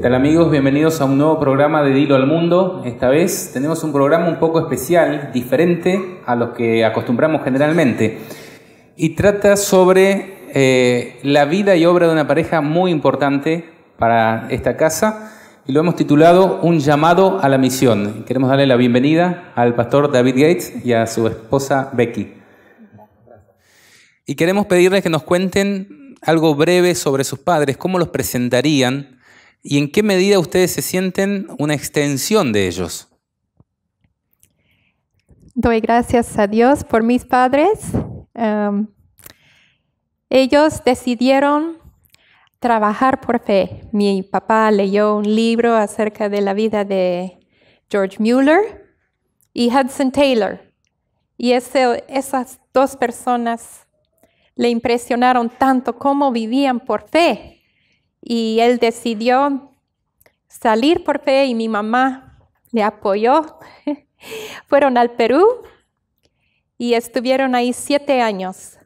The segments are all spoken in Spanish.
¿Qué amigos? Bienvenidos a un nuevo programa de Dilo al Mundo. Esta vez tenemos un programa un poco especial, diferente a los que acostumbramos generalmente. Y trata sobre eh, la vida y obra de una pareja muy importante para esta casa y lo hemos titulado Un llamado a la misión. Queremos darle la bienvenida al pastor David Gates y a su esposa Becky. Y queremos pedirles que nos cuenten algo breve sobre sus padres, cómo los presentarían y en qué medida ustedes se sienten una extensión de ellos. Doy gracias a Dios por mis padres. Em, ellos decidieron trabajar por fe. Mi papá leyó un libro acerca de la vida de George Mueller y Hudson Taylor. Y esas dos personas le impresionaron tanto cómo vivían por fe y él decidió salir por fe y mi mamá le apoyó. Fueron al Perú y estuvieron ahí siete años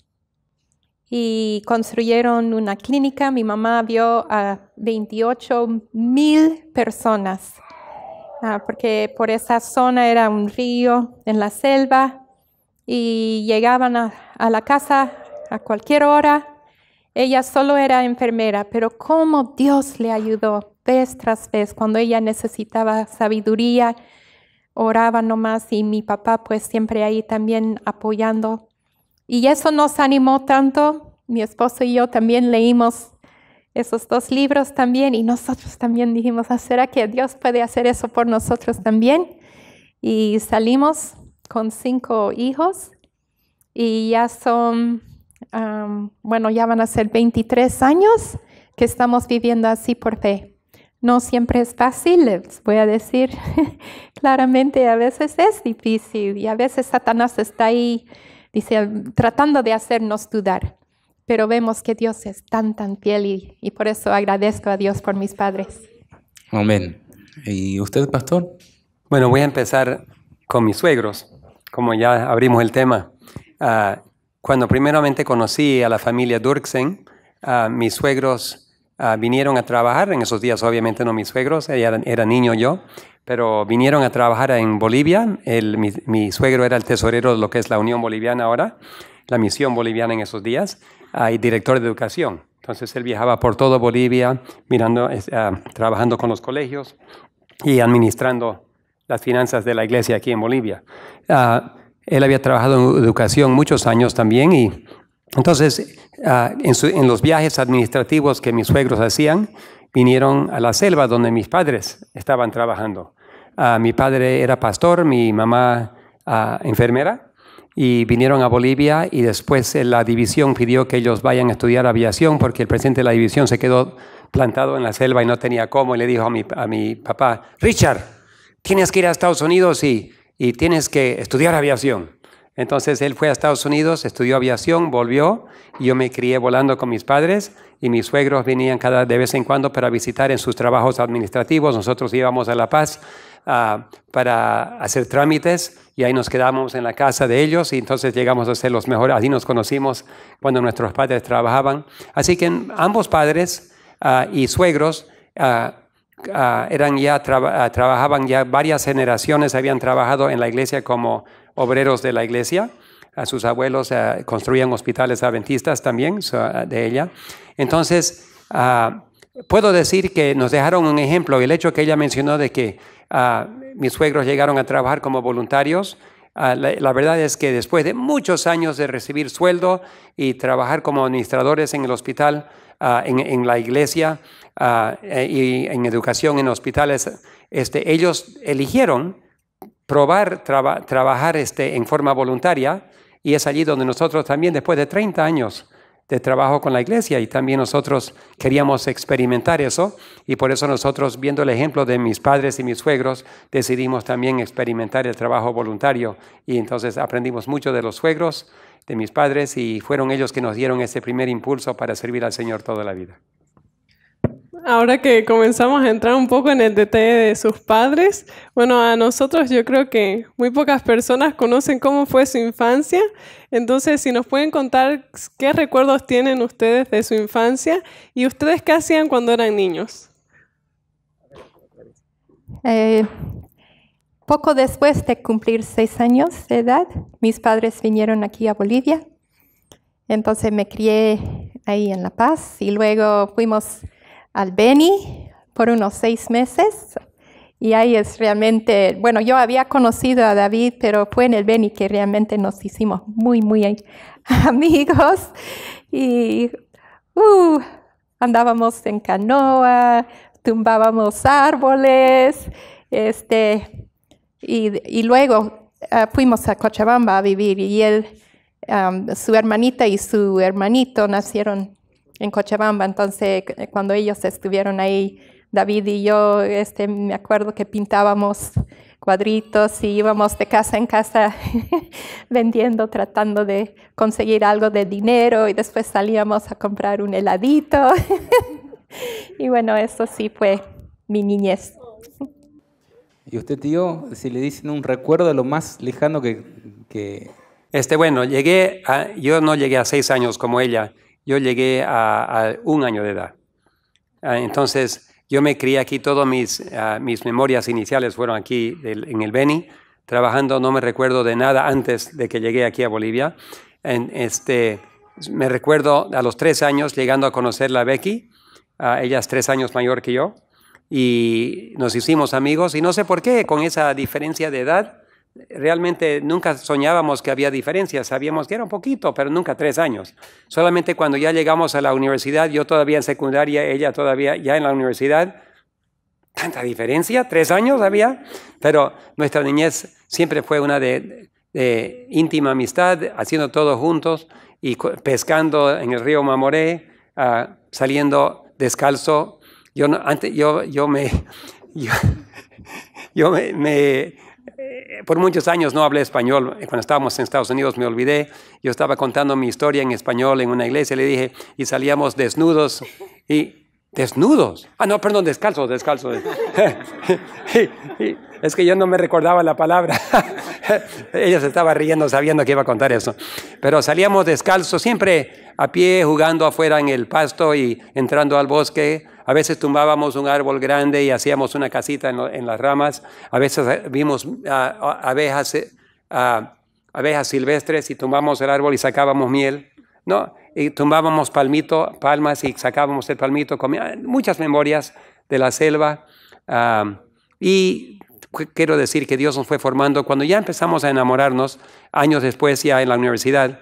y construyeron una clínica. Mi mamá vio a 28 mil personas, ah, porque por esa zona era un río en la selva y llegaban a, a la casa a cualquier hora ella solo era enfermera, pero cómo Dios le ayudó vez tras vez cuando ella necesitaba sabiduría, oraba nomás y mi papá pues siempre ahí también apoyando. Y eso nos animó tanto. Mi esposo y yo también leímos esos dos libros también y nosotros también dijimos, ah, ¿será que Dios puede hacer eso por nosotros también? Y salimos con cinco hijos y ya son bueno, ya van a ser 23 años que estamos viviendo así por fe. No siempre es fácil, les voy a decir claramente, a veces es difícil y a veces Satanás está ahí, dice, tratando de hacernos dudar. Pero vemos que Dios es tan, tan fiel y, por eso agradezco a Dios por mis padres. Amén. ¿Y usted, pastor? Bueno, voy a empezar con mis suegros, como ya abrimos el tema. Ah, cuando primeramente conocí a la familia Durksen, ah, mis suegros ah, vinieron a trabajar, en esos días obviamente no mis suegros, era, niño yo, pero vinieron a trabajar en Bolivia, mi, suegro era el tesorero de lo que es la Unión Boliviana ahora, la misión boliviana en esos días, ah, y director de educación. Entonces él viajaba por todo Bolivia, mirando, trabajando con los colegios y administrando las finanzas de la iglesia aquí en Bolivia. Él había trabajado en educación muchos años también y entonces ah, en, los viajes administrativos que mis suegros hacían, vinieron a la selva donde mis padres estaban trabajando. Ah, mi padre era pastor, mi mamá ah, enfermera y vinieron a Bolivia y después eh, la división pidió que ellos vayan a estudiar aviación porque el presidente de la división se quedó plantado en la selva y no tenía cómo y le dijo a mi, a mi papá, Richard, tienes que ir a Estados Unidos y y tienes que estudiar aviación. Entonces él fue a Estados Unidos, estudió aviación, volvió, y yo me crié volando con mis padres y mis suegros venían cada de vez en cuando para visitar en sus trabajos administrativos. Nosotros íbamos a La Paz ah, para hacer trámites y ahí nos quedábamos en la casa de ellos y entonces llegamos a ser los mejores. Así nos conocimos cuando nuestros padres trabajaban. Así que ambos padres ah, y suegros ah, Ah, eran ya ah, trabajaban ya varias generaciones, habían trabajado en la iglesia como obreros de la iglesia. A sus abuelos ah, construían hospitales adventistas también de ella. Entonces, puedo decir que nos dejaron un ejemplo. El hecho que ella mencionó de que mis suegros llegaron a trabajar como voluntarios, la, verdad es que después de muchos años de recibir sueldo y trabajar como administradores en el hospital, en, la iglesia, Ah, eh, y en educación en hospitales, este, ellos eligieron probar trabajar este, en forma voluntaria y es allí donde nosotros también, después de 30 años de trabajo con la iglesia, y también nosotros queríamos experimentar eso, y por eso nosotros, viendo el ejemplo de mis padres y mis suegros, decidimos también experimentar el trabajo voluntario, y entonces aprendimos mucho de los suegros, de mis padres, y fueron ellos que nos dieron ese primer impulso para servir al Señor toda la vida. Ahora que comenzamos a entrar un poco en el detalle de sus padres, bueno, a nosotros yo creo que muy pocas personas conocen cómo fue su infancia, entonces si nos pueden contar qué recuerdos tienen ustedes de su infancia y ustedes qué hacían cuando eran niños. Eh, poco después de cumplir seis años de edad, mis padres vinieron aquí a Bolivia, entonces me crié ahí en La Paz y luego fuimos al Beni por unos seis meses. Y ahí es realmente, bueno, yo había conocido a David, pero fue en el Beni que realmente nos hicimos muy, muy amigos. Y uh, andábamos en canoa, tumbábamos árboles, este, y, luego ah, fuimos a Cochabamba a vivir y él, su hermanita y su hermanito nacieron en Cochabamba. Entonces, eh, cuando ellos estuvieron ahí, David y yo, este, me acuerdo que pintábamos cuadritos y íbamos de casa en casa vendiendo, tratando de conseguir algo de dinero y después salíamos a comprar un heladito. y bueno, eso sí fue mi niñez. ¿Y usted, tío, si le dicen un recuerdo de lo más lejano que... Este, bueno, llegué a, yo no llegué a seis años como ella, yo llegué a, un año de edad. Ah, entonces, yo me crié aquí, todas mis, ah, mis memorias iniciales fueron aquí en el Beni, trabajando, no me recuerdo de nada antes de que llegué aquí a Bolivia. este, me recuerdo a los tres años llegando a conocer a Becky, ah, ella es tres años mayor que yo, y nos hicimos amigos, y no sé por qué, con esa diferencia de edad, realmente nunca soñábamos que había diferencias, sabíamos que era un poquito, pero nunca tres años. Solamente cuando ya llegamos a la universidad, yo todavía en secundaria, ella todavía ya en la universidad, tanta diferencia, tres años había, pero nuestra niñez siempre fue una de, íntima amistad, haciendo todo juntos y pescando en el río Mamoré, ah, saliendo descalzo. Yo, antes, yo, yo me... yo me, me, eh, por muchos años no hablé español. Cuando estábamos en Estados Unidos me olvidé. Yo estaba contando mi historia en español en una iglesia, le dije, y salíamos desnudos y desnudos. Ah, no, perdón, descalzos, descalzos. es que yo no me recordaba la palabra. Ella se estaba riendo sabiendo que iba a contar eso. Pero salíamos descalzos, siempre a pie, jugando afuera en el pasto y entrando al bosque a veces tumbábamos un árbol grande y hacíamos una casita en, las ramas. A veces eh, vimos ah, abejas, eh, ah, abejas silvestres y tumbábamos el árbol y sacábamos miel. ¿no? Y tumbábamos palmito, palmas y sacábamos el palmito. Eh, muchas memorias de la selva. Ah, y quiero decir que Dios nos fue formando. Cuando ya empezamos a enamorarnos, años después ya en la universidad,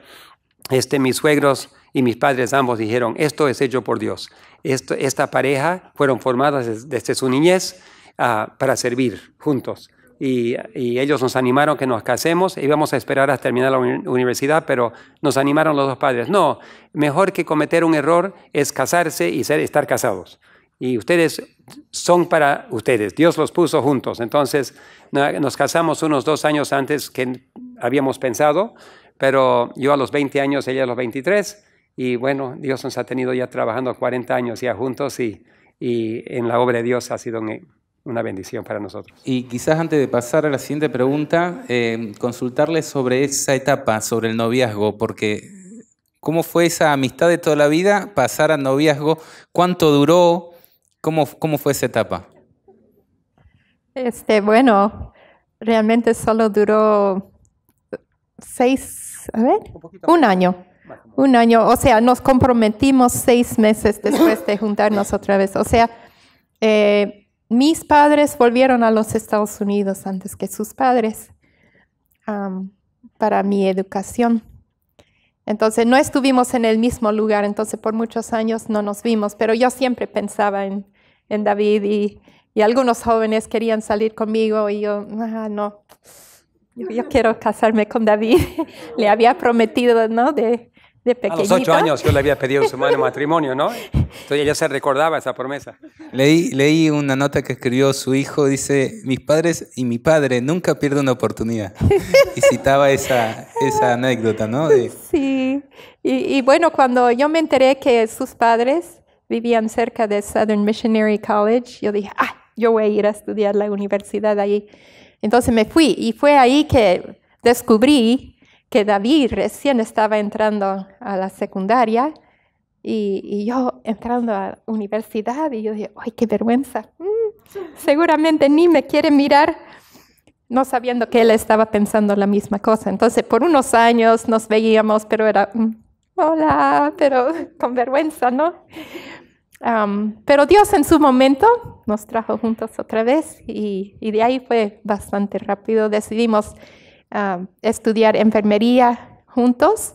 este, mis suegros y mis padres ambos dijeron, esto es hecho por Dios esta pareja fueron formadas desde, su niñez ah, para servir juntos. Y, ellos nos animaron que nos casemos, íbamos a esperar a terminar la universidad, pero nos animaron los dos padres. No, mejor que cometer un error es casarse y ser, estar casados. Y ustedes son para ustedes, Dios los puso juntos. Entonces nos casamos unos dos años antes que habíamos pensado, pero yo a los 20 años, ella a los 23. Y bueno, Dios nos ha tenido ya trabajando 40 años ya juntos y, y en la obra de Dios ha sido una bendición para nosotros. Y quizás antes de pasar a la siguiente pregunta, eh, consultarle sobre esa etapa, sobre el noviazgo, porque ¿cómo fue esa amistad de toda la vida pasar al noviazgo? ¿Cuánto duró? ¿Cómo, cómo fue esa etapa? Este, bueno, realmente solo duró seis, a ver, un año un año, o sea, nos comprometimos seis meses después de juntarnos otra vez. O sea, eh, mis padres volvieron a los Estados Unidos antes que sus padres para mi educación. Entonces, no estuvimos en el mismo lugar, entonces por muchos años no nos vimos, pero yo siempre pensaba en, en David y, algunos jóvenes querían salir conmigo y yo, ah, no, yo quiero casarme con David. Le había prometido, ¿no? De, a los ocho años yo le había pedido su mano en matrimonio, ¿no? Entonces ella se recordaba esa promesa. Leí, leí una nota que escribió su hijo, dice, mis padres y mi padre nunca pierden una oportunidad. Y citaba esa, esa anécdota, ¿no? Sí. Y, y, bueno, cuando yo me enteré que sus padres vivían cerca de Southern Missionary College, yo dije, ah, yo voy a ir a estudiar la universidad ahí. Entonces me fui y fue ahí que descubrí que David recién estaba entrando a la secundaria y, yo entrando a la universidad y yo dije, ¡ay, qué vergüenza! Mm, seguramente ni me quiere mirar, no sabiendo que él estaba pensando la misma cosa. Entonces, por unos años nos veíamos, pero era, mm, hola, pero con vergüenza, ¿no? pero Dios en su momento nos trajo juntos otra vez y de ahí fue bastante rápido. Decidimos Ah, estudiar enfermería juntos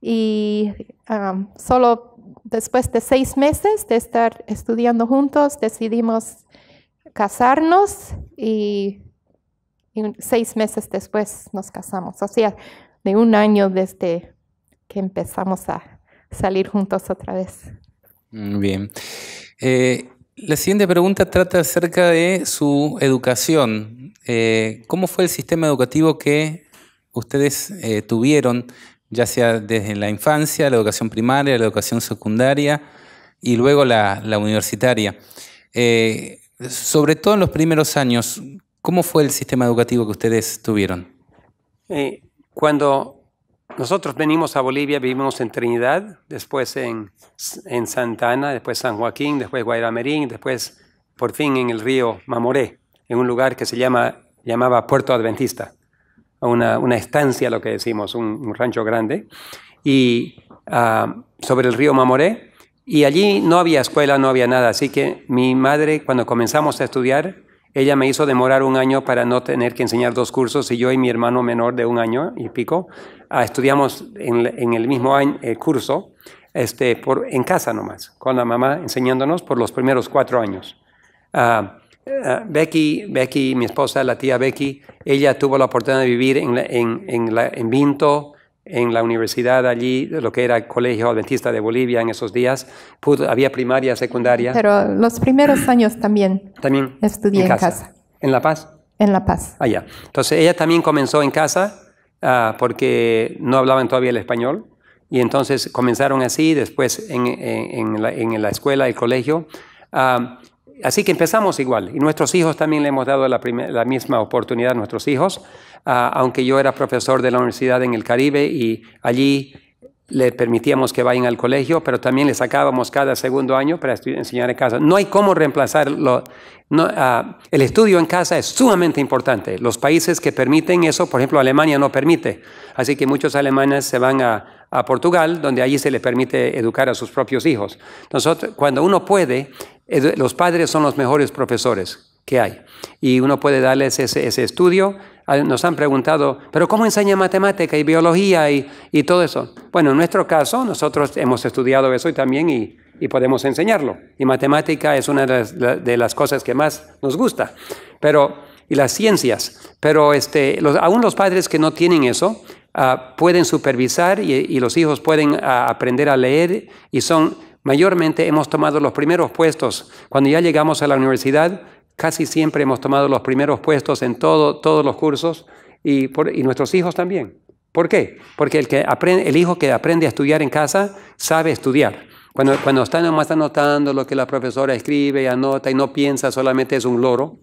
y ah, solo después de seis meses de estar estudiando juntos decidimos casarnos y, seis meses después nos casamos. O sea, de un año desde que empezamos a salir juntos otra vez. Mm, bien. Eh, la siguiente pregunta trata acerca de su educación. Eh, ¿Cómo fue el sistema educativo que ustedes eh, tuvieron, ya sea desde la infancia, la educación primaria, la educación secundaria y luego la, universitaria? Eh, sobre todo en los primeros años, ¿cómo fue el sistema educativo que ustedes tuvieron? cuando nosotros venimos a Bolivia, vivimos en Trinidad, después en, en Santa Ana, después San Joaquín, después Guayramerín, después por fin en el río Mamoré, en un lugar que se llama, llamaba Puerto Adventista, una, una estancia, lo que decimos, un, rancho grande, y ah, sobre el río Mamoré. Y allí no había escuela, no había nada, así que mi madre, cuando comenzamos a estudiar, ella me hizo demorar un año para no tener que enseñar dos cursos y yo y mi hermano menor de un año y pico ah, estudiamos en, el mismo año, el eh, curso este, por, en casa nomás, con la mamá enseñándonos por los primeros cuatro años. Ah, ah, Becky, Becky, mi esposa, la tía Becky, ella tuvo la oportunidad de vivir en, en, en Vinto, en la universidad allí, lo que era el Colegio Adventista de Bolivia en esos días, había primaria, secundaria. Pero los primeros años también, también estudié en casa. en La Paz? En La Paz. Allá. Ah, entonces ella también comenzó en casa ah, porque no hablaban todavía el español. Y entonces comenzaron así, después en, en, la, escuela, el colegio. Ah, Así que empezamos igual. Y nuestros hijos también le hemos dado la, misma oportunidad a nuestros hijos. Ah, aunque yo era profesor de la universidad en el Caribe y allí le permitíamos que vayan al colegio, pero también le sacábamos cada segundo año para enseñar en casa. No hay cómo reemplazarlo. Ah, el estudio en casa es sumamente importante. Los países que permiten eso, por ejemplo, Alemania no permite. Así que muchos alemanes se van a, Portugal, donde allí se les permite educar a sus propios hijos. Nosotros, cuando uno puede, los padres son los mejores profesores que hay. Y uno puede darles ese, estudio. Nos han preguntado, pero ¿cómo enseña matemática y biología y, todo eso? Bueno, en nuestro caso, nosotros hemos estudiado eso y también y, podemos enseñarlo. Y matemática es una de las, cosas que más nos gusta. Pero, y las ciencias. Pero este, aún los padres que no tienen eso, ah, pueden supervisar y, los hijos pueden ah, aprender a leer y son Mayormente hemos tomado los primeros puestos. Cuando ya llegamos a la universidad, casi siempre hemos tomado los primeros puestos en todos los cursos y, nuestros hijos también. ¿Por qué? Porque el, hijo que aprende a estudiar en casa sabe estudiar. Cuando, cuando está nomás anotando lo que la profesora escribe y anota y no piensa, solamente es un loro,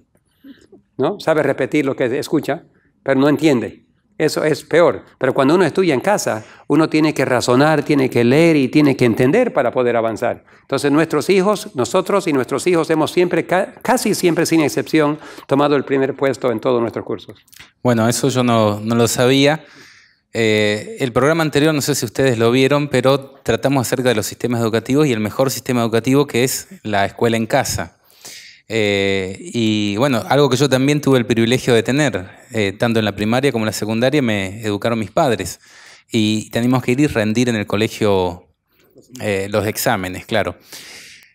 ¿no? Sabe repetir lo que escucha, pero no entiende eso es peor. Pero cuando uno estudia en casa, uno tiene que razonar, tiene que leer y tiene que entender para poder avanzar. Entonces nuestros hijos, nosotros y nuestros hijos hemos siempre, casi siempre sin excepción, tomado el primer puesto en todos nuestros cursos. Bueno, eso yo no, lo sabía. Eh, el programa anterior, no sé si ustedes lo vieron, pero tratamos acerca de los sistemas educativos y el mejor sistema educativo que es la escuela en casa. Eh, y bueno, algo que yo también tuve el privilegio de tener, eh, tanto en la primaria como en la secundaria, me educaron mis padres. Y teníamos que ir y rendir en el colegio eh, los exámenes, claro.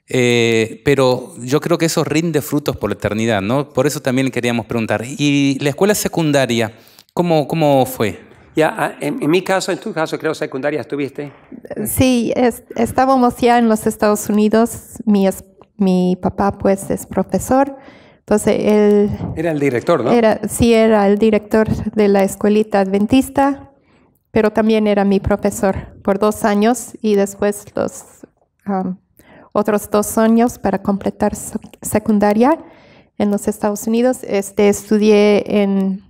pero yo creo que eso rinde frutos por la eternidad, ¿no? Por eso también queríamos preguntar. ¿Y la escuela secundaria, cómo, cómo fue? Ya, ah, en, mi caso, en tu caso, creo secundaria estuviste. Sí, estábamos ya en los Estados Unidos. Mi esposa mi papá pues es profesor. Entonces él... Era el director, ¿no? Era, sí, era el director de la escuelita adventista, pero también era mi profesor por dos años y después los um, otros dos años para completar secundaria en los Estados Unidos. Este, estudié en,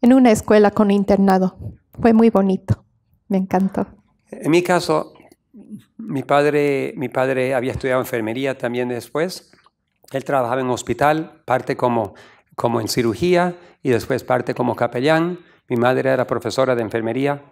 en una escuela con internado. Fue muy bonito, me encantó. En mi caso, mi padre, mi padre había estudiado enfermería también después. Él trabajaba en hospital, parte como, como en cirugía y después parte como capellán. Mi madre era profesora de enfermería.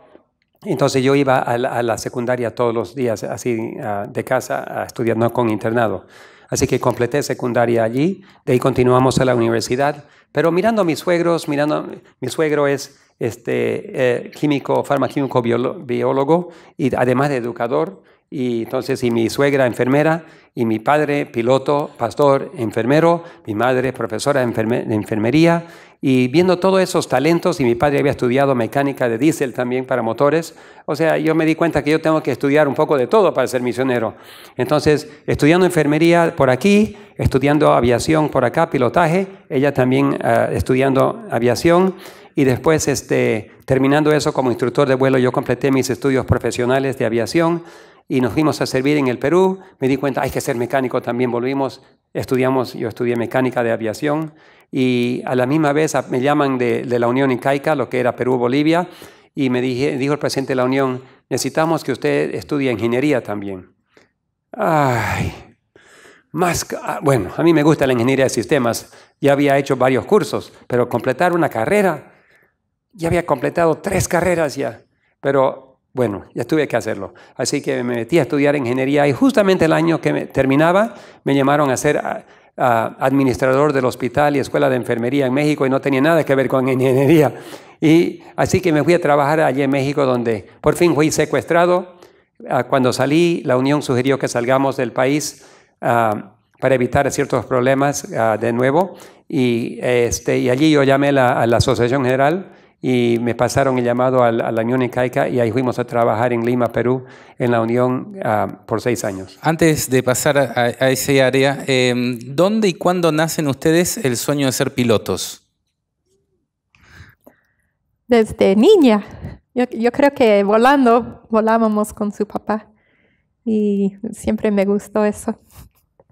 Entonces yo iba a la, secundaria todos los días, así de casa, a con internado. Así que completé secundaria allí, de ahí continuamos a la universidad. Pero mirando a mis suegros, mirando, mi suegro es este, eh, químico, farmacéutico, biólogo y además de educador. Y entonces, mi suegra enfermera, y mi padre piloto, pastor, enfermero, mi madre profesora de, enfermería. Y viendo todos esos talentos, y mi padre había estudiado mecánica de diésel también para motores, o sea, yo me di cuenta que yo tengo que estudiar un poco de todo para ser misionero. Entonces, estudiando enfermería por aquí, estudiando aviación por acá, pilotaje, ella también ah, estudiando aviación. Y después, este, terminando eso como instructor de vuelo, yo completé mis estudios profesionales de aviación y nos fuimos a servir en el Perú. Me di cuenta, hay que ser mecánico también. Volvimos, estudiamos, yo estudié mecánica de aviación y a la misma vez me llaman de, la Unión Incaica, lo que era Perú-Bolivia, y me dije, dijo el presidente de la Unión, necesitamos que usted estudie ingeniería también. Ay, más, ah, bueno, a mí me gusta la ingeniería de sistemas, ya había hecho varios cursos, pero completar una carrera, ya había completado tres carreras ya, pero bueno, ya tuve que hacerlo. Así que me metí a estudiar ingeniería y justamente el año que terminaba me llamaron a ser administrador del hospital y escuela de enfermería en México y no tenía nada que ver con ingeniería. Y así que me fui a trabajar allí en México donde por fin fui secuestrado. Ah, cuando salí, la Unión sugirió que salgamos del país ah, para evitar ciertos problemas ah, de nuevo. Y, este, y allí yo llamé a la Asociación General y me pasaron el llamado a la, Unión Incaica y ahí fuimos a trabajar en Lima, Perú, en la Unión ah, por seis años. Antes de pasar a, ese área, em, ¿dónde y cuándo nacen ustedes el sueño de ser pilotos? Desde niña. Yo, creo que volando, volábamos con su papá y siempre me gustó eso.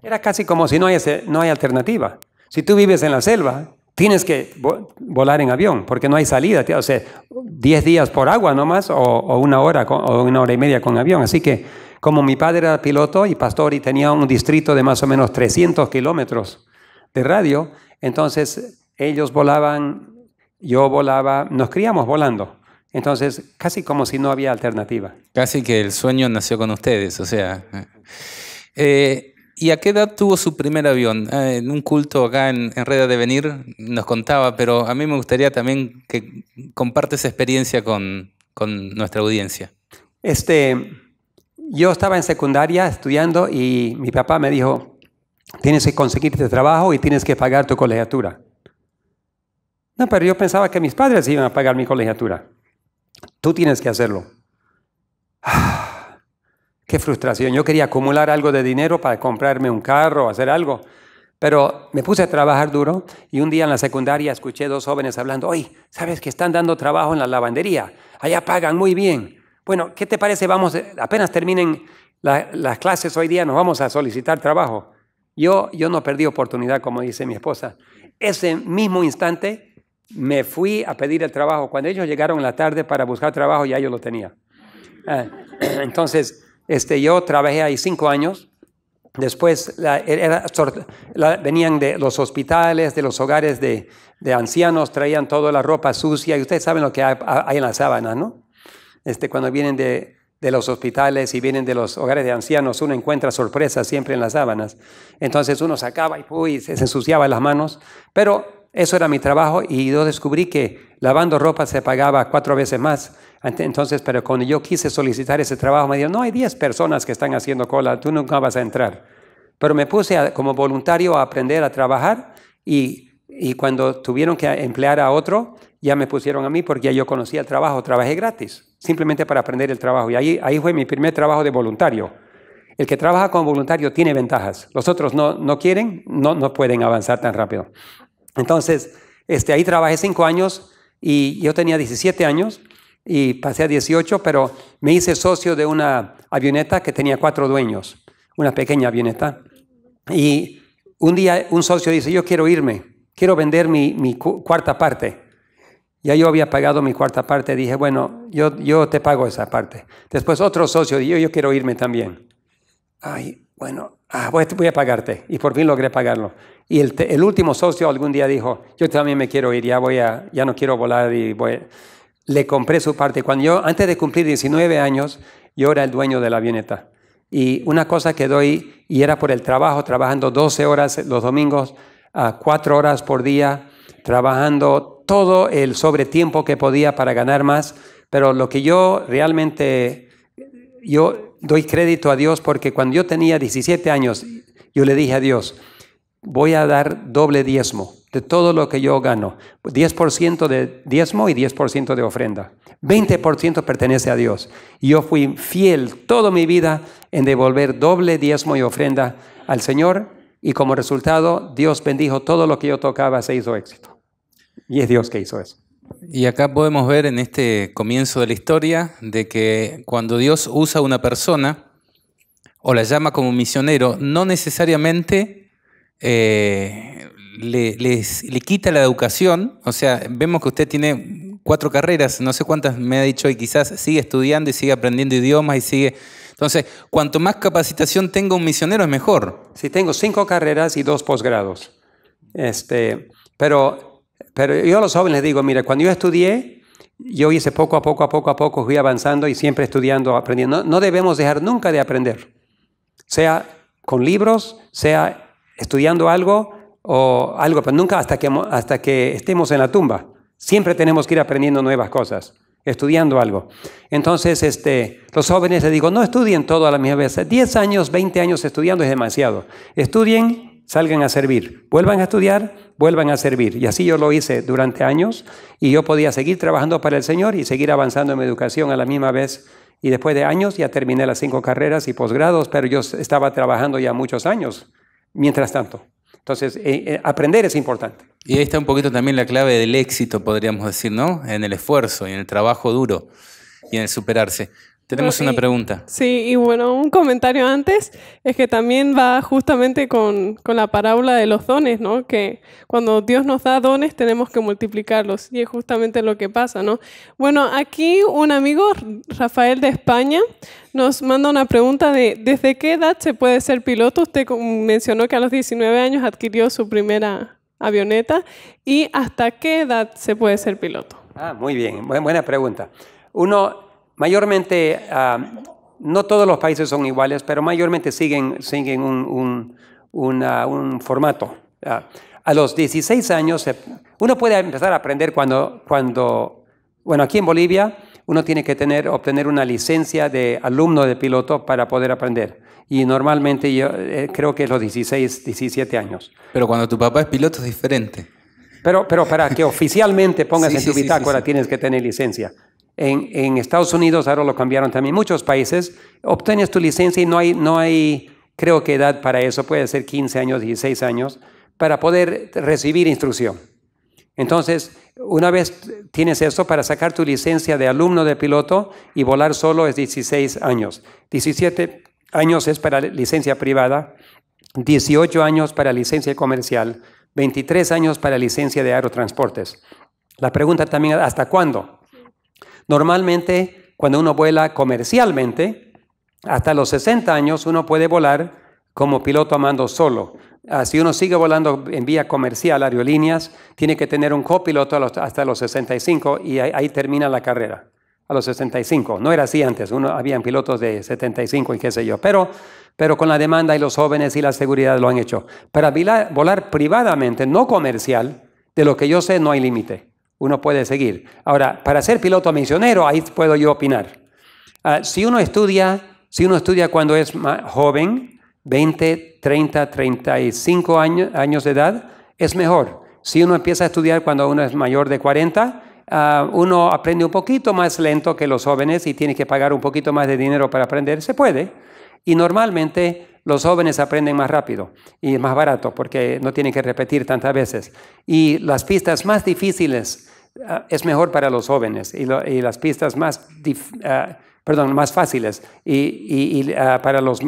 Era casi como si no, no hay alternativa. Si tú vives en la selva, tienes que volar en avión porque no hay salida, o sea, 10 días por agua nomás o, una hora o una hora y media con avión. Así que como mi padre era piloto y pastor y tenía un distrito de más o menos 300 kilómetros de radio, entonces ellos volaban, yo volaba, nos criamos volando. Entonces, casi como si no había alternativa. Casi que el sueño nació con ustedes, o sea. Eh, ¿Y a qué edad tuvo su primer avión? Ah, en un culto acá en, Reda de Venir nos contaba, pero a mí me gustaría también que compartes esa experiencia con, nuestra audiencia. Este, yo estaba en secundaria estudiando y mi papá me dijo, tienes que conseguirte este trabajo y tienes que pagar tu colegiatura. No, pero yo pensaba que mis padres iban a pagar mi colegiatura. Tú tienes que hacerlo. Ah, Qué frustración. Yo quería acumular algo de dinero para comprarme un carro, o hacer algo. Pero me puse a trabajar duro y un día en la secundaria escuché dos jóvenes hablando, oye, ¿sabes que están dando trabajo en la lavandería? Allá pagan muy bien. Bueno, ¿qué te parece? Vamos, apenas terminen las clases hoy día, nos vamos a solicitar trabajo. Yo, yo no perdí oportunidad, como dice mi esposa. Ese mismo instante me fui a pedir el trabajo. Cuando ellos llegaron en la tarde para buscar trabajo, ya yo lo tenía. Ah, entonces, este, yo trabajé ahí cinco años. Después er, venían de los hospitales, de los hogares de, ancianos, traían toda la ropa sucia. Y ustedes saben lo que hay, en las sábanas, ¿no? Este, cuando vienen de, de los hospitales y vienen de los hogares de ancianos, uno encuentra sorpresas siempre en las sábanas. Entonces uno sacaba y se ensuciaba las manos. Pero eso era mi trabajo y yo descubrí que lavando ropa se pagaba cuatro veces más entonces, pero cuando yo quise solicitar ese trabajo, me dijeron, no hay 10 personas que están haciendo cola, tú nunca vas a entrar. Pero me puse como voluntario a aprender a trabajar y, cuando tuvieron que emplear a otro, ya me pusieron a mí porque ya yo conocía el trabajo, trabajé gratis, simplemente para aprender el trabajo. Y ahí, ahí fue mi primer trabajo de voluntario. El que trabaja como voluntario tiene ventajas. Los otros no, quieren, no, no pueden avanzar tan rápido. Entonces, este, ahí trabajé cinco años y yo tenía 17 años y pasé a 18, pero me hice socio de una avioneta que tenía cuatro dueños, una pequeña avioneta. Y un día un socio dice, yo quiero irme, quiero vender mi, cuarta parte. Ya yo había pagado mi cuarta parte, dije, bueno, yo, yo te pago esa parte. Después otro socio dijo, yo quiero irme también. Ay, bueno, ah, voy, a pagarte. Y por fin logré pagarlo. Y el, último socio algún día dijo, yo también me quiero ir, ya, voy a, ya no quiero volar y voy le compré su parte. Cuando yo, antes de cumplir 19 años, yo era el dueño de la avioneta. Y una cosa que doy, y era por el trabajo, trabajando 12 horas los domingos, a 4 horas por día, trabajando todo el sobretiempo que podía para ganar más. Pero lo que yo realmente, yo doy crédito a Dios porque cuando yo tenía 17 años, yo le dije a Dios, voy a dar doble diezmo de todo lo que yo gano. 10% de diezmo y 10% de ofrenda. 20% pertenece a Dios. Y yo fui fiel toda mi vida en devolver doble diezmo y ofrenda al Señor y como resultado Dios bendijo todo lo que yo tocaba, se hizo éxito. Y es Dios que hizo eso. Y acá podemos ver en este comienzo de la historia de que cuando Dios usa a una persona o la llama como misionero, no necesariamente eh, le, le quita la educación. O sea, vemos que usted tiene cuatro carreras, no sé cuántas me ha dicho, y quizás sigue estudiando y sigue aprendiendo idiomas y sigue... Entonces, cuanto más capacitación tenga un misionero es mejor. si tengo cinco carreras y dos posgrados. Este, pero, pero yo a los jóvenes les digo, mira, cuando yo estudié, yo hice poco a poco, a poco a poco, fui avanzando y siempre estudiando, aprendiendo. no debemos dejar nunca de aprender, sea con libros, sea estudiando algo, o algo, pero nunca hasta que, hasta que estemos en la tumba. Siempre tenemos que ir aprendiendo nuevas cosas, estudiando algo. Entonces, este, los jóvenes les digo, no estudien todo a la misma vez. 10 años, 20 años estudiando es demasiado. Estudien, salgan a servir. Vuelvan a estudiar, vuelvan a servir. Y así yo lo hice durante años y yo podía seguir trabajando para el Señor y seguir avanzando en mi educación a la misma vez. Y después de años ya terminé las cinco carreras y posgrados, pero yo estaba trabajando ya muchos años mientras tanto. Entonces, eh, eh, aprender es importante. Y ahí está un poquito también la clave del éxito, podríamos decir, ¿no? En el esfuerzo y en el trabajo duro y en el superarse. Tenemos una pregunta. Sí, y bueno, un comentario antes es que también va justamente con, la parábola de los dones, ¿no? Que cuando Dios nos da dones tenemos que multiplicarlos y es justamente lo que pasa, ¿no? Bueno, aquí un amigo, Rafael de España, nos manda una pregunta de ¿desde qué edad se puede ser piloto? Usted mencionó que a los 19 años adquirió su primera avioneta y ¿hasta qué edad se puede ser piloto? Ah, muy bien, buena pregunta. Uno mayormente, ah, no todos los países son iguales, pero mayormente siguen, siguen un, ah, formato. Ah, a los 16 años, uno puede empezar a aprender cuando, cuando bueno, aquí en Bolivia uno tiene que tener, obtener una licencia de alumno de piloto para poder aprender. Y normalmente yo eh, creo que es los 16, 17 años. Pero cuando tu papá es piloto es diferente. Pero, para que oficialmente pongas en tu bitácora tienes que tener licencia. En, Estados Unidos, ahora lo cambiaron también muchos países, obtienes tu licencia y no hay, no hay, creo que edad para eso, puede ser 15 años, 16 años, para poder recibir instrucción. Entonces, una vez tienes eso, para sacar tu licencia de alumno de piloto y volar solo es 16 años. 17 años es para licencia privada, 18 años para licencia comercial, 23 años para licencia de aerotransportes. La pregunta también, ¿hasta cuándo? Normalmente, cuando uno vuela comercialmente, hasta los 60 años uno puede volar como piloto a mando solo. Ah, si uno sigue volando en vía comercial, aerolíneas, tiene que tener un copiloto hasta los 65 y ahí termina la carrera a los 65. No era así antes, uno, habían pilotos de 75 y qué sé yo, pero, pero con la demanda y los jóvenes y la seguridad lo han hecho. Para volar privadamente, no comercial, de lo que yo sé no hay límite uno puede seguir. Ahora, para ser piloto misionero, ahí puedo yo opinar. Ah, si uno estudia, si uno estudia cuando es más joven, 20, 30, 35 años, años de edad, es mejor. Si uno empieza a estudiar cuando uno es mayor de 40, ah, uno aprende un poquito más lento que los jóvenes y tiene que pagar un poquito más de dinero para aprender, se puede. Y normalmente los jóvenes aprenden más rápido y más barato porque no tienen que repetir tantas veces. Y las pistas más difíciles ah, es mejor para los jóvenes y, las pistas más, ah, perdón, más fáciles y, ah, para los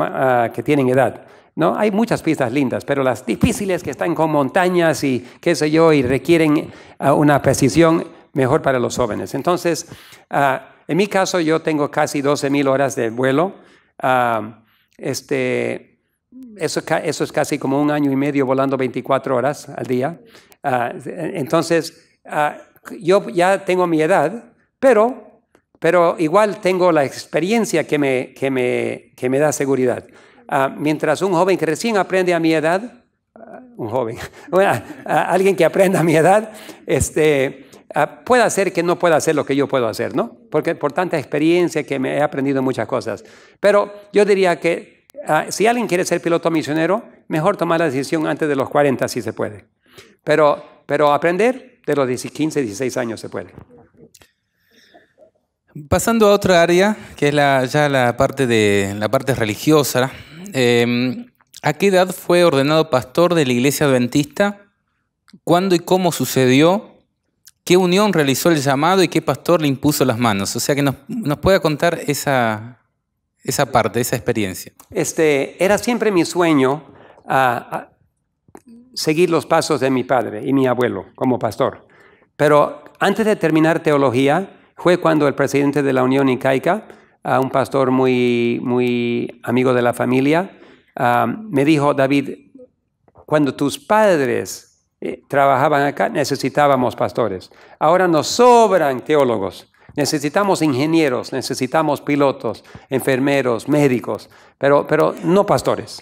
que tienen edad. ¿no? Hay muchas pistas lindas, pero las difíciles que están con montañas y qué sé yo y requieren una precisión mejor para los jóvenes. Entonces, en mi caso yo tengo casi 12.000 horas de vuelo. Este, eso, eso es casi como un año y medio volando 24 horas al día. Ah, entonces, ah, yo ya tengo mi edad, pero, pero igual tengo la experiencia que me, que me, que me da seguridad. Ah, mientras un joven que recién aprende a mi edad, un joven, alguien que aprenda a mi edad, este, Ah, puede hacer que no pueda hacer lo que yo puedo hacer, ¿no? Porque por tanta experiencia que me he aprendido muchas cosas. Pero yo diría que ah, si alguien quiere ser piloto misionero, mejor tomar la decisión antes de los 40 si se puede. Pero, pero aprender de los 15, 16 años se puede. Pasando a otra área, que es la, ya la parte, de, la parte religiosa, em, ¿a qué edad fue ordenado pastor de la iglesia adventista? ¿Cuándo y cómo sucedió? qué unión realizó el llamado y qué pastor le impuso las manos. O sea, que nos, nos pueda contar esa, esa parte, esa experiencia. Este, era siempre mi sueño ah, ah, seguir los pasos de mi padre y mi abuelo como pastor. Pero antes de terminar teología, fue cuando el presidente de la Unión Incaica, un pastor muy, muy amigo de la familia, ah, me dijo, David, cuando tus padres eh, trabajaban acá, necesitábamos pastores. Ahora nos sobran teólogos, necesitamos ingenieros, necesitamos pilotos, enfermeros, médicos, pero, pero no pastores.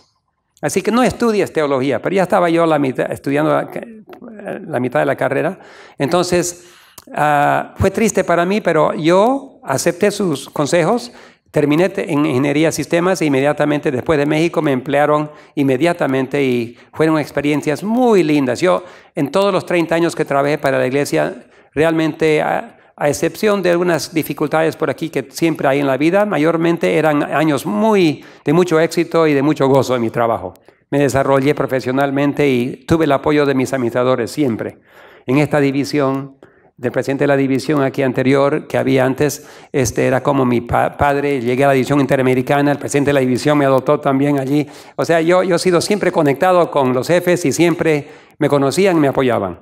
Así que no estudies teología, pero ya estaba yo la mitad, estudiando la, eh, mitad de la carrera. Entonces, ah, fue triste para mí, pero yo acepté sus consejos Terminé en ingeniería sistemas e inmediatamente después de México me emplearon inmediatamente y fueron experiencias muy lindas. Yo en todos los 30 años que trabajé para la iglesia, realmente a, excepción de algunas dificultades por aquí que siempre hay en la vida, mayormente eran años muy de mucho éxito y de mucho gozo en mi trabajo. Me desarrollé profesionalmente y tuve el apoyo de mis amistadores siempre en esta división, del presidente de la división aquí anterior que había antes, este era como mi padre, llegué a la división interamericana, el presidente de la división me adoptó también allí. O sea, yo, yo he sido siempre conectado con los jefes y siempre me conocían y me apoyaban.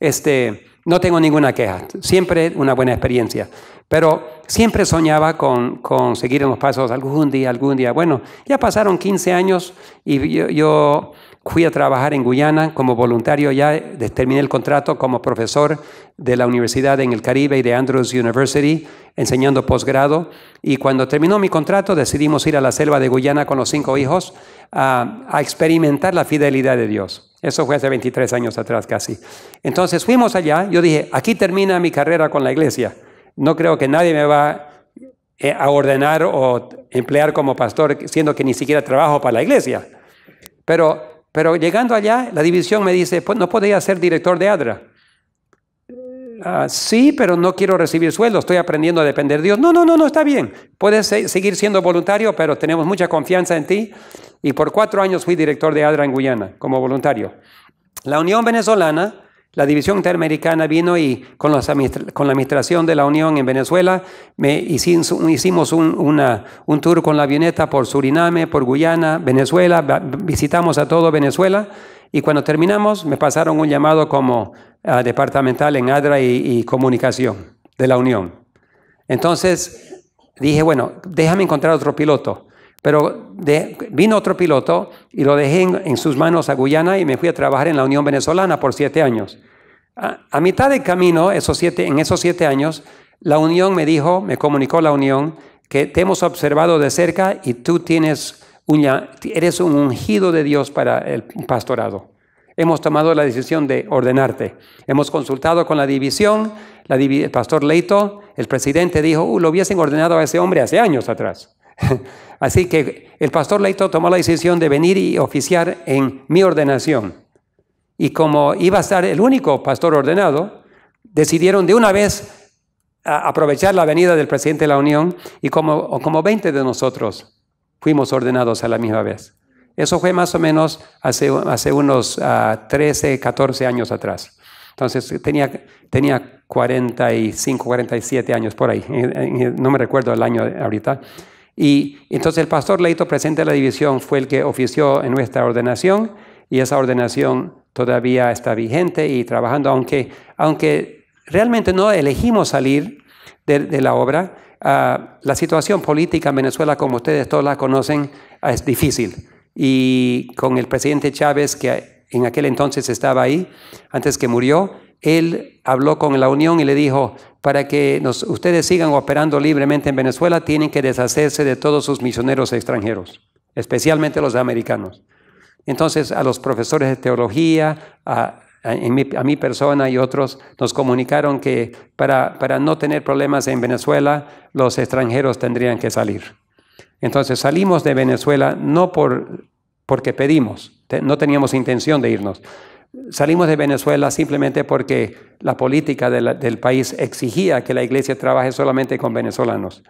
Este, no tengo ninguna queja, siempre una buena experiencia. Pero siempre soñaba con, seguir en los pasos algún día, algún día. Bueno, ya pasaron 15 años y yo fui a trabajar en Guyana como voluntario, ya terminé el contrato como profesor de la universidad en el Caribe y de Andrews University, enseñando posgrado. Y cuando terminó mi contrato decidimos ir a la selva de Guyana con los cinco hijos a, experimentar la fidelidad de Dios. Eso fue hace 23 años atrás casi. Entonces fuimos allá, yo dije, aquí termina mi carrera con la iglesia. No creo que nadie me va eh, a ordenar o emplear como pastor, siendo que ni siquiera trabajo para la iglesia. Pero pero llegando allá, la división me dice, pues no podía ser director de ADRA. Mm. Ah, sí, pero no quiero recibir sueldo, estoy aprendiendo a depender de Dios. No, no, no, no está bien. Puedes seguir siendo voluntario, pero tenemos mucha confianza en ti. Y por cuatro años fui director de ADRA en Guyana como voluntario. La Unión Venezolana la división interamericana vino y con, con, la administración de la Unión en Venezuela me hicimos un, un tour con la avioneta por Suriname, por Guyana, Venezuela, visitamos a todo Venezuela y cuando terminamos me pasaron un llamado como ah, departamental en ADRA y comunicación de la Unión. Entonces dije, bueno, déjame encontrar otro piloto. Pero vino otro piloto y lo dejé en, sus manos a Guyana y me fui a trabajar en la Unión Venezolana por siete años. A, mitad de camino, en esos siete años, la Unión me dijo, me comunicó la Unión, que te hemos observado de cerca y tú tienes eres un ungido de Dios para el pastorado. Hemos tomado la decisión de ordenarte. Hemos consultado con la división, el pastor Leito, el presidente dijo, uh, lo hubiesen ordenado a ese hombre hace años atrás. Así que el pastor Leito tomó la decisión de venir y oficiar en mi ordenación. Y como iba a estar el único pastor ordenado, decidieron de una vez aprovechar la venida del presidente de la Unión y como, como 20 de nosotros fuimos ordenados a la misma vez. Eso fue más o menos hace, hace unos 13, ah, 14 años atrás. Entonces tenía, tenía 45, 47 años por ahí. No me recuerdo el año ahorita. Y entonces el pastor Leito presente de la división fue el que ofició en nuestra ordenación y esa ordenación todavía está vigente y trabajando, aunque, aunque realmente no elegimos salir de, la obra. Ah, la situación política en Venezuela, como ustedes todos la conocen, ah, es difícil. Y con el presidente Chávez, que en aquel entonces estaba ahí, antes que murió, él habló con la Unión y le dijo, para que ustedes sigan operando libremente en Venezuela, tienen que deshacerse de todos sus misioneros extranjeros, especialmente los americanos. Entonces, a los profesores de teología, a, mi, persona y otros, nos comunicaron que para, para no tener problemas en Venezuela, los extranjeros tendrían que salir. Entonces, salimos de Venezuela no por porque pedimos, no teníamos intención de irnos, Salimos de Venezuela simplemente porque la política del país exigía que la iglesia trabaje solamente con venezolanos.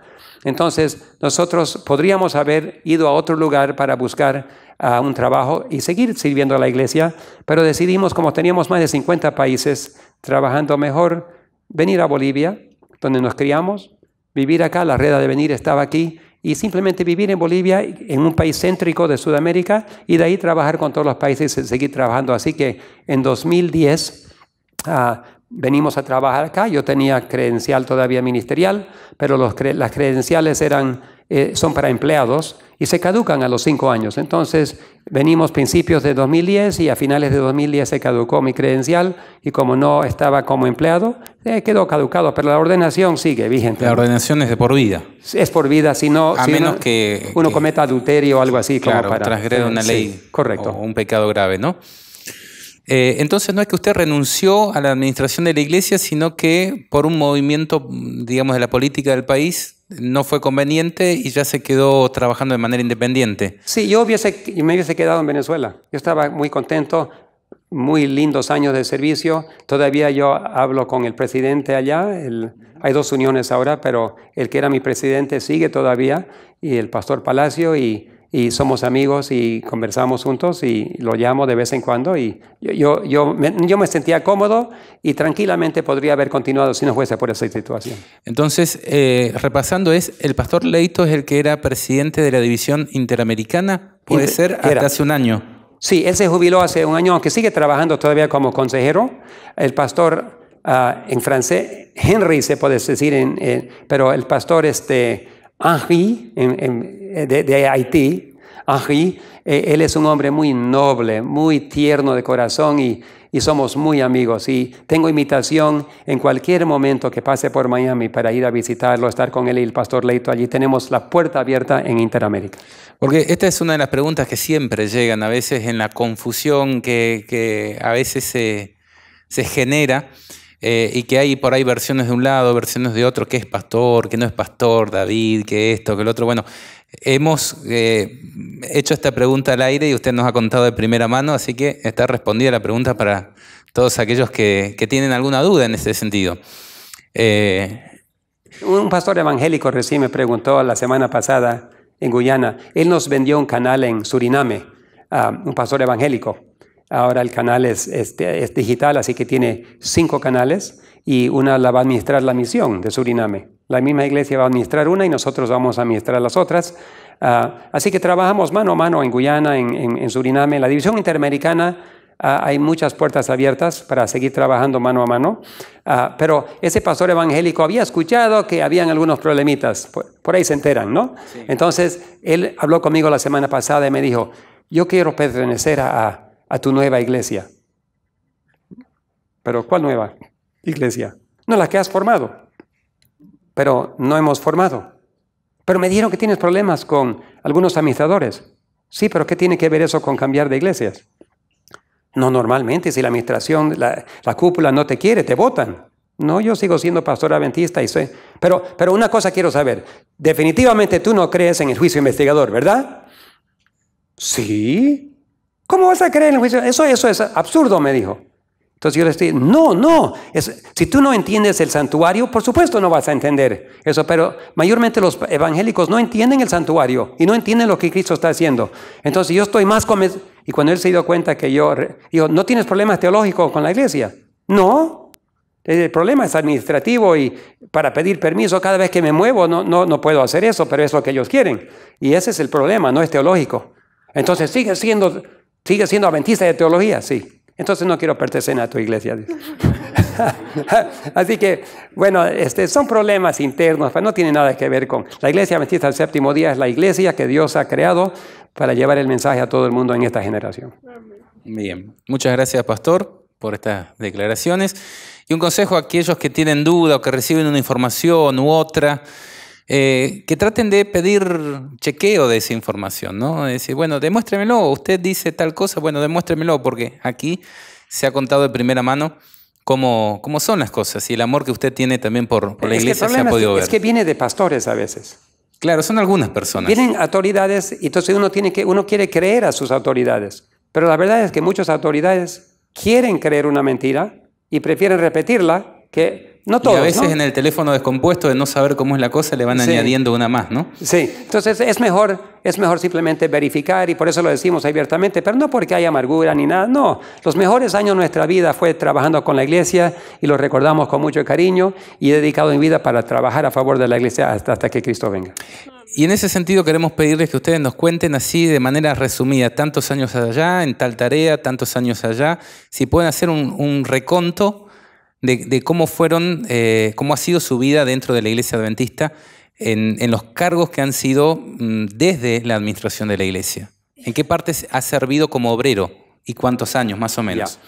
Entonces, nosotros podríamos haber ido a otro lugar para buscar ah, un trabajo y seguir sirviendo a la iglesia, pero decidimos, como teníamos más de 50 países trabajando mejor, venir a Bolivia, donde nos criamos, vivir acá, la red de venir estaba aquí, y simplemente vivir en Bolivia, en un país céntrico de Sudamérica, y de ahí trabajar con todos los países y seguir trabajando. Así que en 2010 ah, venimos a trabajar acá, yo tenía credencial todavía ministerial, pero las credenciales eran eh, son para empleados y se caducan a los cinco años. Entonces, venimos principios de 2010 y a finales de 2010 se caducó mi credencial y como no estaba como empleado, eh, quedó caducado, pero la ordenación sigue vigente. La ordenación es de por vida. Es por vida, si no, a menos que uno cometa adulterio o algo así. como para, una ley. correcto. O un pecado grave, ¿no? Eh, entonces no es que usted renunció a la administración de la iglesia, sino que por un movimiento, digamos, de la política del país, no fue conveniente y ya se quedó trabajando de manera independiente. Sí, yo me hubiese quedado en Venezuela. Yo estaba muy contento, muy lindos años de servicio. Todavía yo hablo con el presidente allá. hay dos uniones ahora, pero el que era mi presidente sigue todavía, y el pastor Palacio, y y somos amigos y conversamos juntos y lo llamo de vez en cuando y yo, yo, yo, me, yo, me, sentía cómodo y tranquilamente podría haber continuado si no fuese por esa situación. Entonces, eh, repasando, es el pastor Leito es el que era presidente de la división interamericana, puede ser hace un año. Sí, él se jubiló hace un año, aunque sigue trabajando todavía como consejero. El pastor ah, en francés, Henry se puede decir, en, pero el pastor este... Henri, eh, de, Haití, Henri, eh, él es un hombre muy noble, muy tierno de corazón y, somos muy amigos. Y tengo invitación en cualquier momento que pase por Miami para ir a visitarlo, estar con él y el pastor Leito. Allí tenemos la puerta abierta en Interamérica. Porque esta es una de las preguntas que siempre llegan, a veces en la confusión que, a veces se, se genera. Eh, y que hay por ahí versiones de un lado, versiones de otro, que es pastor, que no es pastor, David, que esto, que el otro. Bueno, hemos eh, hecho esta pregunta al aire y usted nos ha contado de primera mano, así que está respondida la pregunta para todos aquellos que, tienen alguna duda en ese sentido. Eh, un pastor evangélico recién me preguntó la semana pasada en Guyana, él nos vendió un canal en Suriname, ah, un pastor evangélico. Ahora el canal es, digital, así que tiene cinco canales y una la va a administrar la misión de Suriname. La misma iglesia va a administrar una y nosotros vamos a administrar las otras. Ah, así que trabajamos mano a mano en Guyana, en, Suriname. En la división interamericana ah, hay muchas puertas abiertas para seguir trabajando mano a mano. Ah, pero ese pastor evangélico había escuchado que habían algunos problemitas. Por, ahí se enteran, ¿no? Entonces, él habló conmigo la semana pasada y me dijo, yo quiero pertenecer a a tu nueva iglesia. Pero ¿cuál nueva iglesia? No la que has formado, pero no hemos formado. Pero me dijeron que tienes problemas con algunos administradores. Sí, pero ¿qué tiene que ver eso con cambiar de iglesias? No, normalmente si la administración, la, cúpula no te quiere, te votan. No, yo sigo siendo pastor adventista y sé. Pero, pero una cosa quiero saber. Definitivamente tú no crees en el juicio investigador, ¿verdad? Sí. ¿Cómo vas a creer en el juicio? Eso, eso es absurdo, me dijo. Entonces yo le dije, no, no, si tú no entiendes el santuario, por supuesto no vas a entender eso, pero mayormente los evangélicos no entienden el santuario y no entienden lo que Cristo está haciendo. Entonces yo estoy más convencido, y cuando él se dio cuenta que yo, dijo, ¿no tienes problemas teológicos con la iglesia? No, el problema es administrativo y para pedir permiso cada vez que me muevo no, no, no puedo hacer eso, pero es lo que ellos quieren. Y ese es el problema, no es teológico. Entonces sigue siendo Sigue siendo adventista de teología, sí. Entonces no quiero pertenecer a tu iglesia. Así que, bueno, este, son problemas internos, pero no tiene nada que ver con... La iglesia adventista del séptimo día es la iglesia que Dios ha creado para llevar el mensaje a todo el mundo en esta generación. Bien, muchas gracias, pastor, por estas declaraciones. Y un consejo a aquellos que tienen duda o que reciben una información u otra eh, que traten de pedir chequeo de esa información, ¿no? De decir, bueno, demuéstremelo, usted dice tal cosa, bueno, demuéstremelo, porque aquí se ha contado de primera mano cómo, cómo son las cosas y el amor que usted tiene también por, la iglesia se ha podido ver. Es que viene de pastores a veces. Claro, son algunas personas. Vienen autoridades y entonces uno, tiene que, uno quiere creer a sus autoridades. Pero la verdad es que muchas autoridades quieren creer una mentira y prefieren repetirla que no todos. a veces en el teléfono descompuesto de no saber cómo es la cosa le van añadiendo una más, ¿no? Sí, entonces es mejor, es mejor simplemente verificar y por eso lo decimos abiertamente, pero no porque haya amargura ni nada, no. Los mejores años de nuestra vida fue trabajando con la iglesia y lo recordamos con mucho cariño y he dedicado mi vida para trabajar a favor de la iglesia hasta, hasta que Cristo venga. Y en ese sentido queremos pedirles que ustedes nos cuenten así de manera resumida, tantos años allá, en tal tarea, tantos años allá, si pueden hacer un, un reconto de, cómo fueron, eh, cómo ha sido su vida dentro de la iglesia adventista en, en los cargos que han sido mm, desde la administración de la iglesia. ¿En qué partes ha servido como obrero y cuántos años más o menos?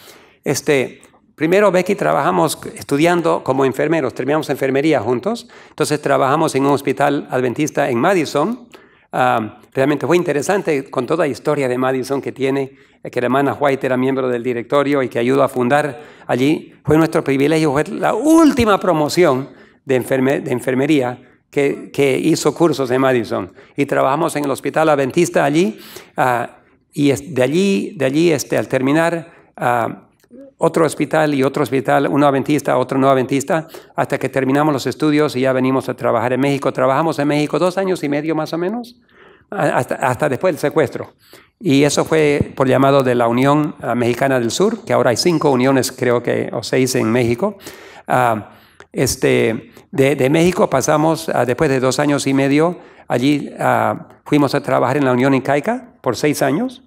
Este, primero Becky trabajamos estudiando como enfermeros, terminamos enfermería juntos, entonces trabajamos en un hospital adventista en Madison. Ah, realmente fue interesante con toda la historia de Madison que tiene, eh, que la hermana White era miembro del directorio y que ayudó a fundar Allí fue nuestro privilegio, fue la última promoción de, enfermería que, hizo cursos en Madison. Y trabajamos en el hospital adventista allí. Ah, y de allí, de allí este, al terminar, ah, otro hospital y otro hospital, uno adventista, otro no adventista, hasta que terminamos los estudios y ya venimos a trabajar en México. Trabajamos en México dos años y medio más o menos hasta, después del secuestro. Y eso fue por llamado de la Unión ah, Mexicana del Sur, que ahora hay cinco uniones, creo que, o seis en México. Ah, este, de, México pasamos, después de dos años y medio, allí ah, fuimos a trabajar en la Unión Incaica por seis años,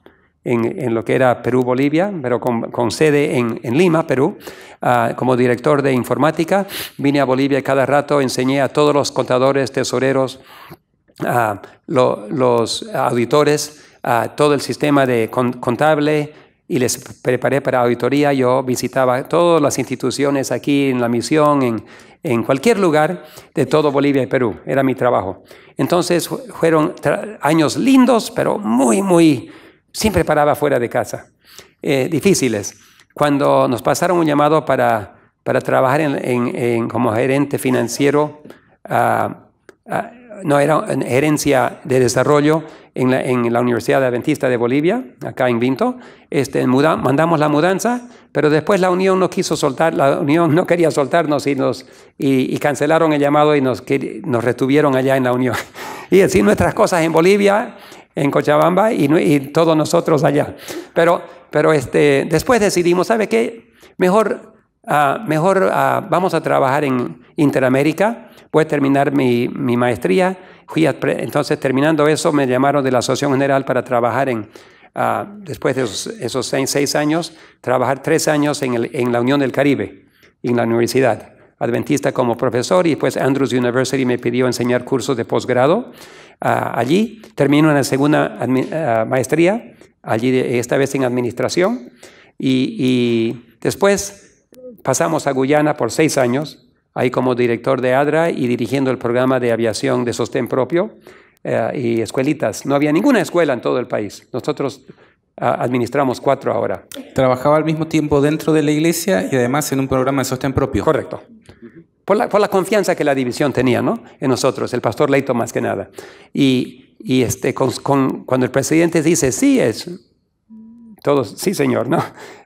en, lo que era Perú-Bolivia, pero con, sede en, Lima, Perú, como director de informática. Vine a Bolivia cada rato, enseñé a todos los contadores, tesoreros, a ah, los auditores, a ah, todo el sistema de contable y les preparé para auditoría. Yo visitaba todas las instituciones aquí en la misión, en, en cualquier lugar de todo Bolivia y Perú. Era mi trabajo. Entonces fueron años lindos, pero muy, muy, siempre paraba fuera de casa, eh, difíciles. Cuando nos pasaron un llamado para, para trabajar en, en, como gerente financiero, a ah, no, era en gerencia de desarrollo en la, en la, Universidad Adventista de Bolivia, acá en Vinto. Este, mandamos la mudanza, pero después la Unión no quiso soltar, la Unión no quería soltarnos y, nos, y, cancelaron el llamado y nos, nos retuvieron allá en la Unión. Y así nuestras cosas en Bolivia, en Cochabamba y, todos nosotros allá. Pero, pero este, después decidimos, ¿sabe qué? Mejor, ah, mejor ah, vamos a trabajar en Interamérica a terminar mi, mi maestría. Fui entonces, terminando eso, me llamaron de la Asociación General para trabajar en, ah, después de esos, seis, años, trabajar tres años en, el, en la Unión del Caribe, en la universidad adventista como profesor y después Andrews University me pidió enseñar cursos de posgrado ah, allí. Termino en la segunda ah, maestría, allí esta vez en administración. Y, y, después pasamos a Guyana por seis años, ahí como director de ADRA y dirigiendo el programa de aviación de sostén propio eh, y escuelitas. No había ninguna escuela en todo el país. Nosotros ah, administramos cuatro ahora. Trabajaba al mismo tiempo dentro de la iglesia y además en un programa de sostén propio. Correcto. Por la, la confianza que la división tenía ¿no? en nosotros, el pastor Leito más que nada. Y, este, cuando el presidente dice, sí, es todos, sí, señor, ¿no?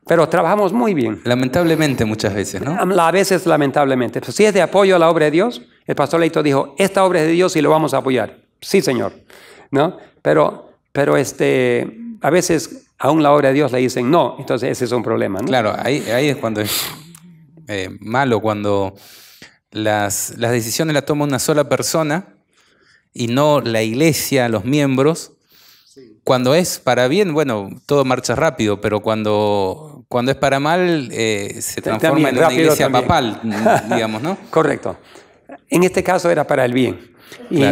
Pero trabajamos muy bien. Lamentablemente muchas veces, ¿no? A veces lamentablemente. Pero pues, si es de apoyo a la obra de Dios, el pastor Leito dijo, esta obra es de Dios y lo vamos a apoyar. Sí, señor, ¿no? Pero, pero este, a veces aún la obra de Dios le dicen no, entonces ese es un problema, ¿no? Claro, ahí, ahí es cuando es eh, malo, cuando las, las decisiones las toma una sola persona y no la iglesia, los miembros, cuando es para bien, bueno, todo marcha rápido, pero cuando, cuando es para mal, eh, se transforma en una iglesia papal, digamos, ¿no? Correcto. En este caso era para el bien. Y,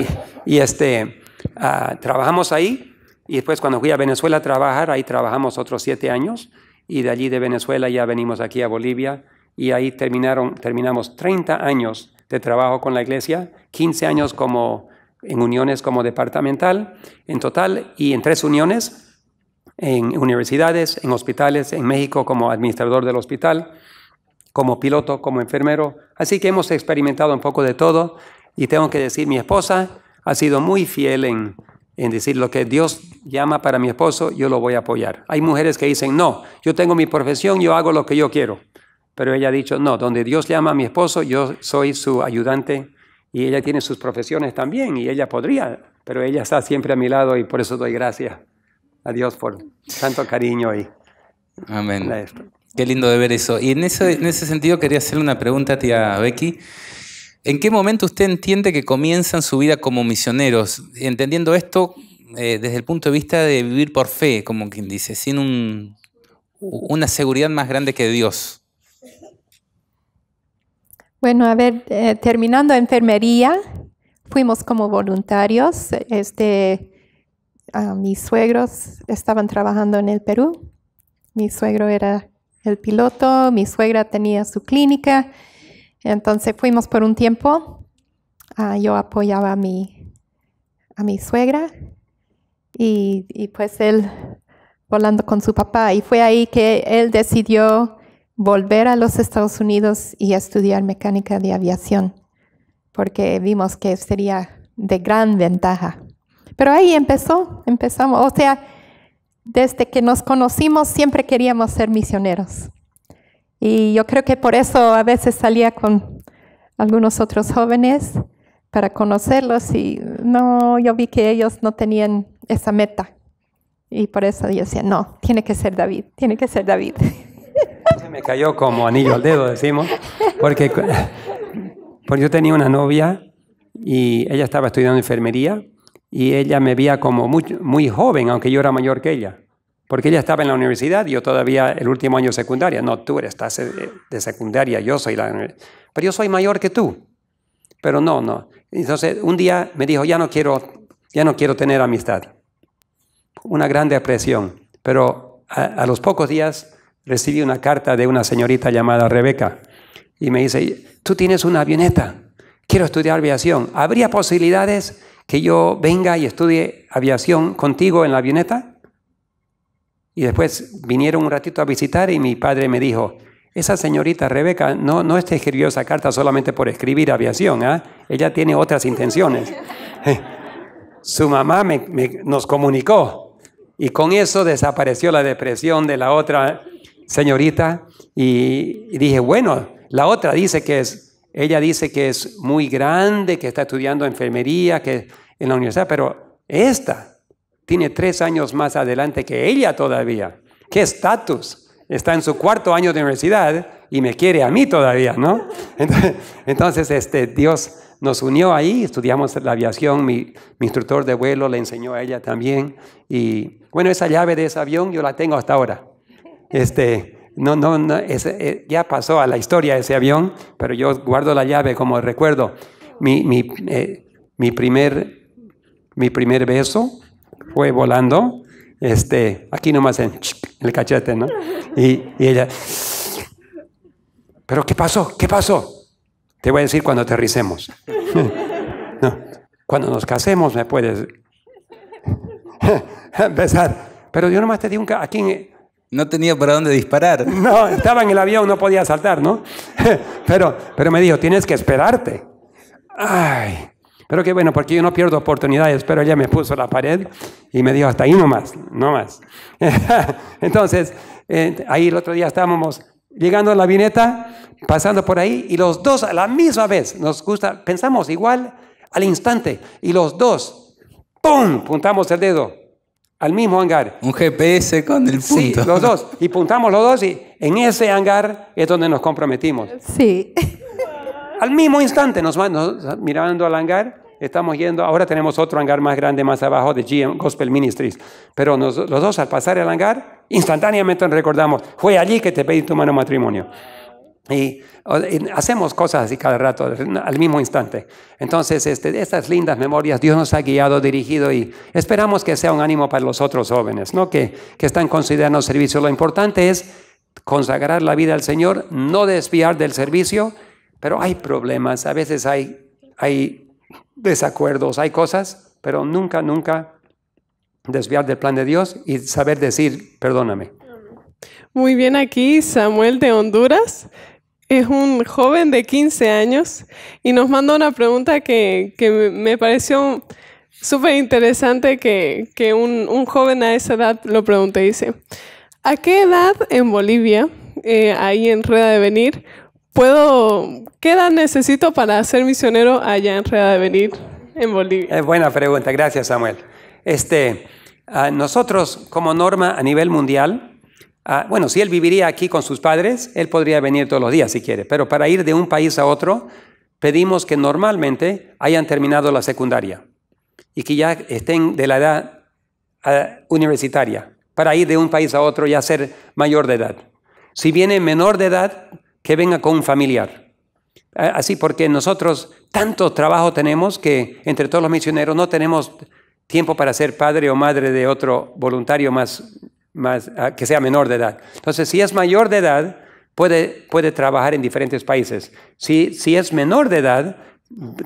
y este, ah, trabajamos ahí, y después cuando fui a Venezuela a trabajar, ahí trabajamos otros siete años, y de allí de Venezuela ya venimos aquí a Bolivia, y ahí terminaron, terminamos 30 años de trabajo con la iglesia, 15 años como en uniones como departamental en total y en tres uniones, en universidades, en hospitales, en México como administrador del hospital, como piloto, como enfermero. Así que hemos experimentado un poco de todo y tengo que decir, mi esposa ha sido muy fiel en, decir lo que Dios llama para mi esposo, yo lo voy a apoyar. Hay mujeres que dicen, no, yo tengo mi profesión, yo hago lo que yo quiero. Pero ella ha dicho, no, donde Dios llama a mi esposo, yo soy su ayudante y ella tiene sus profesiones también y ella podría, pero ella está siempre a mi lado y por eso doy gracias a Dios por tanto cariño Amén. Qué lindo de ver eso. Y en ese, en ese sentido quería hacerle una pregunta a tía Becky. ¿En qué momento usted entiende que comienzan su vida como misioneros? Entendiendo esto eh, desde el punto de vista de vivir por fe, como quien dice, sin una seguridad más grande que Dios. Bueno, a ver, eh, terminando enfermería, fuimos como voluntarios. Este, mis suegros estaban trabajando en el Perú. Mi suegro era el piloto, mi suegra tenía su clínica. Entonces fuimos por un tiempo. Ah, yo apoyaba a mi, a mi suegra y, y pues él volando con su papá. Y fue ahí que él decidió volver a los Estados Unidos y estudiar mecánica de aviación, porque vimos que sería de gran ventaja. Pero ahí empezó, empezamos, o sea, desde que nos conocimos siempre queríamos ser misioneros. Y yo creo que por eso a veces salía con algunos otros jóvenes para conocerlos y no, yo vi que ellos no tenían esa meta. Y por eso yo decía, no, tiene que ser David, tiene que ser David. me cayó como anillo al dedo, decimos, porque, porque yo tenía una novia y ella estaba estudiando enfermería y ella me veía como muy, joven, aunque yo era mayor que ella. Porque ella estaba en la universidad y yo todavía el último año secundaria. No, tú estás eh, de secundaria, yo soy la... Pero yo soy mayor que tú. Pero no, no. Entonces un día me dijo, ya no quiero, ya no quiero tener amistad. Una gran depresión. Pero a los pocos días recibí una carta de una señorita llamada Rebeca y me dice, tú tienes una avioneta, quiero estudiar aviación. ¿Habría posibilidades que yo venga y estudie aviación contigo en la avioneta? Y después vinieron un ratito a visitar y mi padre me dijo, esa señorita Rebeca no, no escribió esa carta solamente por escribir aviación, ¿ah? ella tiene otras intenciones. Su mamá nos comunicó y con eso desapareció la depresión de la otra señorita y, dije, bueno, la otra dice que es, ella dice que es muy grande, que está estudiando enfermería, que en la universidad, pero esta tiene tres años más adelante que ella todavía. ¿Qué estatus? Está en su cuarto año de universidad y me quiere a mí todavía, ¿no? Entonces, este, Dios nos unió ahí, estudiamos la aviación, mi, instructor de vuelo le enseñó a ella también. Y bueno, esa llave de ese avión yo la tengo hasta ahora. Este, no, no, eh, ya pasó a la historia ese avión, pero yo guardo la llave como recuerdo. Mi, eh, primer, mi primer beso fue volando, este, aquí nomás en el cachete, ¿no? Y, ella, ¿pero qué pasó? ¿Qué pasó? Te voy a decir cuando aterricemos. cuando nos casemos me puedes besar. Pero yo nomás te digo un... Aquí no tenía para dónde disparar. No, estaba en el avión, no podía saltar, ¿no? Pero, pero me dijo, tienes que esperarte. Ay, pero qué bueno, porque yo no pierdo oportunidades, pero ella me puso la pared y me dijo, hasta ahí nomás, nomás. Entonces, eh, ahí el otro día estábamos llegando a la vineta, pasando por ahí, y los dos a la misma vez, nos gusta, pensamos igual al instante, y los dos, ¡pum!, puntamos el dedo al mismo hangar. Un GPS con el punto. los dos. Y puntamos los dos y en ese hangar es donde nos comprometimos. Sí. Al mismo instante nos vamos mirando al hangar, estamos yendo, ahora tenemos otro hangar más grande más abajo de GM Gospel Ministries, pero los dos al pasar el hangar, instantáneamente nos recordamos, fue allí que te pedí tu mano matrimonio. Y hacemos cosas así cada rato, al mismo instante. Entonces, este, estas lindas memorias, Dios nos ha guiado, dirigido y esperamos que sea un ánimo para los otros jóvenes, ¿no? que, están considerando servicio. Lo importante es consagrar la vida al Señor, no desviar del servicio, pero hay problemas, a veces hay, hay desacuerdos, hay cosas, pero nunca, nunca desviar del plan de Dios y saber decir, perdóname. Muy bien aquí, Samuel de Honduras es un joven de 15 años y nos manda una pregunta que, me pareció súper interesante que, un, joven a esa edad lo pregunte. Dice, ¿a qué edad en Bolivia, eh, ahí en Rueda de Venir, puedo, qué edad necesito para ser misionero allá en Rueda de Venir, en Bolivia? Es buena pregunta, gracias Samuel. Este, ah, nosotros como norma a nivel mundial, Ah, bueno, si él viviría aquí con sus padres, él podría venir todos los días si quiere, pero para ir de un país a otro, pedimos que normalmente hayan terminado la secundaria y que ya estén de la edad ah, universitaria, para ir de un país a otro ya ser mayor de edad. Si viene menor de edad, que venga con un familiar. Ah, así porque nosotros tanto trabajo tenemos que entre todos los misioneros no tenemos tiempo para ser padre o madre de otro voluntario más Ah, que sea menor de edad. Entonces, si es mayor de edad, puede, puede trabajar en diferentes países. Si, si es menor de edad,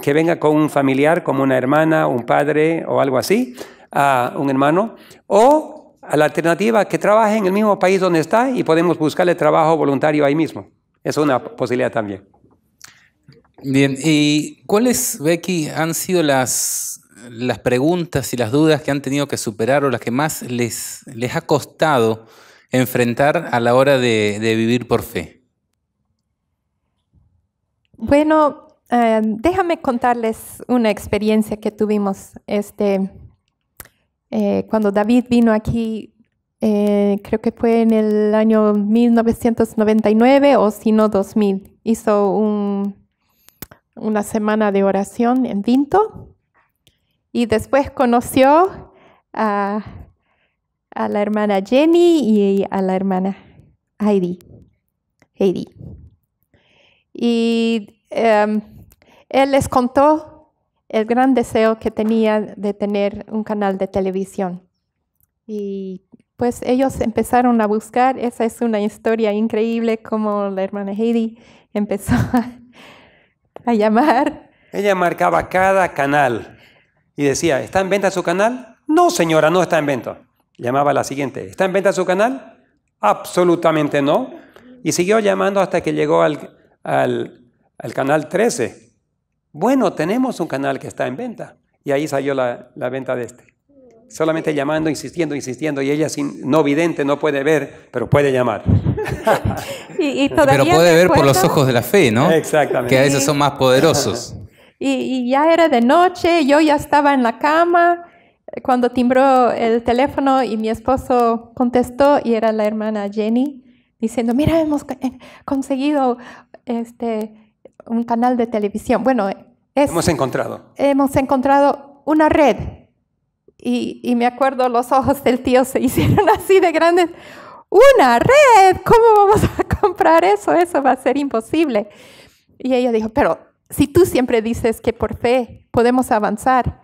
que venga con un familiar, como una hermana, un padre o algo así, a un hermano, o a la alternativa que trabaje en el mismo país donde está y podemos buscarle trabajo voluntario ahí mismo. Es una posibilidad también. Bien, ¿y cuáles, Becky, han sido las las preguntas y las dudas que han tenido que superar o las que más les, les ha costado enfrentar a la hora de, vivir por fe? Bueno, eh, déjame contarles una experiencia que tuvimos este, eh, cuando David vino aquí, eh, creo que fue en el año 1999 o si no 2000. Hizo una semana de oración en Vinto y después conoció a, la hermana Jenny y a la hermana Heidi. Heidi. Y em, él les contó el gran deseo que tenía de tener un canal de televisión. Y pues ellos empezaron a buscar, esa es una historia increíble, como la hermana Heidi empezó a llamar. Ella marcaba cada canal y decía, ¿está en venta su canal? No, señora, no está en venta. Llamaba a la siguiente, ¿está en venta su canal? Absolutamente no. Y siguió llamando hasta que llegó al, canal 13. Bueno, tenemos un canal que está en venta. Y ahí salió la, venta de este. Solamente llamando, insistiendo, insistiendo. Y ella, sin, no vidente, no puede ver, pero puede llamar. pero puede ver por los ojos de la fe, ¿no? Exactamente. Que a veces son más poderosos y, ya era de noche, yo ya estaba en la cama eh, cuando timbró el teléfono y mi esposo contestó y era la hermana Jenny diciendo, mira, hemos eh, conseguido este, un canal de televisión. Bueno, hemos encontrado. Hemos encontrado una red. Y, y, me acuerdo los ojos del tío se hicieron así de grandes. Una red, ¿cómo vamos a comprar eso? Eso va a ser imposible. Y ella dijo, pero si tú siempre dices que por fe podemos avanzar,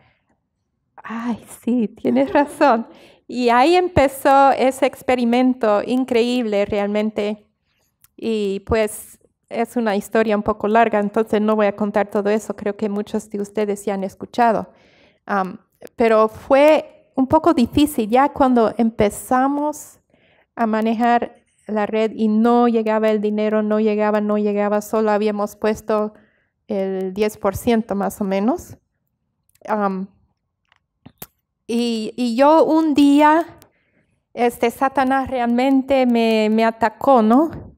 ay, sí, tienes razón. Y ahí empezó ese experimento increíble realmente. Y pues es una historia un poco larga, entonces no voy a contar todo eso, creo que muchos de ustedes ya han escuchado. pero fue un poco difícil ya cuando empezamos a manejar la red y no llegaba el dinero, no llegaba, no llegaba, solo habíamos puesto el 10% más o menos. y, yo un día, este, Satanás realmente me, atacó, ¿no?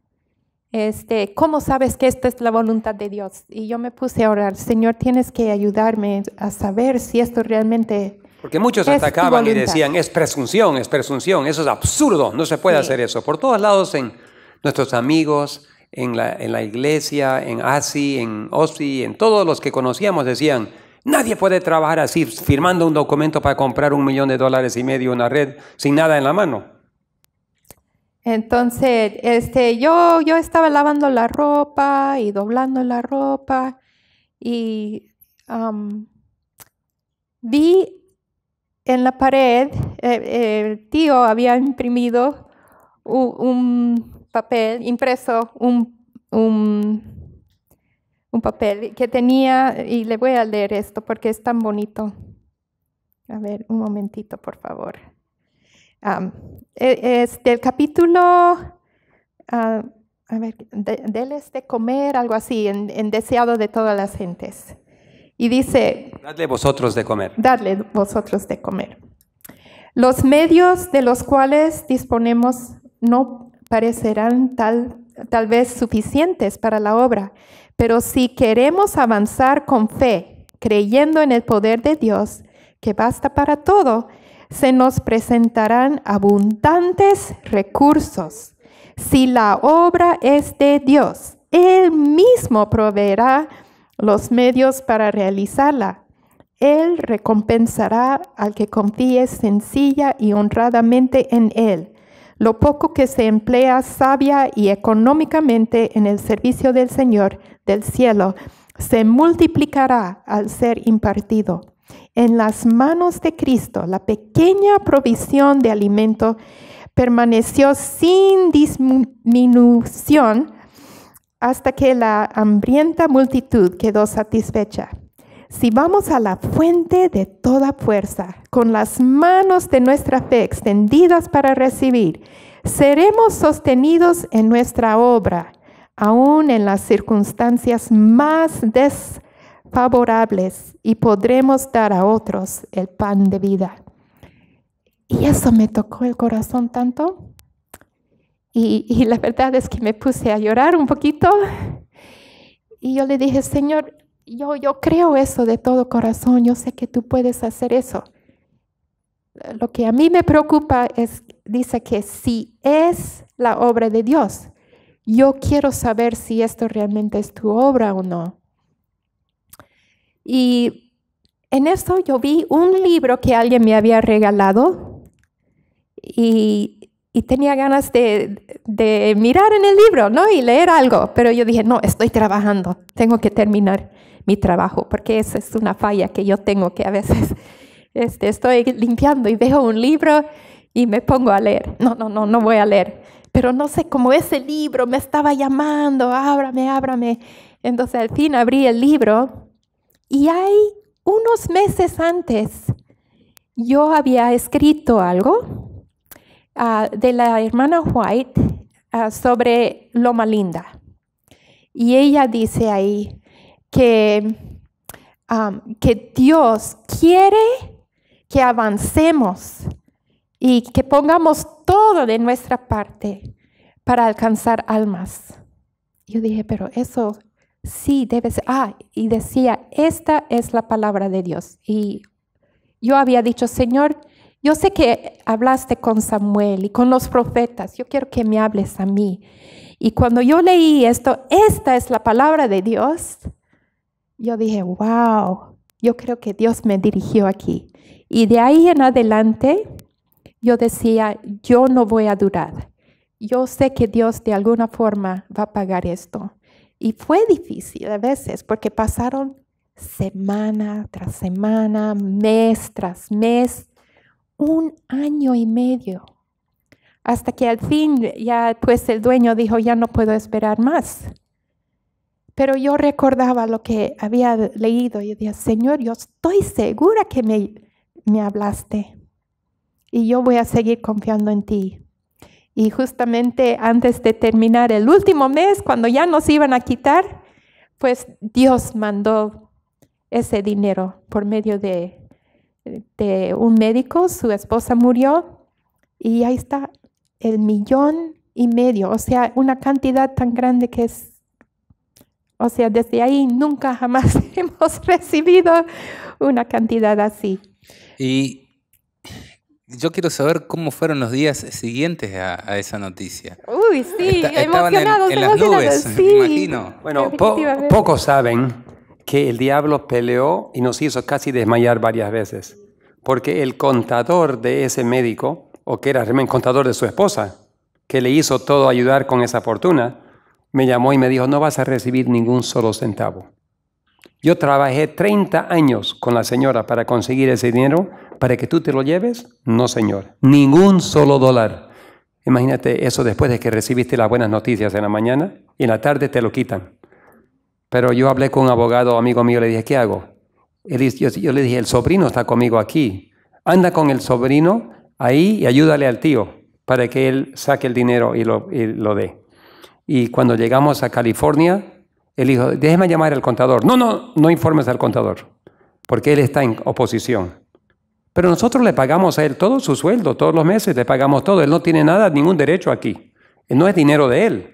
Este, ¿cómo sabes que esta es la voluntad de Dios? Y yo me puse a orar, Señor, tienes que ayudarme a saber si esto realmente... Porque muchos atacaban y decían, es presunción, es presunción, eso es absurdo, no se puede hacer eso. Por todos lados, en nuestros amigos, en la, en la iglesia, en ASI, en OSI, en todos los que conocíamos decían, nadie puede trabajar así firmando un documento para comprar un millón de dólares y medio una red sin nada en la mano. Entonces, este, yo, yo estaba lavando la ropa y doblando la ropa y vi en la pared, eh, el tío había imprimido un, papel impreso, un, un, papel que tenía, y le voy a leer esto porque es tan bonito. A ver, un momentito, por favor. E, es del capítulo, ah, a ver, de, de este comer, algo así, en, deseado de todas las gentes. Y dice... Dadle vosotros de comer. Dadle vosotros de comer. Los medios de los cuales disponemos no parecerán tal, tal vez suficientes para la obra, pero si queremos avanzar con fe, creyendo en el poder de Dios, que basta para todo, se nos presentarán abundantes recursos. Si la obra es de Dios, Él mismo proveerá los medios para realizarla. Él recompensará al que confíe sencilla y honradamente en Él lo poco que se emplea sabia y económicamente en el servicio del Señor del cielo se multiplicará al ser impartido. En las manos de Cristo, la pequeña provisión de alimento permaneció sin disminución hasta que la hambrienta multitud quedó satisfecha. Si vamos a la fuente de toda fuerza, con las manos de nuestra fe extendidas para recibir, seremos sostenidos en nuestra obra, aún en las circunstancias más desfavorables, y podremos dar a otros el pan de vida. Y eso me tocó el corazón tanto. Y, y la verdad es que me puse a llorar un poquito. Y yo le dije, Señor, yo, creo eso de todo corazón, yo sé que tú puedes hacer eso. Lo que a mí me preocupa es, dice que si es la obra de Dios, yo quiero saber si esto realmente es tu obra o no. Y en eso yo vi un libro que alguien me había regalado y, tenía ganas de, mirar en el libro, ¿no? Y leer algo, pero yo dije, no, estoy trabajando, tengo que terminar mi trabajo, porque esa es una falla que yo tengo que a veces este, estoy limpiando y veo un libro y me pongo a leer. No, no, no, no voy a leer. Pero no sé cómo ese libro me estaba llamando, ábrame, ábrame. Entonces al fin abrí el libro y hay unos meses antes yo había escrito algo ah, de la hermana White ah, sobre Loma Linda. Y ella dice ahí, que, um, que Dios quiere que avancemos y que pongamos todo de nuestra parte para alcanzar almas. Yo dije, pero eso sí debe ser. Ah, y decía, esta es la palabra de Dios. Y yo había dicho, Señor, yo sé que hablaste con Samuel y con los profetas, yo quiero que me hables a mí. Y cuando yo leí esto, esta es la palabra de Dios, yo dije, wow, yo creo que Dios me dirigió aquí. Y de ahí en adelante yo decía, yo no voy a durar. Yo sé que Dios de alguna forma va a pagar esto. Y fue difícil a veces porque pasaron semana tras semana, mes tras mes, un año y medio. Hasta que al fin ya pues el dueño dijo, ya no puedo esperar más. Pero yo recordaba lo que había leído y decía, Señor, yo estoy segura que me, me hablaste y yo voy a seguir confiando en ti. Y justamente antes de terminar el último mes, cuando ya nos iban a quitar, pues Dios mandó ese dinero por medio de, de un médico, su esposa murió y ahí está el millón y medio, o sea, una cantidad tan grande que es o sea, desde ahí nunca jamás hemos recibido una cantidad así. Y yo quiero saber cómo fueron los días siguientes a, esa noticia. Uy, sí, en, las nubes, me imagino. Bueno, pocos saben que el diablo peleó y nos hizo casi desmayar varias veces, porque el contador de ese médico, o que era realmente contador de su esposa, que le hizo todo ayudar con esa fortuna, me llamó y me dijo, no vas a recibir ningún solo centavo. Yo trabajé 30 años con la señora para conseguir ese dinero, para que tú te lo lleves. No, señor, ningún solo dólar. Imagínate eso después de que recibiste las buenas noticias en la mañana y en la tarde te lo quitan. Pero yo hablé con un abogado, amigo mío, le dije, ¿qué hago? Él, yo, yo le dije, el sobrino está conmigo aquí. Anda con el sobrino ahí y ayúdale al tío para que él saque el dinero y lo dé. Y cuando llegamos a California, él dijo, déjeme llamar al contador. No, no, no informes al contador, porque él está en oposición. Pero nosotros le pagamos a él todo su sueldo, todos los meses le pagamos todo. Él no tiene nada, ningún derecho aquí. no es dinero de él.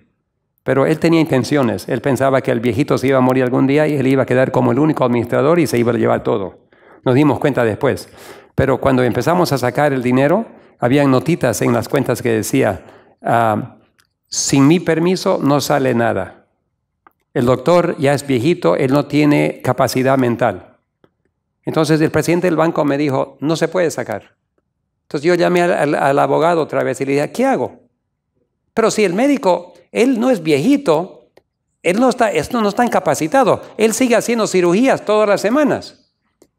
Pero él tenía intenciones. Él pensaba que el viejito se iba a morir algún día y él iba a quedar como el único administrador y se iba a llevar todo. Nos dimos cuenta después. Pero cuando empezamos a sacar el dinero, había notitas en las cuentas que decía, ah, sin mi permiso no sale nada. El doctor ya es viejito, él no tiene capacidad mental. Entonces el presidente del banco me dijo, no se puede sacar. Entonces yo llamé al, abogado otra vez y le dije, ¿qué hago? Pero si el médico, él no es viejito, él no está, esto no está incapacitado, él sigue haciendo cirugías todas las semanas.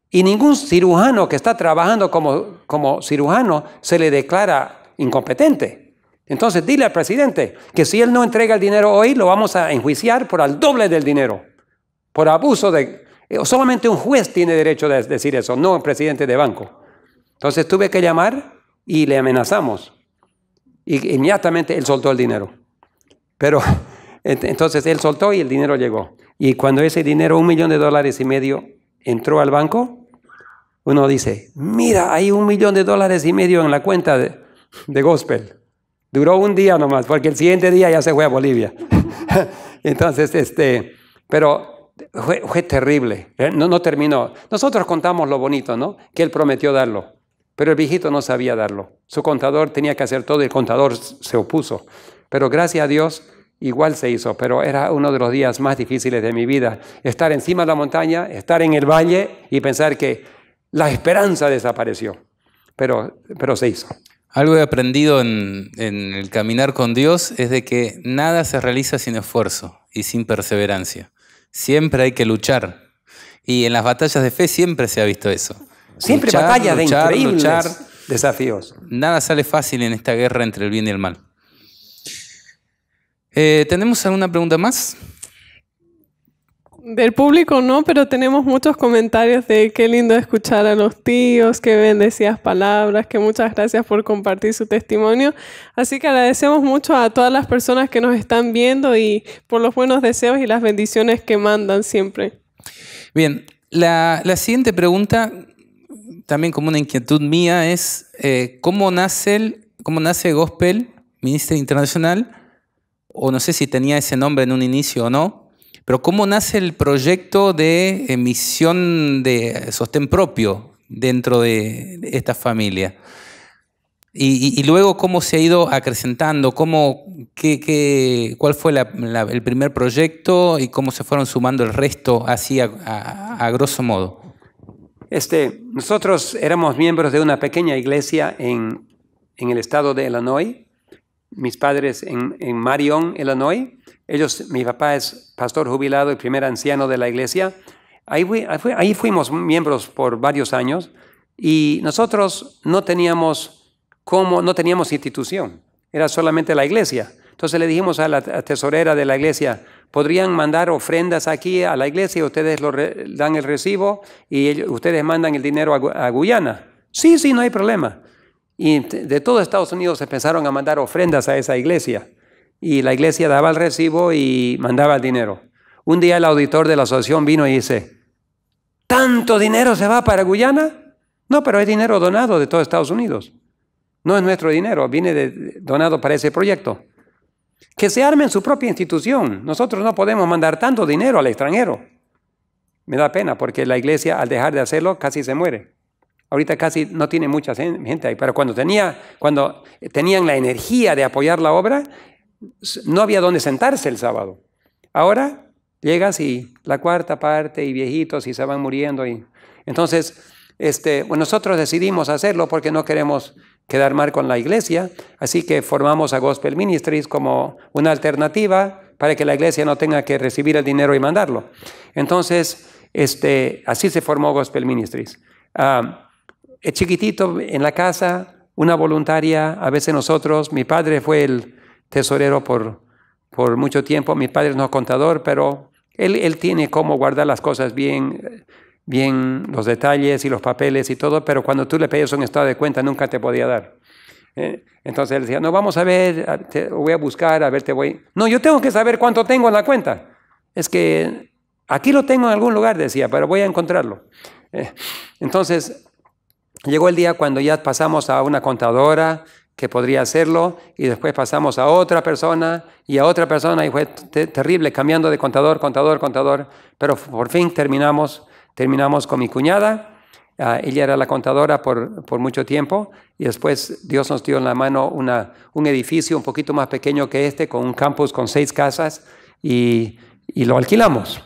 Y ningún cirujano que está trabajando como, como cirujano se le declara incompetente. Entonces dile al presidente que si él no entrega el dinero hoy, lo vamos a enjuiciar por el doble del dinero, por abuso de... Eh, solamente un juez tiene derecho de decir eso, no el presidente de banco. Entonces tuve que llamar y le amenazamos. Y inmediatamente él soltó el dinero. Pero entonces él soltó y el dinero llegó. Y cuando ese dinero, un millón de dólares y medio, entró al banco, uno dice, mira, hay un millón de dólares y medio en la cuenta de, de gospel. Duró un día nomás, porque el siguiente día ya se fue a Bolivia. Entonces, este, pero fue, terrible, ¿eh? no, no terminó. Nosotros contamos lo bonito, ¿no? Que él prometió darlo, pero el viejito no sabía darlo. Su contador tenía que hacer todo y el contador se opuso. Pero gracias a Dios, igual se hizo, pero era uno de los días más difíciles de mi vida. Estar encima de la montaña, estar en el valle y pensar que la esperanza desapareció, pero, pero se hizo. Algo he aprendido en, el caminar con Dios es de que nada se realiza sin esfuerzo y sin perseverancia. Siempre hay que luchar. Y en las batallas de fe siempre se ha visto eso. Siempre luchar, batallas de increíbles luchar. desafíos. Nada sale fácil en esta guerra entre el bien y el mal. Eh, ¿Tenemos alguna pregunta más? Del público no, pero tenemos muchos comentarios de qué lindo escuchar a los tíos, qué bendecidas palabras, que muchas gracias por compartir su testimonio. Así que agradecemos mucho a todas las personas que nos están viendo y por los buenos deseos y las bendiciones que mandan siempre. Bien, la, siguiente pregunta, también como una inquietud mía, es eh, ¿cómo, nace el, ¿cómo nace Gospel Ministro Internacional? O no sé si tenía ese nombre en un inicio o no pero ¿cómo nace el proyecto de emisión de sostén propio dentro de esta familia? Y, luego, ¿cómo se ha ido acrecentando? ¿Cómo, qué, qué, ¿Cuál fue el primer proyecto y cómo se fueron sumando el resto así a, grosso modo? Este, nosotros éramos miembros de una pequeña iglesia en, el estado de Illinois, mis padres en Marion, Illinois, ellos, mi papá es pastor jubilado y primer anciano de la iglesia. Ahí, fuimos miembros por varios años y nosotros no teníamos no teníamos institución, era solamente la iglesia. Entonces le dijimos a la tesorera de la iglesia, podrían mandar ofrendas aquí a la iglesia, ustedes lo dan el recibo y ustedes mandan el dinero a, Guyana. Sí, sí, no hay problema. Y de todo Estados Unidos se empezaron a mandar ofrendas a esa iglesia y la iglesia daba el recibo y mandaba el dinero. Un día el auditor de la asociación vino y dice, ¿tanto dinero se va para Guyana? No, pero es dinero donado de todos Estados Unidos. No es nuestro dinero, viene donado para ese proyecto. Que se arme en su propia institución. Nosotros no podemos mandar tanto dinero al extranjero. Me da pena porque la iglesia al dejar de hacerlo casi se muere. Ahorita casi no tiene mucha gente ahí, pero cuando, tenía, cuando tenían la energía de apoyar la obra, no había dónde sentarse el sábado. Ahora llegas y la cuarta parte y viejitos y se van muriendo. Y... Entonces, este, nosotros decidimos hacerlo porque no queremos quedar mal con la iglesia, así que formamos a Gospel Ministries como una alternativa para que la iglesia no tenga que recibir el dinero y mandarlo. Entonces, este, así se formó Gospel Ministries. Ah, chiquitito en la casa, una voluntaria, a veces nosotros, mi padre fue el, tesorero por, por mucho tiempo, mi padre no es contador, pero él, él, tiene cómo guardar las cosas bien, bien los detalles y los papeles y todo, pero cuando tú le pedías un estado de cuenta nunca te podía dar. Eh, entonces él decía, no, vamos a ver, te voy a buscar, a ver, te voy. No, yo tengo que saber cuánto tengo en la cuenta. Es que aquí lo tengo en algún lugar, decía, pero voy a encontrarlo. Eh, entonces llegó el día cuando ya pasamos a una contadora que podría hacerlo y después pasamos a otra persona y a otra persona y fue terrible cambiando de contador, contador, contador, pero por fin terminamos, terminamos con mi cuñada. Ah, ella era la contadora por, por, mucho tiempo y después Dios nos dio en la mano una, un edificio un poquito más pequeño que este, con un campus con seis casas y, y lo alquilamos.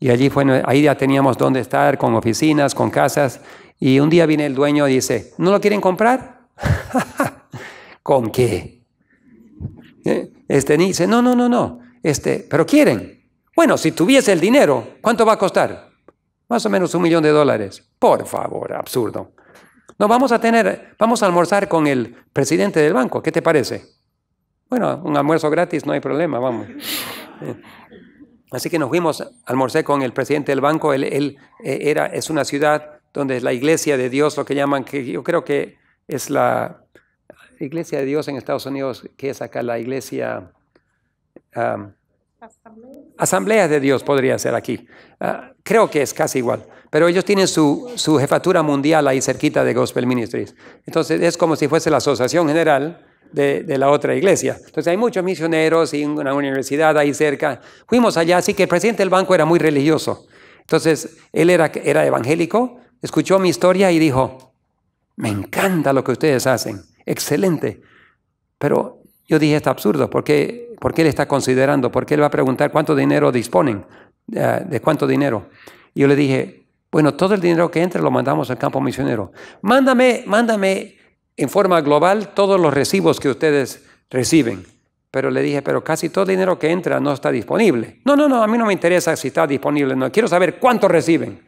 Y allí fue, ahí ya teníamos dónde estar, con oficinas, con casas. Y un día viene el dueño y dice, ¿no lo quieren comprar? ¿Con qué? ¿Eh? Este, dice, no, no, no, no. Este, pero quieren. Bueno, si tuviese el dinero, ¿cuánto va a costar? Más o menos un millón de dólares. Por favor, absurdo. No, vamos a tener, vamos a almorzar con el presidente del banco. ¿Qué te parece? Bueno, un almuerzo gratis, no hay problema, vamos. Eh, así que nos fuimos, almorcé con el presidente del banco. Él, eh, era, es una ciudad donde es la iglesia de Dios, lo que llaman, que yo creo que es la iglesia de Dios en Estados Unidos, que es acá la iglesia... Asamblea de Dios podría ser aquí. Ah, creo que es casi igual. Pero ellos tienen su, jefatura mundial ahí cerquita de Gospel Ministries. Entonces es como si fuese la asociación general de, la otra iglesia. Entonces hay muchos misioneros y una universidad ahí cerca. Fuimos allá, así que el presidente del banco era muy religioso. Entonces él era, era evangélico, escuchó mi historia y dijo, me encanta lo que ustedes hacen excelente. Pero yo dije, está absurdo, ¿por qué, él está considerando? ¿Por qué él va a preguntar cuánto dinero disponen? ¿De cuánto dinero? yo le dije, bueno, todo el dinero que entre lo mandamos al campo misionero. Mándame, mándame en forma global todos los recibos que ustedes reciben. Pero le dije, pero casi todo el dinero que entra no está disponible. No, no, no, a mí no me interesa si está disponible. No, quiero saber cuánto reciben.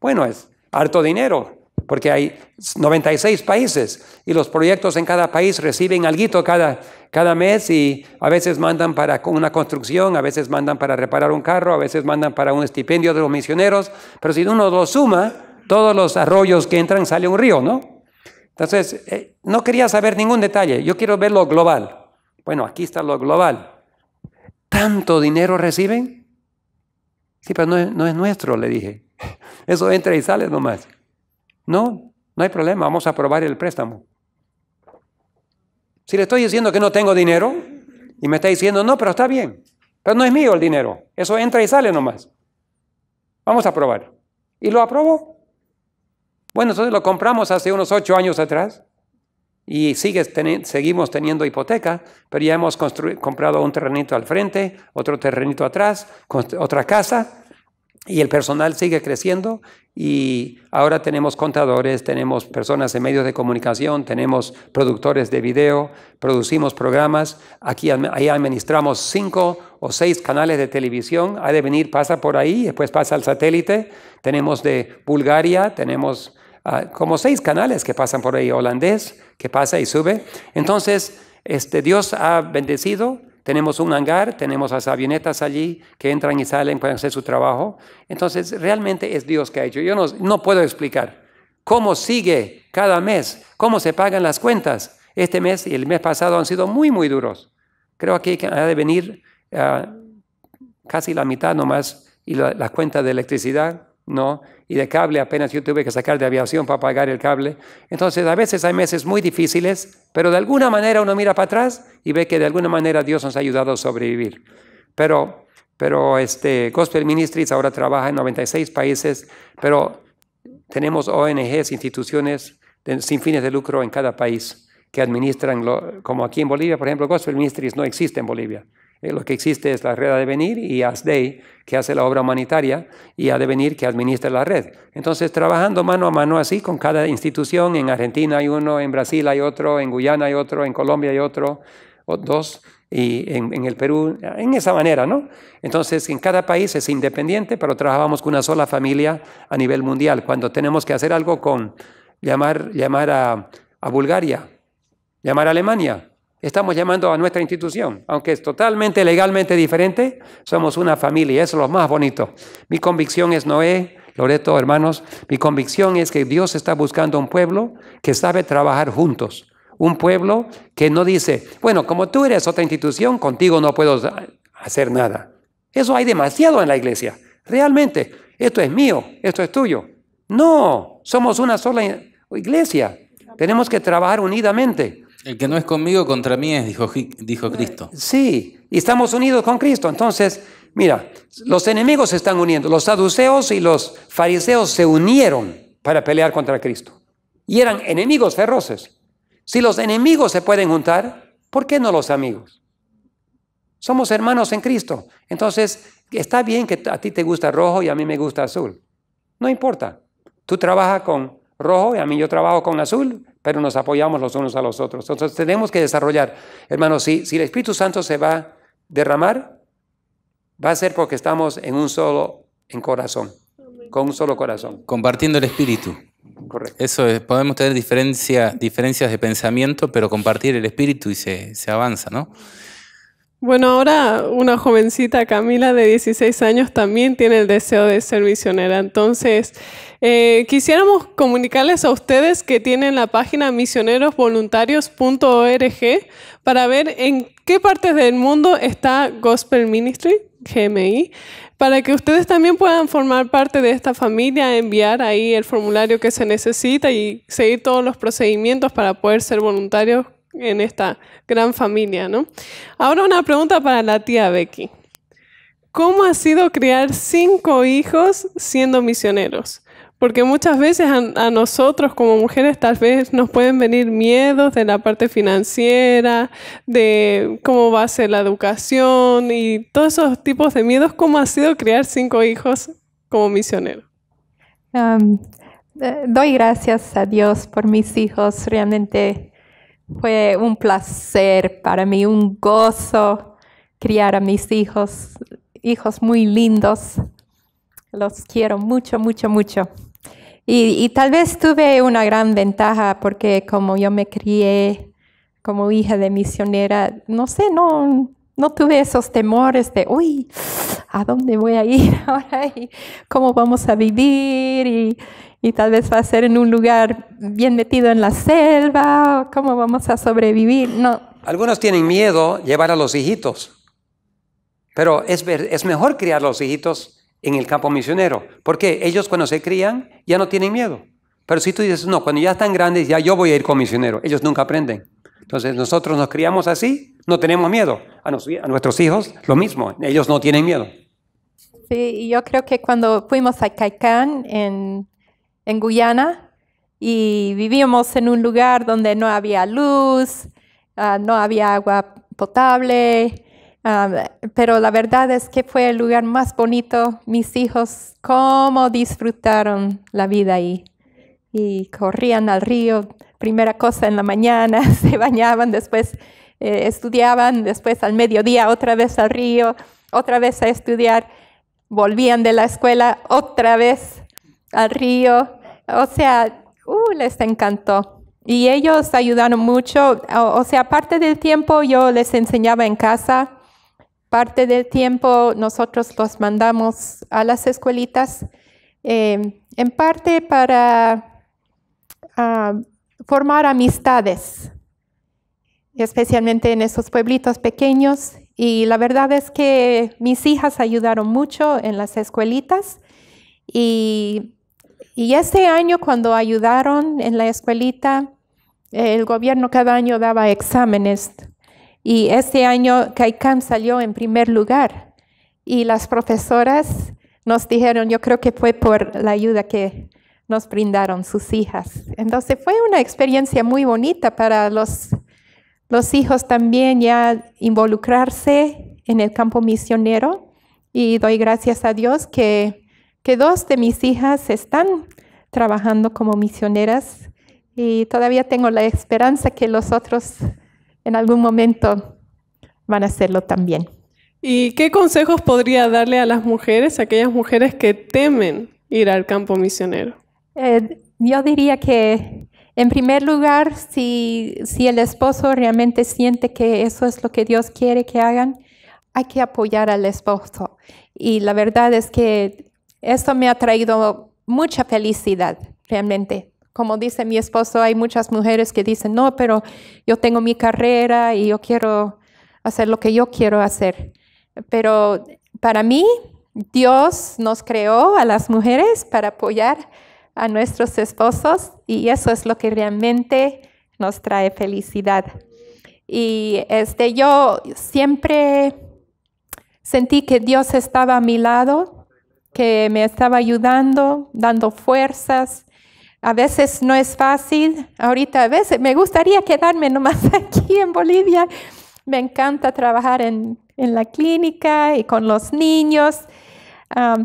Bueno, es harto dinero porque hay 96 países y los proyectos en cada país reciben algo cada, cada mes y a veces mandan para una construcción, a veces mandan para reparar un carro, a veces mandan para un estipendio de los misioneros, pero si uno lo suma, todos los arroyos que entran sale un río, ¿no? Entonces, eh, no quería saber ningún detalle, yo quiero ver lo global. Bueno, aquí está lo global. ¿Tanto dinero reciben? Sí, pero no es, no es nuestro, le dije. Eso entra y sale nomás. No, no hay problema, vamos a aprobar el préstamo. Si le estoy diciendo que no tengo dinero y me está diciendo, no, pero está bien, pero no es mío el dinero, eso entra y sale nomás. Vamos a aprobar. ¿Y lo aprobó? Bueno, entonces lo compramos hace unos ocho años atrás y seguimos teniendo hipoteca, pero ya hemos comprado un terrenito al frente, otro terrenito atrás, otra casa, y el personal sigue creciendo y ahora tenemos contadores, tenemos personas en medios de comunicación, tenemos productores de video, producimos programas, aquí ahí administramos cinco o seis canales de televisión, ha de venir, pasa por ahí, después pasa al satélite, tenemos de Bulgaria, tenemos ah, como seis canales que pasan por ahí, holandés, que pasa y sube. Entonces, este, Dios ha bendecido tenemos un hangar, tenemos las avionetas allí que entran y salen para hacer su trabajo. Entonces, realmente es Dios que ha hecho. Yo no, puedo explicar cómo sigue cada mes, cómo se pagan las cuentas. Este mes y el mes pasado han sido muy, muy duros. Creo que ha de venir ah, casi la mitad nomás y las cuentas de electricidad ¿no? Y de cable apenas yo tuve que sacar de aviación para pagar el cable. Entonces, a veces hay meses muy difíciles, pero de alguna manera uno mira para atrás y ve que de alguna manera Dios nos ha ayudado a sobrevivir. Pero, pero este Gospel Ministries ahora trabaja en 96 países, pero tenemos ONGs, instituciones sin fines de lucro en cada país que administran, como aquí en Bolivia, por ejemplo, Gospel Ministries no existe en Bolivia. Eh, lo que existe es la red Adevenir y ASDEI, que hace la obra humanitaria, y Adevenir, que administra la red. Entonces, trabajando mano a mano así con cada institución, en Argentina hay uno, en Brasil hay otro, en Guyana hay otro, en Colombia hay otro, o dos, y en, el Perú, en esa manera, ¿no? Entonces, en cada país es independiente, pero trabajamos con una sola familia a nivel mundial. Cuando tenemos que hacer algo con llamar, llamar a, a Bulgaria, llamar a Alemania, estamos llamando a nuestra institución, aunque es totalmente legalmente diferente, somos una familia, eso es lo más bonito. Mi convicción es Noé, Loreto, hermanos, mi convicción es que Dios está buscando un pueblo que sabe trabajar juntos, un pueblo que no dice, bueno, como tú eres otra institución, contigo no puedo hacer nada. Eso hay demasiado en la iglesia. Realmente, esto es mío, esto es tuyo. No, somos una sola iglesia. Tenemos que trabajar unidamente. El que no es conmigo, contra mí es, dijo, dijo Cristo. Eh, sí, y estamos unidos con Cristo. Entonces, mira, los enemigos se están uniendo. Los saduceos y los fariseos se unieron para pelear contra Cristo. Y eran enemigos feroces. Si los enemigos se pueden juntar, ¿por qué no los amigos? Somos hermanos en Cristo. Entonces, está bien que a ti te gusta rojo y a mí me gusta azul. No importa. Tú trabajas con rojo y a mí yo trabajo con azul pero nos apoyamos los unos a los otros. Entonces tenemos que desarrollar, hermanos, si, si el Espíritu Santo se va a derramar, va a ser porque estamos en un solo en corazón, con un solo corazón. Compartiendo el Espíritu. Correcto. Eso es, podemos tener diferencia, diferencias de pensamiento, pero compartir el Espíritu y se, se avanza, ¿no? Bueno, ahora una jovencita Camila de 16 años también tiene el deseo de ser misionera. Entonces, eh, quisiéramos comunicarles a ustedes que tienen la página misionerosvoluntarios.org para ver en qué partes del mundo está Gospel Ministry, GMI, para que ustedes también puedan formar parte de esta familia, enviar ahí el formulario que se necesita y seguir todos los procedimientos para poder ser voluntarios en esta gran familia, ¿no? Ahora una pregunta para la tía Becky. ¿Cómo ha sido crear cinco hijos siendo misioneros? Porque muchas veces a, nosotros como mujeres tal vez nos pueden venir miedos de la parte financiera, de cómo va a ser la educación y todos esos tipos de miedos. ¿Cómo ha sido crear cinco hijos como misionero? Eh, doy gracias a Dios por mis hijos. Realmente fue un placer para mí, un gozo criar a mis hijos, hijos muy lindos. Los quiero mucho, mucho, mucho. Y, tal vez tuve una gran ventaja porque como yo me crié como hija de misionera, no sé, no, no tuve esos temores de, uy, ¿a dónde voy a ir ahora? ¿Y ¿Cómo vamos a vivir? Y, y tal vez va a ser en un lugar bien metido en la selva, ¿cómo vamos a sobrevivir? No. Algunos tienen miedo llevar a los hijitos, pero es, es mejor criar a los hijitos en el campo misionero, porque ellos cuando se crían ya no tienen miedo. Pero si tú dices, no, cuando ya están grandes, ya yo voy a ir con misionero, ellos nunca aprenden. Entonces nosotros nos criamos así, no tenemos miedo. A, a nuestros hijos lo mismo, ellos no tienen miedo. Sí, yo creo que cuando fuimos a Caicán en en Guyana y vivíamos en un lugar donde no había luz, ah, no había agua potable, ah, pero la verdad es que fue el lugar más bonito. Mis hijos, cómo disfrutaron la vida ahí. Y corrían al río, primera cosa en la mañana, se bañaban, después eh, estudiaban, después al mediodía otra vez al río, otra vez a estudiar, volvían de la escuela otra vez al río. O sea, uh, les encantó. Y ellos ayudaron mucho. O, sea, parte del tiempo yo les enseñaba en casa, parte del tiempo nosotros los mandamos a las escuelitas, eh, en parte para ah, formar amistades, especialmente en esos pueblitos pequeños. Y la verdad es que mis hijas ayudaron mucho en las escuelitas y y este año cuando ayudaron en la escuelita, el gobierno cada año daba exámenes y este año CAICAM salió en primer lugar y las profesoras nos dijeron, yo creo que fue por la ayuda que nos brindaron sus hijas. Entonces fue una experiencia muy bonita para los, los hijos también ya involucrarse en el campo misionero y doy gracias a Dios que que dos de mis hijas están trabajando como misioneras y todavía tengo la esperanza que los otros en algún momento van a hacerlo también. ¿Y qué consejos podría darle a las mujeres, aquellas mujeres que temen ir al campo misionero? Eh, yo diría que en primer lugar, si, si, el esposo realmente siente que eso es lo que Dios quiere que hagan, hay que apoyar al esposo. Y la verdad es que esto me ha traído mucha felicidad, realmente. Como dice mi esposo, hay muchas mujeres que dicen, no, pero yo tengo mi carrera y yo quiero hacer lo que yo quiero hacer. Pero para mí, Dios nos creó a las mujeres para apoyar a nuestros esposos y eso es lo que realmente nos trae felicidad. Y este, yo siempre sentí que Dios estaba a mi lado que me estaba ayudando, dando fuerzas. A veces no es fácil, ahorita a veces me gustaría quedarme nomás aquí en Bolivia. Me encanta trabajar en, la clínica y con los niños,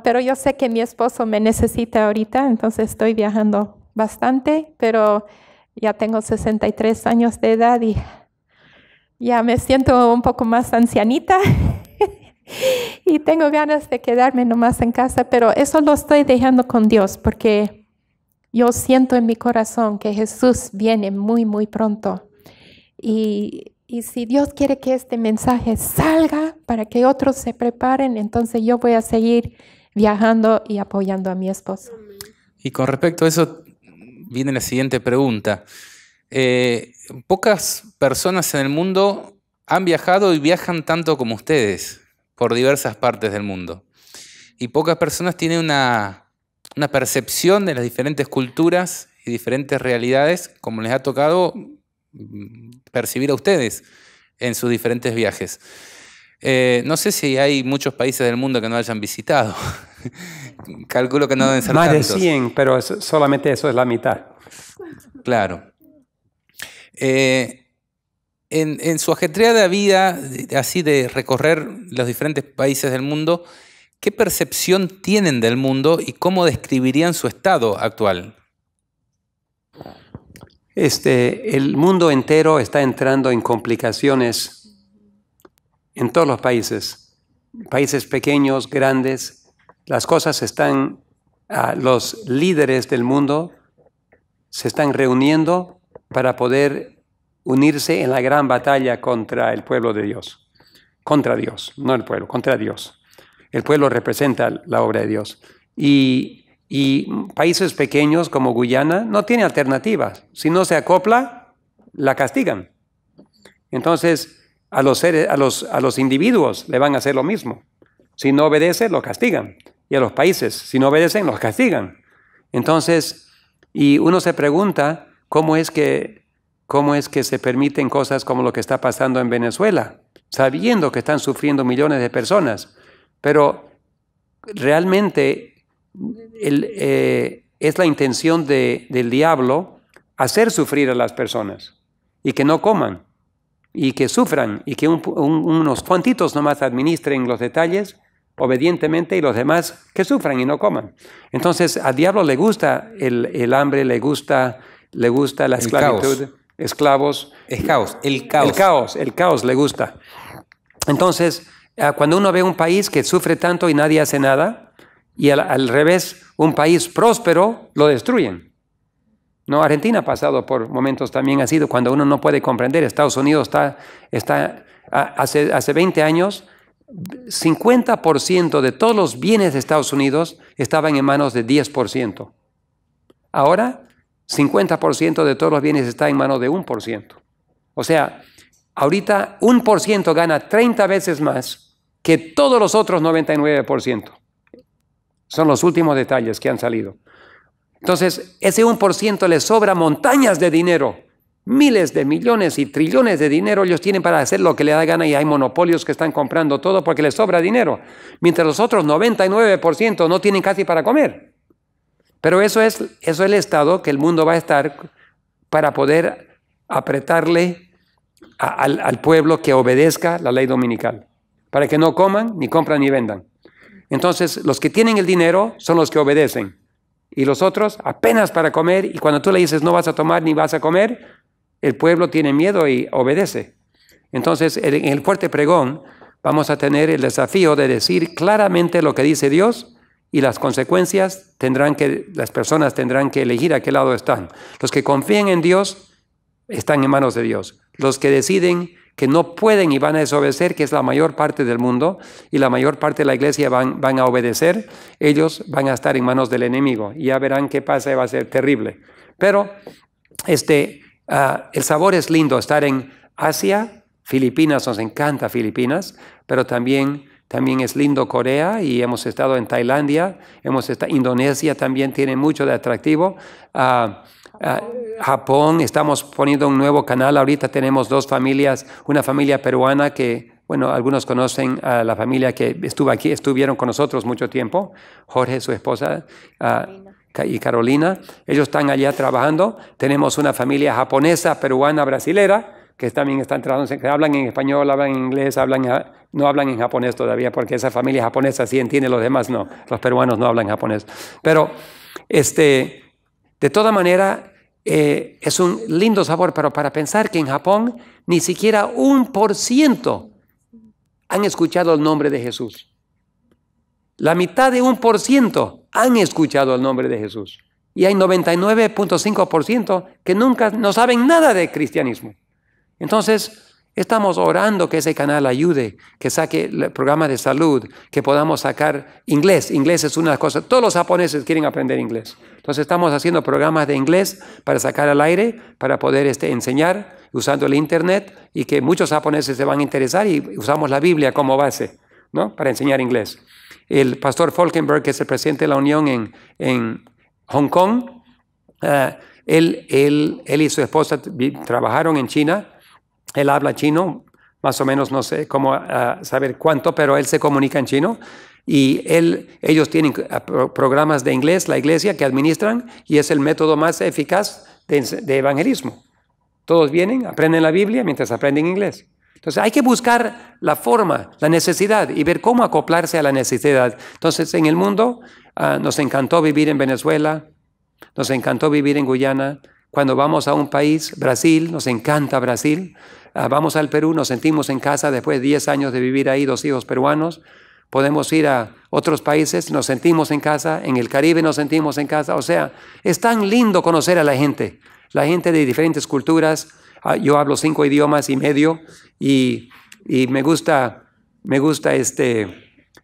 pero yo sé que mi esposo me necesita ahorita, entonces estoy viajando bastante, pero ya tengo 63 años de edad y ya me siento un poco más ancianita. y tengo ganas de quedarme nomás en casa, pero eso lo estoy dejando con Dios porque yo siento en mi corazón que Jesús viene muy, muy pronto. Y, si Dios quiere que este mensaje salga para que otros se preparen, entonces yo voy a seguir viajando y apoyando a mi esposo. Y con respecto a eso, viene la siguiente pregunta. Eh, pocas personas en el mundo han viajado y viajan tanto como ustedes por diversas partes del mundo. Y pocas personas tienen una, percepción de las diferentes culturas y diferentes realidades como les ha tocado mm, percibir a ustedes en sus diferentes viajes. Eh, no sé si hay muchos países del mundo que no hayan visitado. Calculo que no deben ser Más de 100, pero solamente eso es la mitad. Claro. Eh, en, su ajetreada vida, así de recorrer los diferentes países del mundo, ¿qué percepción tienen del mundo y cómo describirían su estado actual? Este, el mundo entero está entrando en complicaciones en todos los países, países pequeños, grandes. Las cosas están, ah, los líderes del mundo se están reuniendo para poder unirse en la gran batalla contra el pueblo de Dios. Contra Dios, no el pueblo, contra Dios. El pueblo representa la obra de Dios. Y, países pequeños como Guyana no tienen alternativas. Si no se acopla, la castigan. Entonces, a los, seres, a los, a los individuos le van a hacer lo mismo. Si no obedece lo castigan. Y a los países, si no obedecen, los castigan. Entonces, y uno se pregunta cómo es que ¿Cómo es que se permiten cosas como lo que está pasando en Venezuela, sabiendo que están sufriendo millones de personas? Pero realmente eh, es la intención del diablo hacer sufrir a las personas y que no coman y que sufran y que unos cuantitos nomás administren los detalles obedientemente y los demás que sufran y no coman. Entonces, al diablo le gusta el, hambre, le gusta, le gusta la esclavitud, esclavos. Es caos, el caos. El caos, el caos le gusta. Entonces, ah, cuando uno ve un país que sufre tanto y nadie hace nada, y al, revés, un país próspero, lo destruyen. No, Argentina ha pasado por momentos también ha sido cuando uno no puede comprender. Estados Unidos está, está ah, hace, hace 20 años, 50% de todos los bienes de Estados Unidos estaban en manos de 10%. Ahora 50% de todos los bienes está en manos de un 1%. O sea, ahorita 1% gana 30 veces más que todos los otros 99%. Son los últimos detalles que han salido. Entonces, ese 1% le sobra montañas de dinero. Miles de millones y trillones de dinero ellos tienen para hacer lo que les da gana y hay monopolios que están comprando todo porque les sobra dinero. Mientras los otros 99% no tienen casi para comer. Pero eso es, eso el estado que el mundo va a estar para poder apretarle al, al pueblo que obedezca la ley dominical, para que no coman, ni compran, ni vendan. Entonces, los que tienen el dinero son los que obedecen, y los otros apenas para comer, y cuando tú le dices no vas a tomar ni vas a comer, el pueblo tiene miedo y obedece. Entonces, en el fuerte pregón vamos a tener el desafío de decir claramente lo que dice Dios, y las consecuencias tendrán que, las personas tendrán que elegir a qué lado están. Los que confían en Dios están en manos de Dios. Los que deciden que no pueden y van a desobedecer, que es la mayor parte del mundo y la mayor parte de la iglesia van, van a obedecer, ellos van a estar en manos del enemigo y ya verán qué pasa va a ser terrible. Pero este, ah, el sabor es lindo estar en Asia, Filipinas, nos encanta Filipinas, pero también también es lindo Corea y hemos estado en Tailandia, hemos estado, Indonesia también tiene mucho de atractivo. Ah, ah, Japón, estamos poniendo un nuevo canal. Ahorita tenemos dos familias, una familia peruana que, bueno, algunos conocen a la familia que estuvo aquí, estuvieron con nosotros mucho tiempo, Jorge, su esposa ah, y Carolina. Ellos están allá trabajando. Tenemos una familia japonesa, peruana, brasilera que también están traduciendo, que hablan en español, hablan en inglés, hablan, no hablan en japonés todavía, porque esa familia japonesa sí entiende, los demás no, los peruanos no hablan japonés. Pero, este, de toda manera, eh, es un lindo sabor, pero para pensar que en Japón ni siquiera un por ciento han escuchado el nombre de Jesús. La mitad de un por ciento han escuchado el nombre de Jesús. Y hay 99.5% que nunca no saben nada de cristianismo. Entonces, estamos orando que ese canal ayude, que saque el programa de salud, que podamos sacar inglés. Inglés es una cosa. Todos los japoneses quieren aprender inglés. Entonces, estamos haciendo programas de inglés para sacar al aire, para poder este, enseñar usando el Internet y que muchos japoneses se van a interesar y usamos la Biblia como base ¿no? para enseñar inglés. El pastor Falkenberg, que es el presidente de la Unión en, Hong Kong, ah, él, y su esposa trabajaron en China él habla chino, más o menos no sé cómo ah, saber cuánto, pero él se comunica en chino y él, ellos tienen ah, programas de inglés, la iglesia, que administran y es el método más eficaz de, evangelismo. Todos vienen, aprenden la Biblia mientras aprenden inglés. Entonces hay que buscar la forma, la necesidad y ver cómo acoplarse a la necesidad. Entonces en el mundo ah, nos encantó vivir en Venezuela, nos encantó vivir en Guyana. Cuando vamos a un país, Brasil, nos encanta Brasil. Ah, vamos al Perú, nos sentimos en casa después de 10 años de vivir ahí, dos hijos peruanos. Podemos ir a otros países, nos sentimos en casa, en el Caribe nos sentimos en casa. O sea, es tan lindo conocer a la gente, la gente de diferentes culturas. Ah, yo hablo cinco idiomas y medio y, me gusta, me gusta este,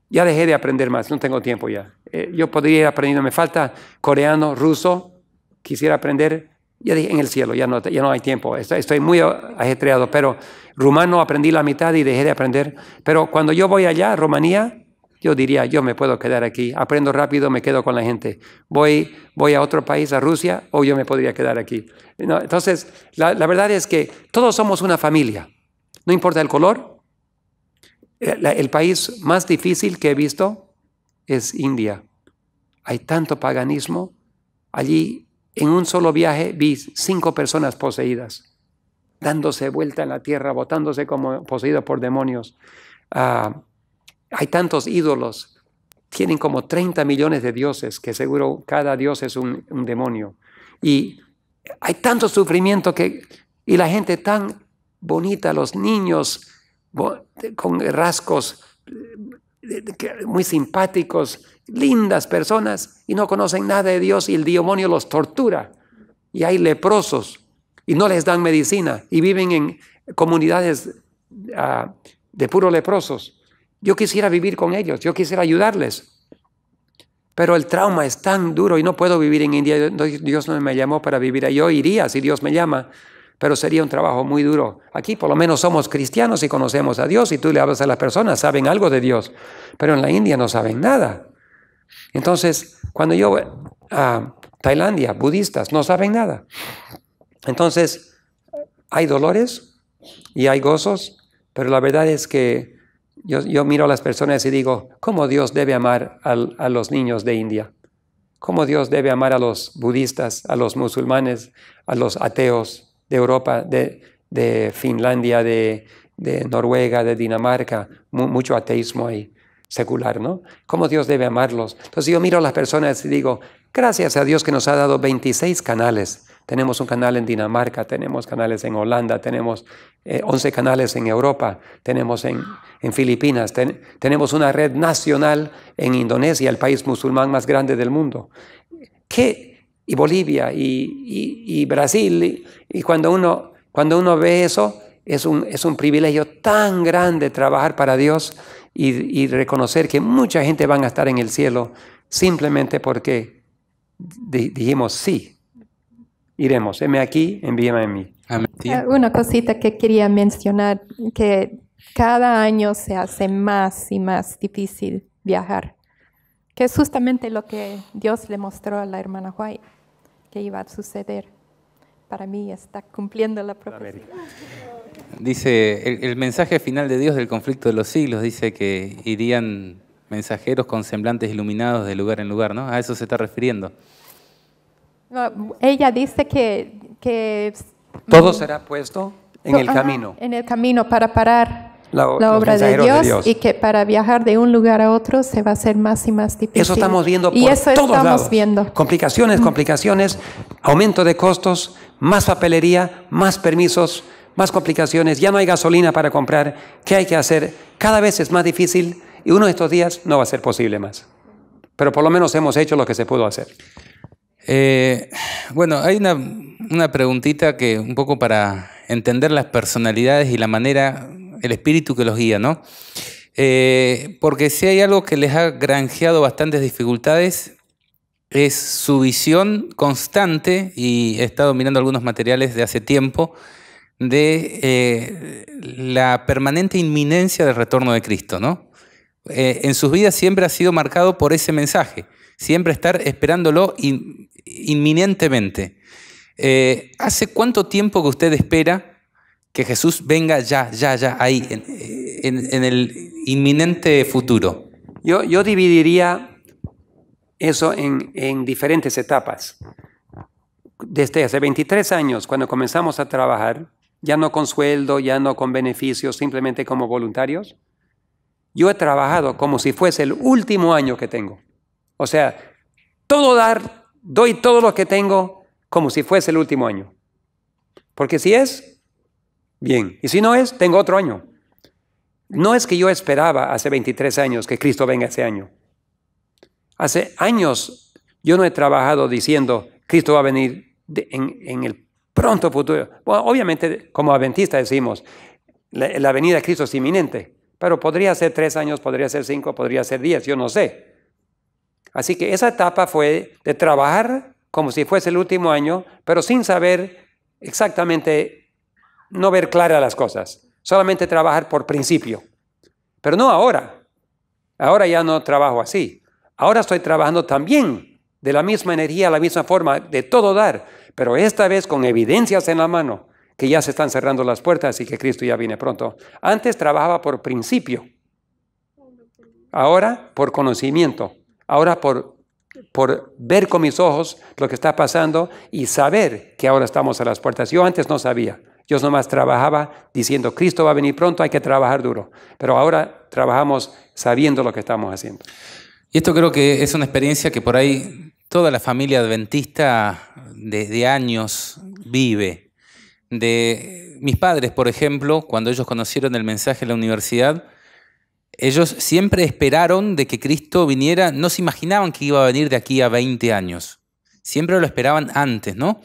ya dejé de aprender más, no tengo tiempo ya. Eh, yo podría ir aprendiendo, me falta coreano, ruso, quisiera aprender ya dije, en el cielo, ya no, ya no hay tiempo, estoy, muy ajetreado, pero rumano aprendí la mitad y dejé de aprender. Pero cuando yo voy allá, a Rumanía, yo diría, yo me puedo quedar aquí, aprendo rápido, me quedo con la gente. Voy, voy a otro país, a Rusia, o yo me podría quedar aquí. No, entonces, la, verdad es que todos somos una familia, no importa el color. Eh, el país más difícil que he visto es India. Hay tanto paganismo, allí en un solo viaje vi cinco personas poseídas, dándose vuelta en la tierra, botándose como poseídas por demonios. Ah, hay tantos ídolos, tienen como 30 millones de dioses, que seguro cada dios es un, demonio. Y hay tanto sufrimiento que, y la gente tan bonita, los niños con rasgos eh, muy simpáticos, lindas personas y no conocen nada de Dios y el demonio los tortura. Y hay leprosos y no les dan medicina y viven en comunidades ah, de puros leprosos. Yo quisiera vivir con ellos, yo quisiera ayudarles. Pero el trauma es tan duro y no puedo vivir en India. Dios no me llamó para vivir ahí. Yo iría si Dios me llama, pero sería un trabajo muy duro. Aquí por lo menos somos cristianos y conocemos a Dios y tú le hablas a las personas, saben algo de Dios. Pero en la India no saben nada. Entonces, cuando yo voy a Tailandia, budistas, no saben nada. Entonces, hay dolores y hay gozos, pero la verdad es que yo, miro a las personas y digo, ¿cómo Dios debe amar a, los niños de India? ¿Cómo Dios debe amar a los budistas, a los musulmanes, a los ateos de Europa, de, Finlandia, de Noruega, de Dinamarca, mucho ateísmo ahí secular, ¿no? Cómo Dios debe amarlos. Entonces yo miro a las personas y digo, gracias a Dios que nos ha dado 26 canales. Tenemos un canal en Dinamarca, tenemos canales en Holanda, tenemos 11 eh, canales en Europa, tenemos en, Filipinas, tenemos una red nacional en Indonesia, el país musulmán más grande del mundo. ¿Qué? Y Bolivia y, Brasil. Y, cuando, uno, cuando uno ve eso, es un, es un privilegio tan grande trabajar para Dios y, reconocer que mucha gente van a estar en el cielo simplemente porque dijimos sí, iremos. Heme aquí, envíame a mí. Ah, una cosita que quería mencionar, que cada año se hace más y más difícil viajar, que es justamente lo que Dios le mostró a la hermana White, que iba a suceder. Para mí está cumpliendo la profecía. Dice, el, mensaje final de Dios del conflicto de los siglos dice que irían mensajeros con semblantes iluminados de lugar en lugar, ¿no? A eso se está refiriendo. ella dice que, que... Todo será puesto en el camino. En el camino para parar la, obra de Dios, y que para viajar de un lugar a otro se va a hacer más y más difícil. Eso estamos viendo por y eso todos estamos lados. viendo. Complicaciones, complicaciones, aumento de costos, más papelería, más permisos, más complicaciones, ya no hay gasolina para comprar, ¿qué hay que hacer? Cada vez es más difícil y uno de estos días no va a ser posible más. Pero por lo menos hemos hecho lo que se pudo hacer. Eh, bueno, hay una, preguntita que un poco para entender las personalidades y la manera, el espíritu que los guía, ¿no? Eh, porque si hay algo que les ha granjeado bastantes dificultades es su visión constante, y he estado mirando algunos materiales de hace tiempo, de eh, la permanente inminencia del retorno de Cristo, ¿no? Eh, en sus vidas siempre ha sido marcado por ese mensaje, siempre estar esperándolo inminentemente. Eh, ¿Hace cuánto tiempo que usted espera que Jesús venga ya, ya, ya, ahí, en, el inminente futuro? Yo, yo dividiría eso en, en diferentes etapas desde hace 23 años, cuando comenzamos a trabajar, ya no con sueldo, ya no con beneficios, simplemente como voluntarios. Yo he trabajado como si fuese el último año que tengo. O sea, todo dar, doy todo lo que tengo como si fuese el último año. Porque si es, bien. Y si no es, tengo otro año. No es que yo esperaba hace 23 años que Cristo venga ese año. Hace años yo no he trabajado diciendo, Cristo va a venir en, en, el, pronto futuro. obviamente, como adventistas decimos, la, la, venida de Cristo es inminente, pero podría ser tres años, podría ser cinco, podría ser diez, yo no sé. Así que esa etapa fue de trabajar como si fuese el último año, pero sin saber exactamente, no ver claras las cosas, solamente trabajar por principio. Pero no ahora. Ahora ya no trabajo así. Ahora estoy trabajando también de la misma energía, la misma forma, de todo dar pero esta vez con evidencias en la mano que ya se están cerrando las puertas y que Cristo ya viene pronto. Antes trabajaba por principio, ahora por conocimiento, ahora por, por ver con mis ojos lo que está pasando y saber que ahora estamos a las puertas. Yo antes no sabía, yo nomás trabajaba diciendo, Cristo va a venir pronto, hay que trabajar duro, pero ahora trabajamos sabiendo lo que estamos haciendo. Y esto creo que es una experiencia que por ahí toda la familia adventista desde años vive. De mis padres, por ejemplo, cuando ellos conocieron el mensaje en la universidad, ellos siempre esperaron de que Cristo viniera, no se imaginaban que iba a venir de aquí a 20 años. Siempre lo esperaban antes, ¿no?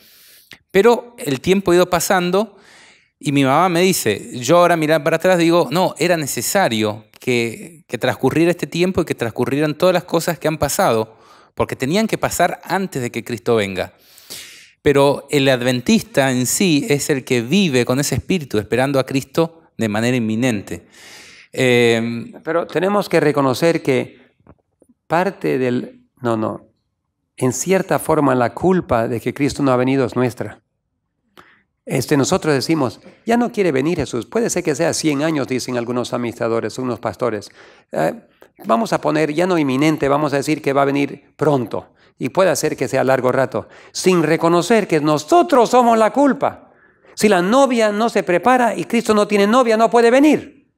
Pero el tiempo ha ido pasando y mi mamá me dice, yo ahora mirar para atrás digo, no, era necesario que transcurriera este tiempo y que transcurrieran todas las cosas que han pasado porque tenían que pasar antes de que Cristo venga. Pero el adventista en sí es el que vive con ese espíritu, esperando a Cristo de manera inminente. Eh, Pero tenemos que reconocer que parte del... No, no. En cierta forma la culpa de que Cristo no ha venido es nuestra. Este, nosotros decimos, ya no quiere venir Jesús. Puede ser que sea 100 años, dicen algunos administradores, unos pastores. Eh, vamos a poner ya no inminente, vamos a decir que va a venir pronto y puede ser que sea largo rato, sin reconocer que nosotros somos la culpa. Si la novia no se prepara y Cristo no tiene novia, no puede venir.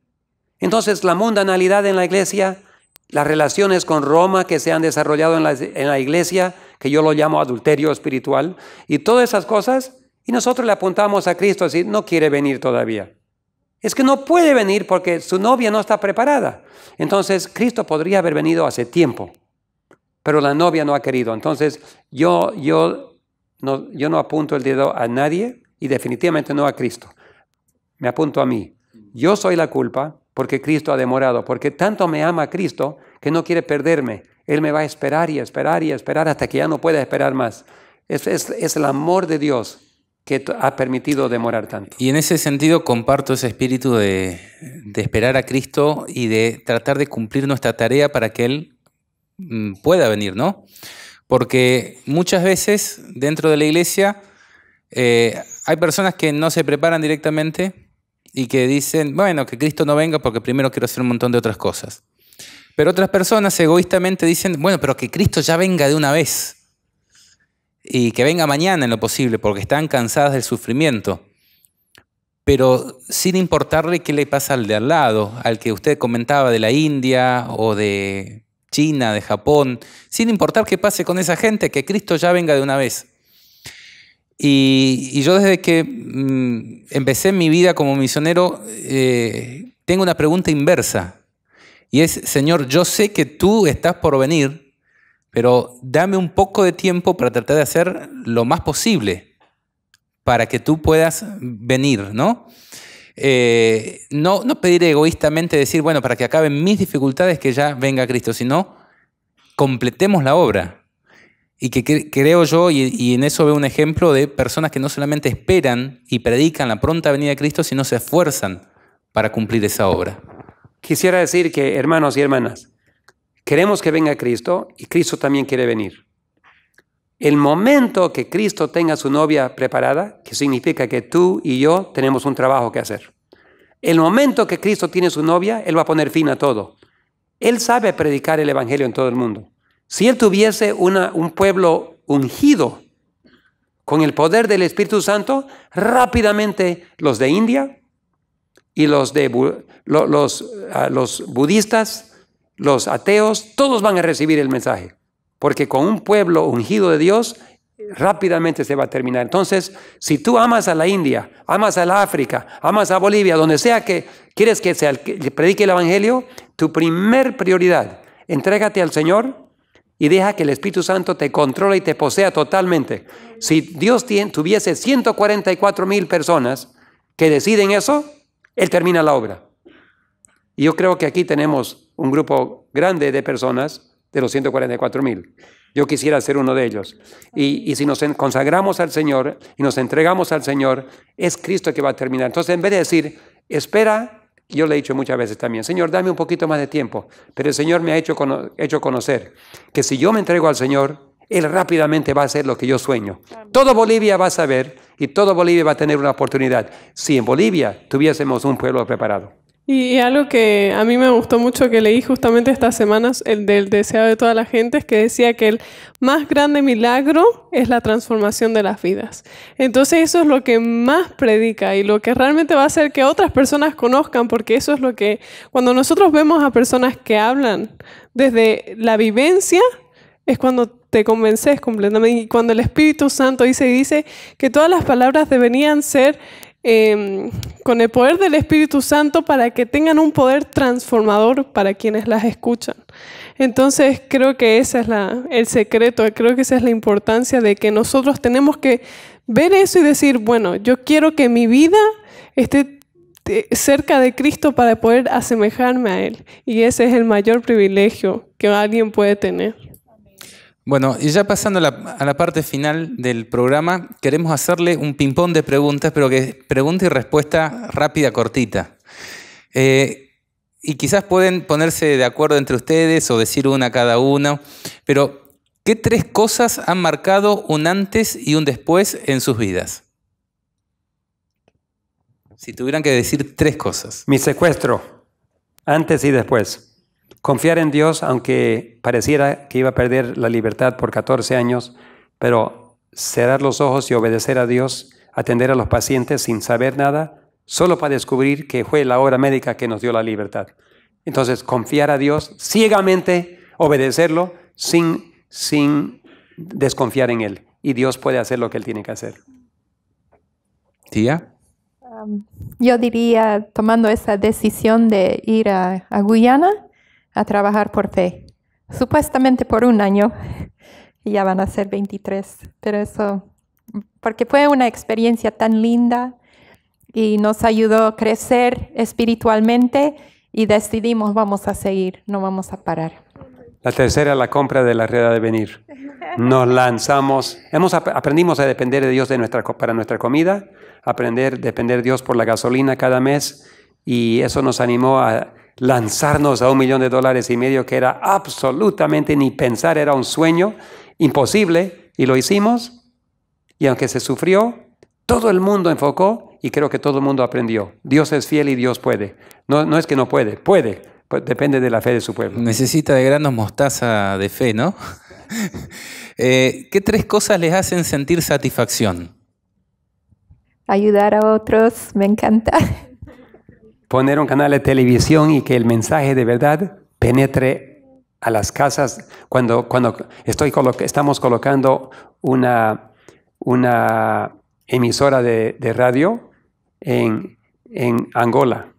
Entonces la mundanalidad en la iglesia, las relaciones con Roma que se han desarrollado en la, en la iglesia, que yo lo llamo adulterio espiritual, y todas esas cosas, y nosotros le apuntamos a Cristo así, no quiere venir todavía. Es que no puede venir porque su novia no está preparada. Entonces, Cristo podría haber venido hace tiempo, pero la novia no ha querido. Entonces, yo, yo, no, yo no apunto el dedo a nadie y definitivamente no a Cristo. Me apunto a mí. Yo soy la culpa porque Cristo ha demorado, porque tanto me ama Cristo que no quiere perderme. Él me va a esperar y esperar y esperar hasta que ya no pueda esperar más. es, es el amor de Dios que ha permitido demorar tanto. Y en ese sentido comparto ese espíritu de, esperar a Cristo y de tratar de cumplir nuestra tarea para que Él mm, pueda venir, ¿no? Porque muchas veces dentro de la iglesia eh, hay personas que no se preparan directamente y que dicen, bueno, que Cristo no venga porque primero quiero hacer un montón de otras cosas. Pero otras personas egoístamente dicen, bueno, pero que Cristo ya venga de una vez y que venga mañana en lo posible, porque están cansadas del sufrimiento. Pero sin importarle qué le pasa al de al lado, al que usted comentaba de la India o de China, de Japón, sin importar qué pase con esa gente, que Cristo ya venga de una vez. Y, yo desde que mm, empecé mi vida como misionero, eh, tengo una pregunta inversa. Y es, Señor, yo sé que tú estás por venir pero dame un poco de tiempo para tratar de hacer lo más posible para que tú puedas venir, ¿no? Eh, no, no pedir egoístamente decir, bueno, para que acaben mis dificultades que ya venga Cristo, sino completemos la obra. Y que, creo yo, y, en eso veo un ejemplo de personas que no solamente esperan y predican la pronta venida de Cristo, sino se esfuerzan para cumplir esa obra. Quisiera decir que, hermanos y hermanas, Queremos que venga Cristo y Cristo también quiere venir. El momento que Cristo tenga su novia preparada, que significa que tú y yo tenemos un trabajo que hacer. El momento que Cristo tiene su novia, Él va a poner fin a todo. Él sabe predicar el Evangelio en todo el mundo. Si Él tuviese una, un pueblo ungido con el poder del Espíritu Santo, rápidamente los de India y los, de, ah, los budistas los ateos, todos van a recibir el mensaje, porque con un pueblo ungido de Dios rápidamente se va a terminar. Entonces, si tú amas a la India, amas a la África, amas a Bolivia, donde sea que quieres que se predique el Evangelio, tu primer prioridad, entrégate al Señor y deja que el Espíritu Santo te controle y te posea totalmente. Si Dios tuviese 144 mil personas que deciden eso, Él termina la obra. Y yo creo que aquí tenemos un grupo grande de personas de los 144 mil. Yo quisiera ser uno de ellos. Y, si nos consagramos al Señor y nos entregamos al Señor, es Cristo que va a terminar. Entonces, en vez de decir, espera, yo le he dicho muchas veces también, Señor, dame un poquito más de tiempo. Pero el Señor me ha hecho, hecho conocer que si yo me entrego al Señor, Él rápidamente va a hacer lo que yo sueño. Todo Bolivia va a saber y todo Bolivia va a tener una oportunidad. Si en Bolivia tuviésemos un pueblo preparado. Y algo que a mí me gustó mucho que leí justamente estas semanas, el del deseo de toda la gente, es que decía que el más grande milagro es la transformación de las vidas. Entonces eso es lo que más predica y lo que realmente va a hacer que otras personas conozcan, porque eso es lo que cuando nosotros vemos a personas que hablan desde la vivencia, es cuando te convences completamente. Y cuando el Espíritu Santo dice, y dice que todas las palabras deberían ser Em, con el poder del Espíritu Santo para que tengan un poder transformador para quienes las escuchan. Entonces creo que ese es la, el secreto, creo que esa es la importancia de que nosotros tenemos que ver eso y decir, bueno, yo quiero que mi vida esté eh, cerca de Cristo para poder asemejarme a Él. Y ese es el mayor privilegio que alguien puede tener. Bueno, y ya pasando a la, parte final del programa, queremos hacerle un ping-pong de preguntas, pero que pregunta y respuesta rápida, cortita. Eh, y quizás pueden ponerse de acuerdo entre ustedes o decir una cada uno, pero ¿qué tres cosas han marcado un antes y un después en sus vidas? Si tuvieran que decir tres cosas. Mi secuestro, antes y después. Confiar en Dios, aunque pareciera que iba a perder la libertad por 14 años, pero cerrar los ojos y obedecer a Dios, atender a los pacientes sin saber nada, solo para descubrir que fue la obra médica que nos dio la libertad. Entonces, confiar a Dios ciegamente, obedecerlo sin, sin desconfiar en Él. Y Dios puede hacer lo que Él tiene que hacer. Tía. Um, yo diría, tomando esa decisión de ir a Guyana, a trabajar por fe, supuestamente por un año, y ya van a ser 23, pero eso, porque fue una experiencia tan linda y nos ayudó a crecer espiritualmente y decidimos vamos a seguir, no vamos a parar. La tercera, la compra de la red de venir. Nos lanzamos, hemos, aprendimos a depender de Dios para nuestra comida, aprender a depender de Dios por la gasolina cada mes y eso nos animó a lanzarnos a un millón de dólares y medio que era absolutamente ni pensar, era un sueño imposible y lo hicimos. Y aunque se sufrió, todo el mundo enfocó y creo que todo el mundo aprendió. Dios es fiel y Dios puede. No, es que no puede, puede. Pues depende de la fe de su pueblo. Necesita de granos mostaza de fe, ¿no? Eh, ¿Qué tres cosas les hacen sentir satisfacción? Ayudar a otros, me encanta poner un canal de televisión y que el mensaje de verdad penetre a las casas. Cuando, cuando estoy estamos colocando una, una emisora de, radio en, en Angola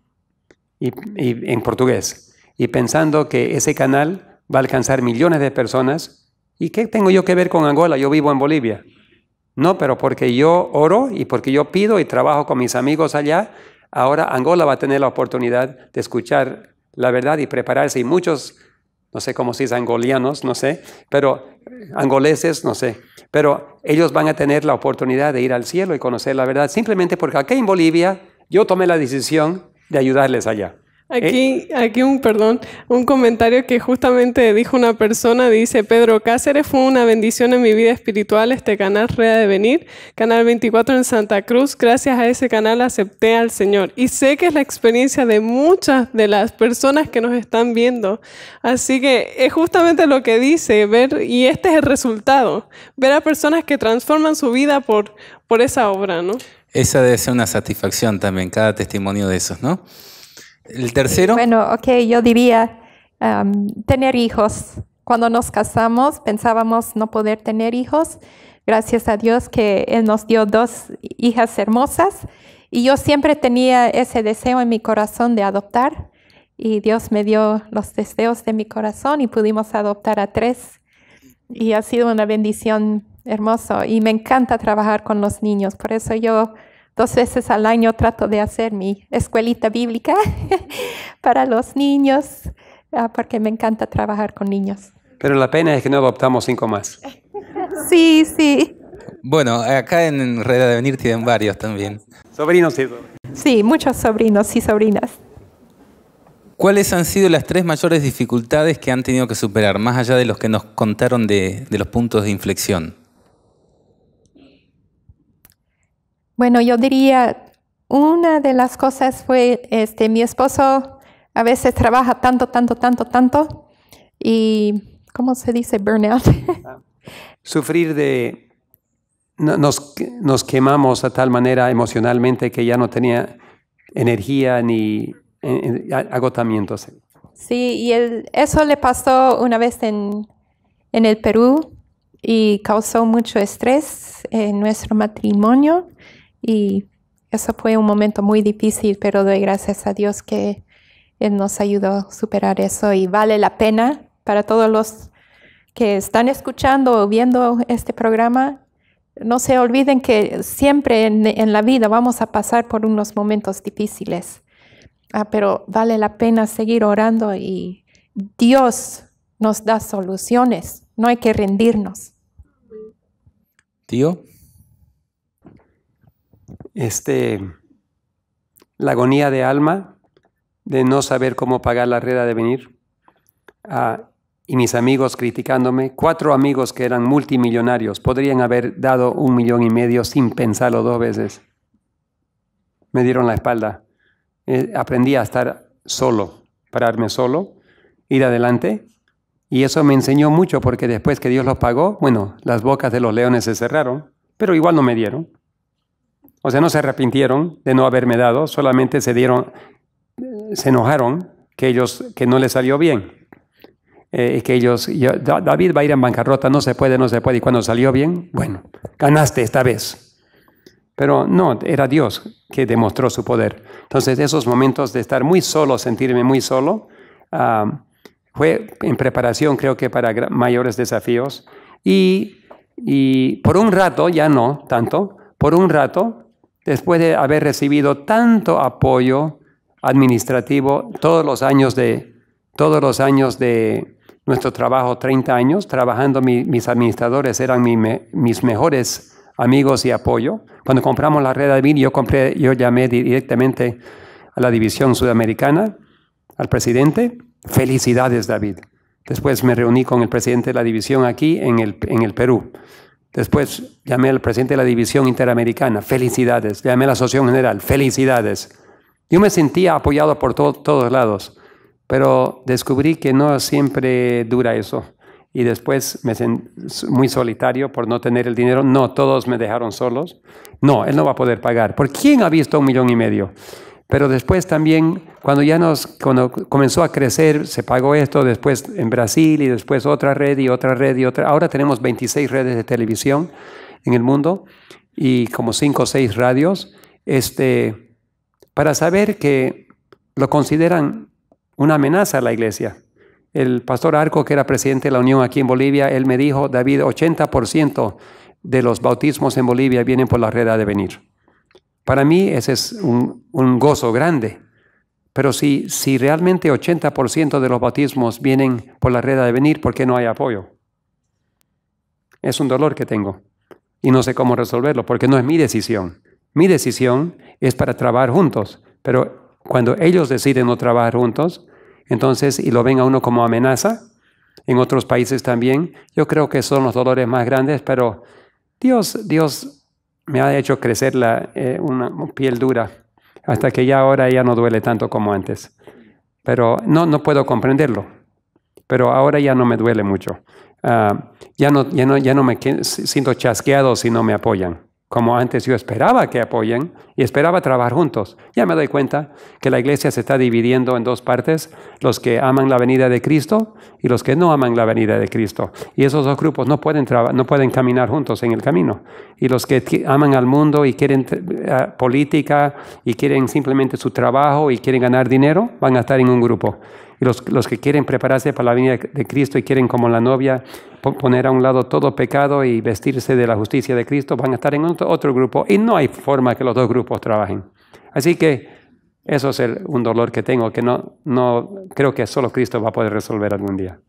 y en portugués, y pensando que ese canal va a alcanzar millones de personas, ¿y qué tengo yo que ver con Angola? Yo vivo en Bolivia. No, pero porque yo oro y porque yo pido y trabajo con mis amigos allá, Ahora Angola va a tener la oportunidad de escuchar la verdad y prepararse. Y muchos, no sé cómo se dice, angolianos, no sé, pero eh, angoleses, no sé, pero ellos van a tener la oportunidad de ir al cielo y conocer la verdad, simplemente porque acá en Bolivia yo tomé la decisión de ayudarles allá. Eh, aquí, aquí un perdón, un comentario que justamente dijo una persona, dice Pedro Cáceres, fue una bendición en mi vida espiritual este canal Rea de Venir, Canal 24 en Santa Cruz, gracias a ese canal acepté al Señor. Y sé que es la experiencia de muchas de las personas que nos están viendo. Así que es justamente lo que dice, ver, y este es el resultado, ver a personas que transforman su vida por, por esa obra, ¿no? Esa debe ser una satisfacción también, cada testimonio de esos, ¿no? El tercero. Bueno, ok, yo diría tener hijos. Cuando nos casamos pensábamos no poder tener hijos. Gracias a Dios que Él nos dio dos hijas hermosas. Y yo siempre tenía ese deseo en mi corazón de adoptar. Y Dios me dio los deseos de mi corazón y pudimos adoptar a tres. Y ha sido una bendición hermosa. Y me encanta trabajar con los niños. Por eso yo dos veces al año trato de hacer mi escuelita bíblica para los niños, ah, porque me encanta trabajar con niños. Pero la pena es que no adoptamos cinco más. sí, sí. Bueno, acá en Reda de Venir tienen varios también. Sobrinos y sobrinas. Sí, muchos sobrinos y sobrinas. ¿Cuáles han sido las tres mayores dificultades que han tenido que superar, más allá de los que nos contaron de los puntos de inflexión? Bueno, yo diría, una de las cosas fue, este, mi esposo a veces trabaja tanto, tanto, tanto, tanto, y, ¿cómo se dice? Burnout. Ah, sufrir de... Nos, quemamos a tal manera emocionalmente que ya no tenía energía ni eh, eh, agotamientos. agotamiento. Sí, y eso le pasó una vez en, en el Perú y causó mucho estrés en nuestro matrimonio. Y eso fue un momento muy difícil, pero doy gracias a Dios que Él nos ayudó a superar eso y vale la pena para todos los que están escuchando o viendo este programa. No se olviden que siempre en, la vida vamos a pasar por unos momentos difíciles, ah, pero vale la pena seguir orando y Dios nos da soluciones, no hay que rendirnos. Tío este, la agonía de alma de no saber cómo pagar la rueda de venir. Ah, y mis amigos criticándome, cuatro amigos que eran multimillonarios, podrían haber dado un millón y medio sin pensarlo dos veces. Me dieron la espalda. Eh, aprendí a estar solo, pararme solo, ir adelante. Y eso me enseñó mucho porque después que Dios los pagó, bueno, las bocas de los leones se cerraron, pero igual no me dieron. O sea, no se arrepintieron de no haberme dado, solamente se dieron, se enojaron que ellos, que no les salió bien. Eh, que ellos, David va a ir en bancarrota, no se puede, no se puede. Y cuando salió bien, bueno, ganaste esta vez. Pero no, era Dios que demostró su poder. Entonces, esos momentos de estar muy solo, sentirme muy solo, fue en preparación, creo que, para mayores desafíos. Y, y por un rato, ya no tanto, por un rato después de haber recibido tanto apoyo administrativo todos los años de, todos los años de nuestro trabajo, 30 años, trabajando mis administradores eran mis mejores amigos y apoyo. Cuando compramos la red David, yo, compré, yo llamé directamente a la división sudamericana, al presidente. Felicidades, David. Después me reuní con el presidente de la división aquí en el, en el Perú. Después llamé al presidente de la División Interamericana, felicidades. Llamé a la Asociación General, felicidades. Yo me sentía apoyado por todos lados, pero descubrí que no siempre dura eso. Y después me sentí muy solitario por no tener el dinero. No, todos me dejaron solos. No, él no va a poder pagar. ¿Por quién ha visto un millón y medio? pero después también, cuando ya nos cuando comenzó a crecer, se pagó esto, después en Brasil y después otra red y otra red y otra. Ahora tenemos 26 redes de televisión en el mundo y como 5 o 6 radios, este, para saber que lo consideran una amenaza a la iglesia. El pastor Arco, que era presidente de la Unión aquí en Bolivia, él me dijo, David, 80% de los bautismos en Bolivia vienen por la red de venir. Para mí ese es un, gozo grande. Pero si, si realmente 80% de los bautismos vienen por la red de venir, ¿por qué no hay apoyo? Es un dolor que tengo y no sé cómo resolverlo porque no es mi decisión. Mi decisión es para trabajar juntos, pero cuando ellos deciden no trabajar juntos, entonces y lo ven a uno como amenaza, en otros países también, yo creo que son los dolores más grandes, pero Dios, Dios me ha hecho crecer la, eh, una piel dura, hasta que ya ahora ya no duele tanto como antes. Pero no, no puedo comprenderlo, pero ahora ya no me duele mucho. Ah, ya, no, ya, no, ya no me siento chasqueado si no me apoyan como antes yo esperaba que apoyen y esperaba trabajar juntos. Ya me doy cuenta que la iglesia se está dividiendo en dos partes, los que aman la venida de Cristo y los que no aman la venida de Cristo. Y esos dos grupos no pueden, no pueden caminar juntos en el camino. Y los que aman al mundo y quieren eh, política y quieren simplemente su trabajo y quieren ganar dinero, van a estar en un grupo. Y los, que quieren prepararse para la venida de Cristo y quieren como la novia poner a un lado todo pecado y vestirse de la justicia de Cristo, van a estar en otro grupo y no hay forma que los dos grupos trabajen. Así que eso es un dolor que tengo que no, no creo que solo Cristo va a poder resolver algún día.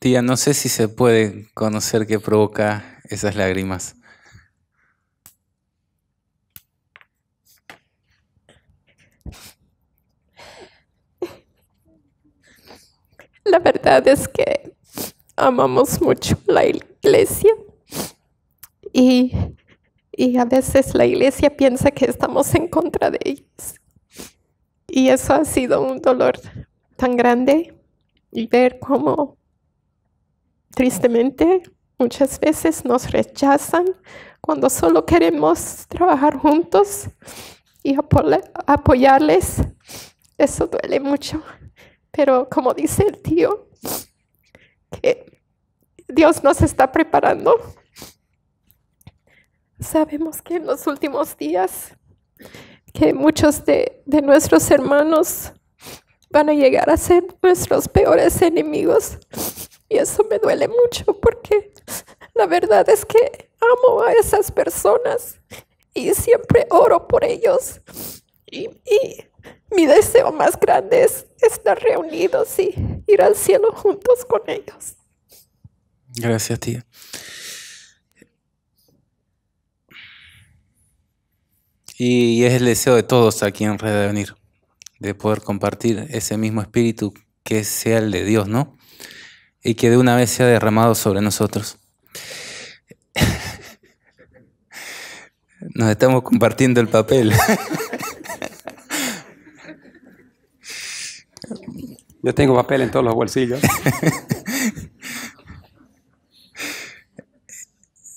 Tía, no sé si se puede conocer qué provoca esas lágrimas. La verdad es que amamos mucho la iglesia y, a veces la iglesia piensa que estamos en contra de ellos. Y eso ha sido un dolor tan grande y ver cómo tristemente muchas veces nos rechazan cuando solo queremos trabajar juntos y apoyarles. Eso duele mucho. Pero como dice el tío, que Dios nos está preparando. Sabemos que en los últimos días, que muchos de, nuestros hermanos van a llegar a ser nuestros peores enemigos. Y eso me duele mucho porque la verdad es que amo a esas personas y siempre oro por ellos. y mi deseo más grande es estar reunidos y ir al cielo juntos con ellos. Gracias, tía. Y es el deseo de todos aquí en Red de Venir, de poder compartir ese mismo espíritu que sea el de Dios, ¿no? Y que de una vez sea derramado sobre nosotros. Nos estamos compartiendo el papel. Yo tengo papel en todos los bolsillos.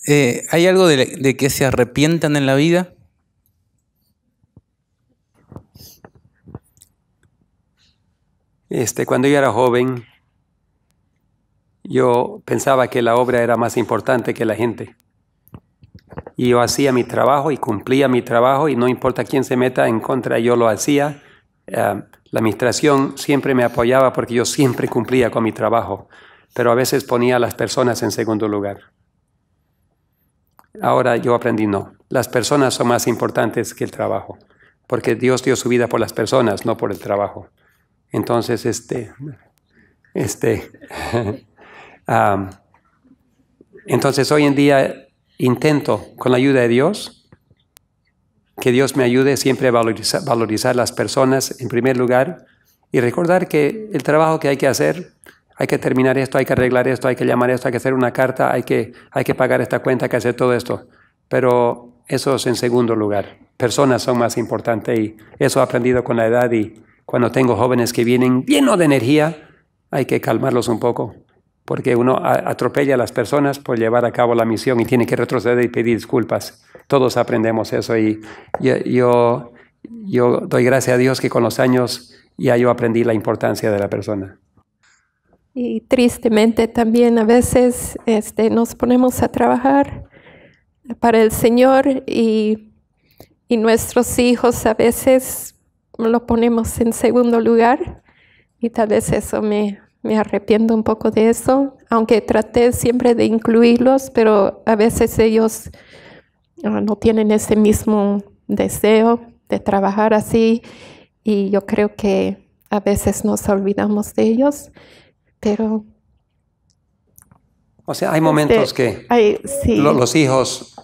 Eh, ¿Hay algo de, que se arrepientan en la vida? Este, cuando yo era joven, yo pensaba que la obra era más importante que la gente. Y yo hacía mi trabajo y cumplía mi trabajo y no importa quién se meta en contra, yo lo hacía. Eh, la administración siempre me apoyaba porque yo siempre cumplía con mi trabajo, pero a veces ponía a las personas en segundo lugar. Ahora yo aprendí no. Las personas son más importantes que el trabajo, porque Dios dio su vida por las personas, no por el trabajo. Entonces, este, este, ah, entonces hoy en día intento, con la ayuda de Dios, que Dios me ayude siempre a valorizar, las personas en primer lugar y recordar que el trabajo que hay que hacer, hay que terminar esto, hay que arreglar esto, hay que llamar esto, hay que hacer una carta, hay que, hay que pagar esta cuenta, hay que hacer todo esto. Pero eso es en segundo lugar. Personas son más importantes y eso he aprendido con la edad y cuando tengo jóvenes que vienen llenos de energía, hay que calmarlos un poco porque uno atropella a las personas por llevar a cabo la misión y tiene que retroceder y pedir disculpas. Todos aprendemos eso y yo, yo doy gracias a Dios que con los años ya yo aprendí la importancia de la persona. Y tristemente también a veces este, nos ponemos a trabajar para el Señor y, nuestros hijos a veces lo ponemos en segundo lugar y tal vez eso me, me arrepiento un poco de eso, aunque traté siempre de incluirlos, pero a veces ellos Ah, no tienen ese mismo deseo de trabajar así y yo creo que a veces nos olvidamos de ellos, pero... O sea, hay momentos este, que los hijos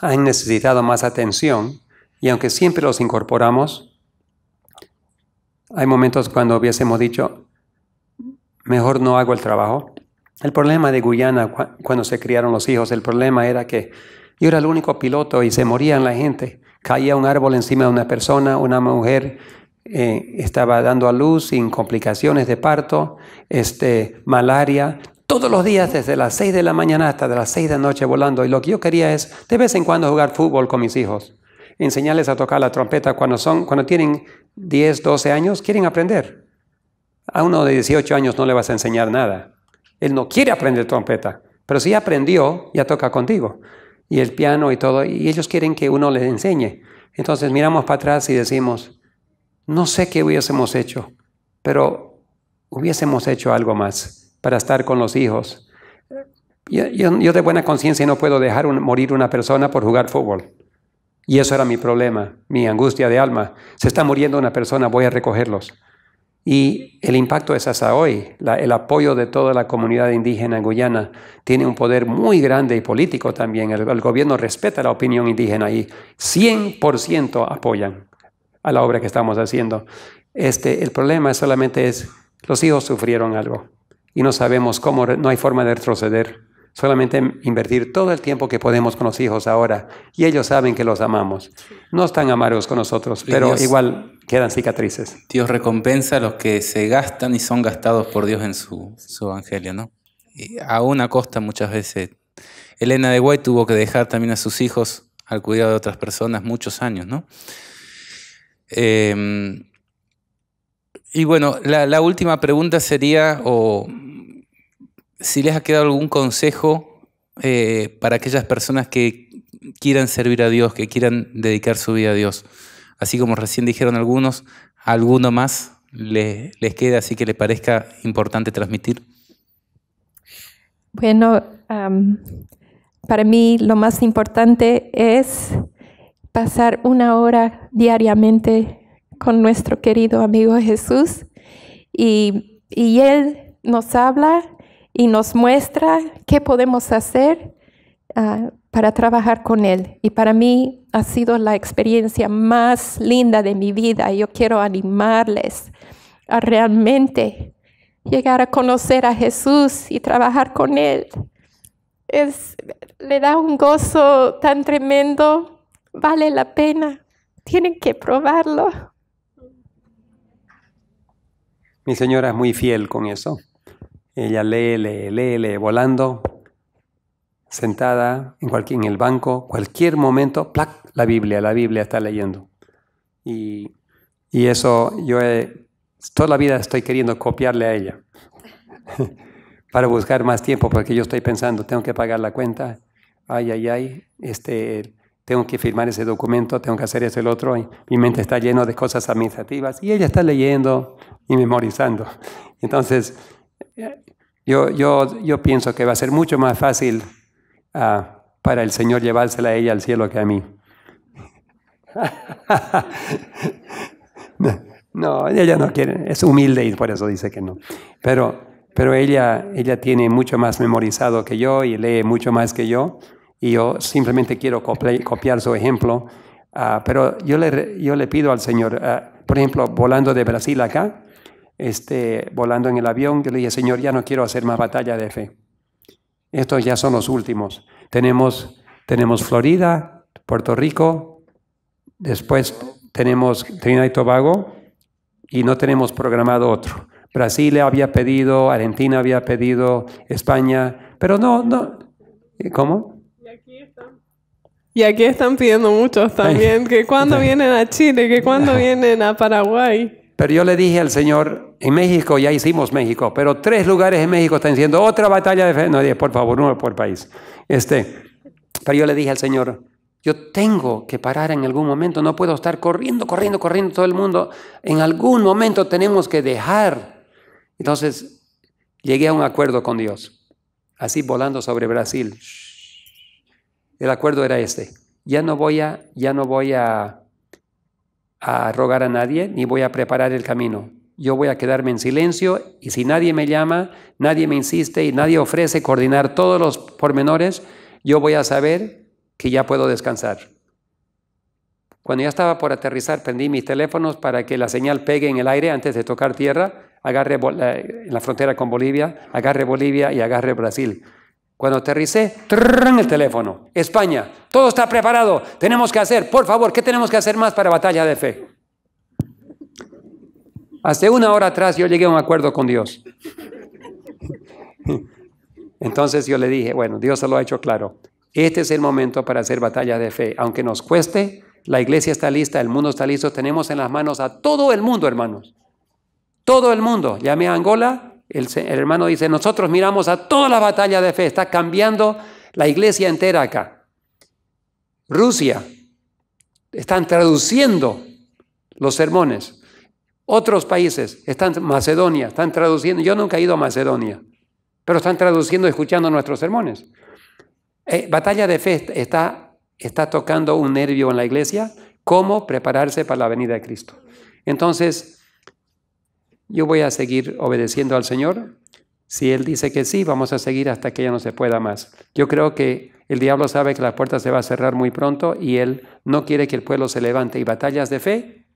han necesitado más atención y aunque siempre los incorporamos, hay momentos cuando hubiésemos dicho, mejor no hago el trabajo. El problema de Guyana cuando se criaron los hijos, el problema era que yo era el único piloto y se morían la gente. Caía un árbol encima de una persona, una mujer eh, estaba dando a luz sin complicaciones de parto, este, malaria, todos los días desde las 6 de la mañana hasta las 6 de la noche volando. Y lo que yo quería es de vez en cuando jugar fútbol con mis hijos, enseñarles a tocar la trompeta cuando, son, cuando tienen 10, 12 años, quieren aprender. A uno de 18 años no le vas a enseñar nada. Él no quiere aprender trompeta, pero si aprendió, ya toca contigo y el piano y todo, y ellos quieren que uno les enseñe. Entonces miramos para atrás y decimos, no sé qué hubiésemos hecho, pero hubiésemos hecho algo más para estar con los hijos. Yo, de buena conciencia no puedo dejar morir una persona por jugar fútbol. Y eso era mi problema, mi angustia de alma. Se está muriendo una persona, voy a recogerlos. Y el impacto es hasta hoy. el apoyo de toda la comunidad indígena en guyana tiene un poder muy grande y político también. El, gobierno respeta la opinión indígena y 100% apoyan a la obra que estamos haciendo. Este, el problema solamente es, los hijos sufrieron algo y no sabemos cómo, no hay forma de retroceder. Solamente invertir todo el tiempo que podemos con los hijos ahora. Y ellos saben que los amamos. No están amargos con nosotros, pero igual quedan cicatrices. Dios recompensa a los que se gastan y son gastados por Dios en su, su evangelio, ¿no? a una costa muchas veces. Elena de Guay tuvo que dejar también a sus hijos al cuidado de otras personas muchos años, ¿no? Em, y bueno, la, última pregunta sería, o si les ha quedado algún consejo eh, para aquellas personas que quieran servir a Dios, que quieran dedicar su vida a Dios. Así como recién dijeron algunos, alguno más les queda así que les parezca importante transmitir? Bueno, para mí lo más importante es pasar una hora diariamente con nuestro querido amigo Jesús y, y Él nos habla y nos muestra qué podemos hacer ah, para trabajar con Él. Y para mí ha sido la experiencia más linda de mi vida. Yo quiero animarles a realmente llegar a conocer a Jesús y trabajar con Él. le da un gozo tan tremendo, vale la pena, tienen que probarlo. Mi señora es muy fiel con eso. Ella lee, lee, lee, lee, volando, sentada en, cualquier, en el banco, cualquier momento, ¡plac! la Biblia, la Biblia está leyendo. Y, eso yo toda la vida estoy queriendo copiarle a ella para buscar más tiempo, porque yo estoy pensando, tengo que pagar la cuenta, ay, ay, ay, este, tengo que firmar ese documento, tengo que hacer ese otro, y mi mente está llena de cosas administrativas, y ella está leyendo y memorizando. Entonces, yo, yo, yo pienso que va a ser mucho más fácil ah, para el Señor llevársela a ella al cielo que a mí. no, ella no quiere, es humilde y por eso dice que no. Pero, pero ella, ella tiene mucho más memorizado que yo y lee mucho más que yo y yo simplemente quiero copiar su ejemplo. Ah, pero yo le, yo le pido al Señor, ah, por ejemplo, volando de Brasil acá, este, volando en el avión, que le dije, Señor, ya no quiero hacer más batalla de fe. Estos ya son los últimos. Tenemos, tenemos Florida, Puerto Rico, después tenemos Trinidad y Tobago y no tenemos programado otro. Brasil había pedido, Argentina había pedido, España, pero no, no. Eh, ¿Cómo? Y aquí están, y aquí están pidiendo muchos también, que cuando vienen a Chile, que cuando vienen a Paraguay. Pero yo le dije al Señor, en México ya hicimos México, pero tres lugares en México están diciendo otra batalla de fe. No, por favor, no por país. Este, pero yo le dije al Señor, yo tengo que parar en algún momento, no puedo estar corriendo, corriendo, corriendo todo el mundo. En algún momento tenemos que dejar. Entonces llegué a un acuerdo con Dios, así volando sobre Brasil. El acuerdo era este, ya no voy a, ya no voy a a rogar a nadie ni voy a preparar el camino. Yo voy a quedarme en silencio y si nadie me llama, nadie me insiste y nadie ofrece coordinar todos los pormenores, yo voy a saber que ya puedo descansar. Cuando ya estaba por aterrizar, prendí mis teléfonos para que la señal pegue en el aire antes de tocar tierra, agarre eh, en la frontera con Bolivia, agarre Bolivia y agarre Brasil. Cuando aterricé, trrr, el teléfono. España, todo está preparado. Tenemos que hacer, por favor, ¿qué tenemos que hacer más para batalla de fe? Hace una hora atrás yo llegué a un acuerdo con Dios. Entonces yo le dije, bueno, Dios se lo ha hecho claro. Este es el momento para hacer batalla de fe. Aunque nos cueste, la iglesia está lista, el mundo está listo. Tenemos en las manos a todo el mundo, hermanos. Todo el mundo. Llamé a Angola, el, hermano dice, nosotros miramos a toda la batalla de fe, está cambiando la iglesia entera acá. Rusia, están traduciendo los sermones. Otros países, están Macedonia, están traduciendo. Yo nunca he ido a Macedonia, pero están traduciendo, escuchando nuestros sermones. Eh, batalla de fe está, está tocando un nervio en la iglesia. ¿Cómo prepararse para la venida de Cristo? Entonces, yo voy a seguir obedeciendo al Señor. Si Él dice que sí, vamos a seguir hasta que ya no se pueda más. Yo creo que el diablo sabe que la puerta se va a cerrar muy pronto y Él no quiere que el pueblo se levante. Y batallas de fe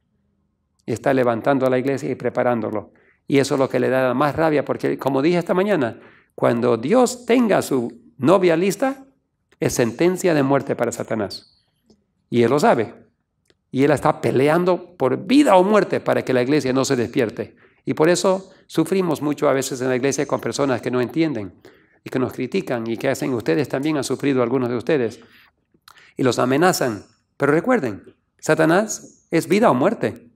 está levantando a la iglesia y preparándolo. Y eso es lo que le da más rabia, porque como dije esta mañana, cuando Dios tenga a su novia lista, es sentencia de muerte para Satanás. Y él lo sabe. Y él está peleando por vida o muerte para que la iglesia no se despierte. Y por eso sufrimos mucho a veces en la iglesia con personas que no entienden y que nos critican y que hacen ustedes también han sufrido algunos de ustedes y los amenazan. Pero recuerden, Satanás es vida o muerte.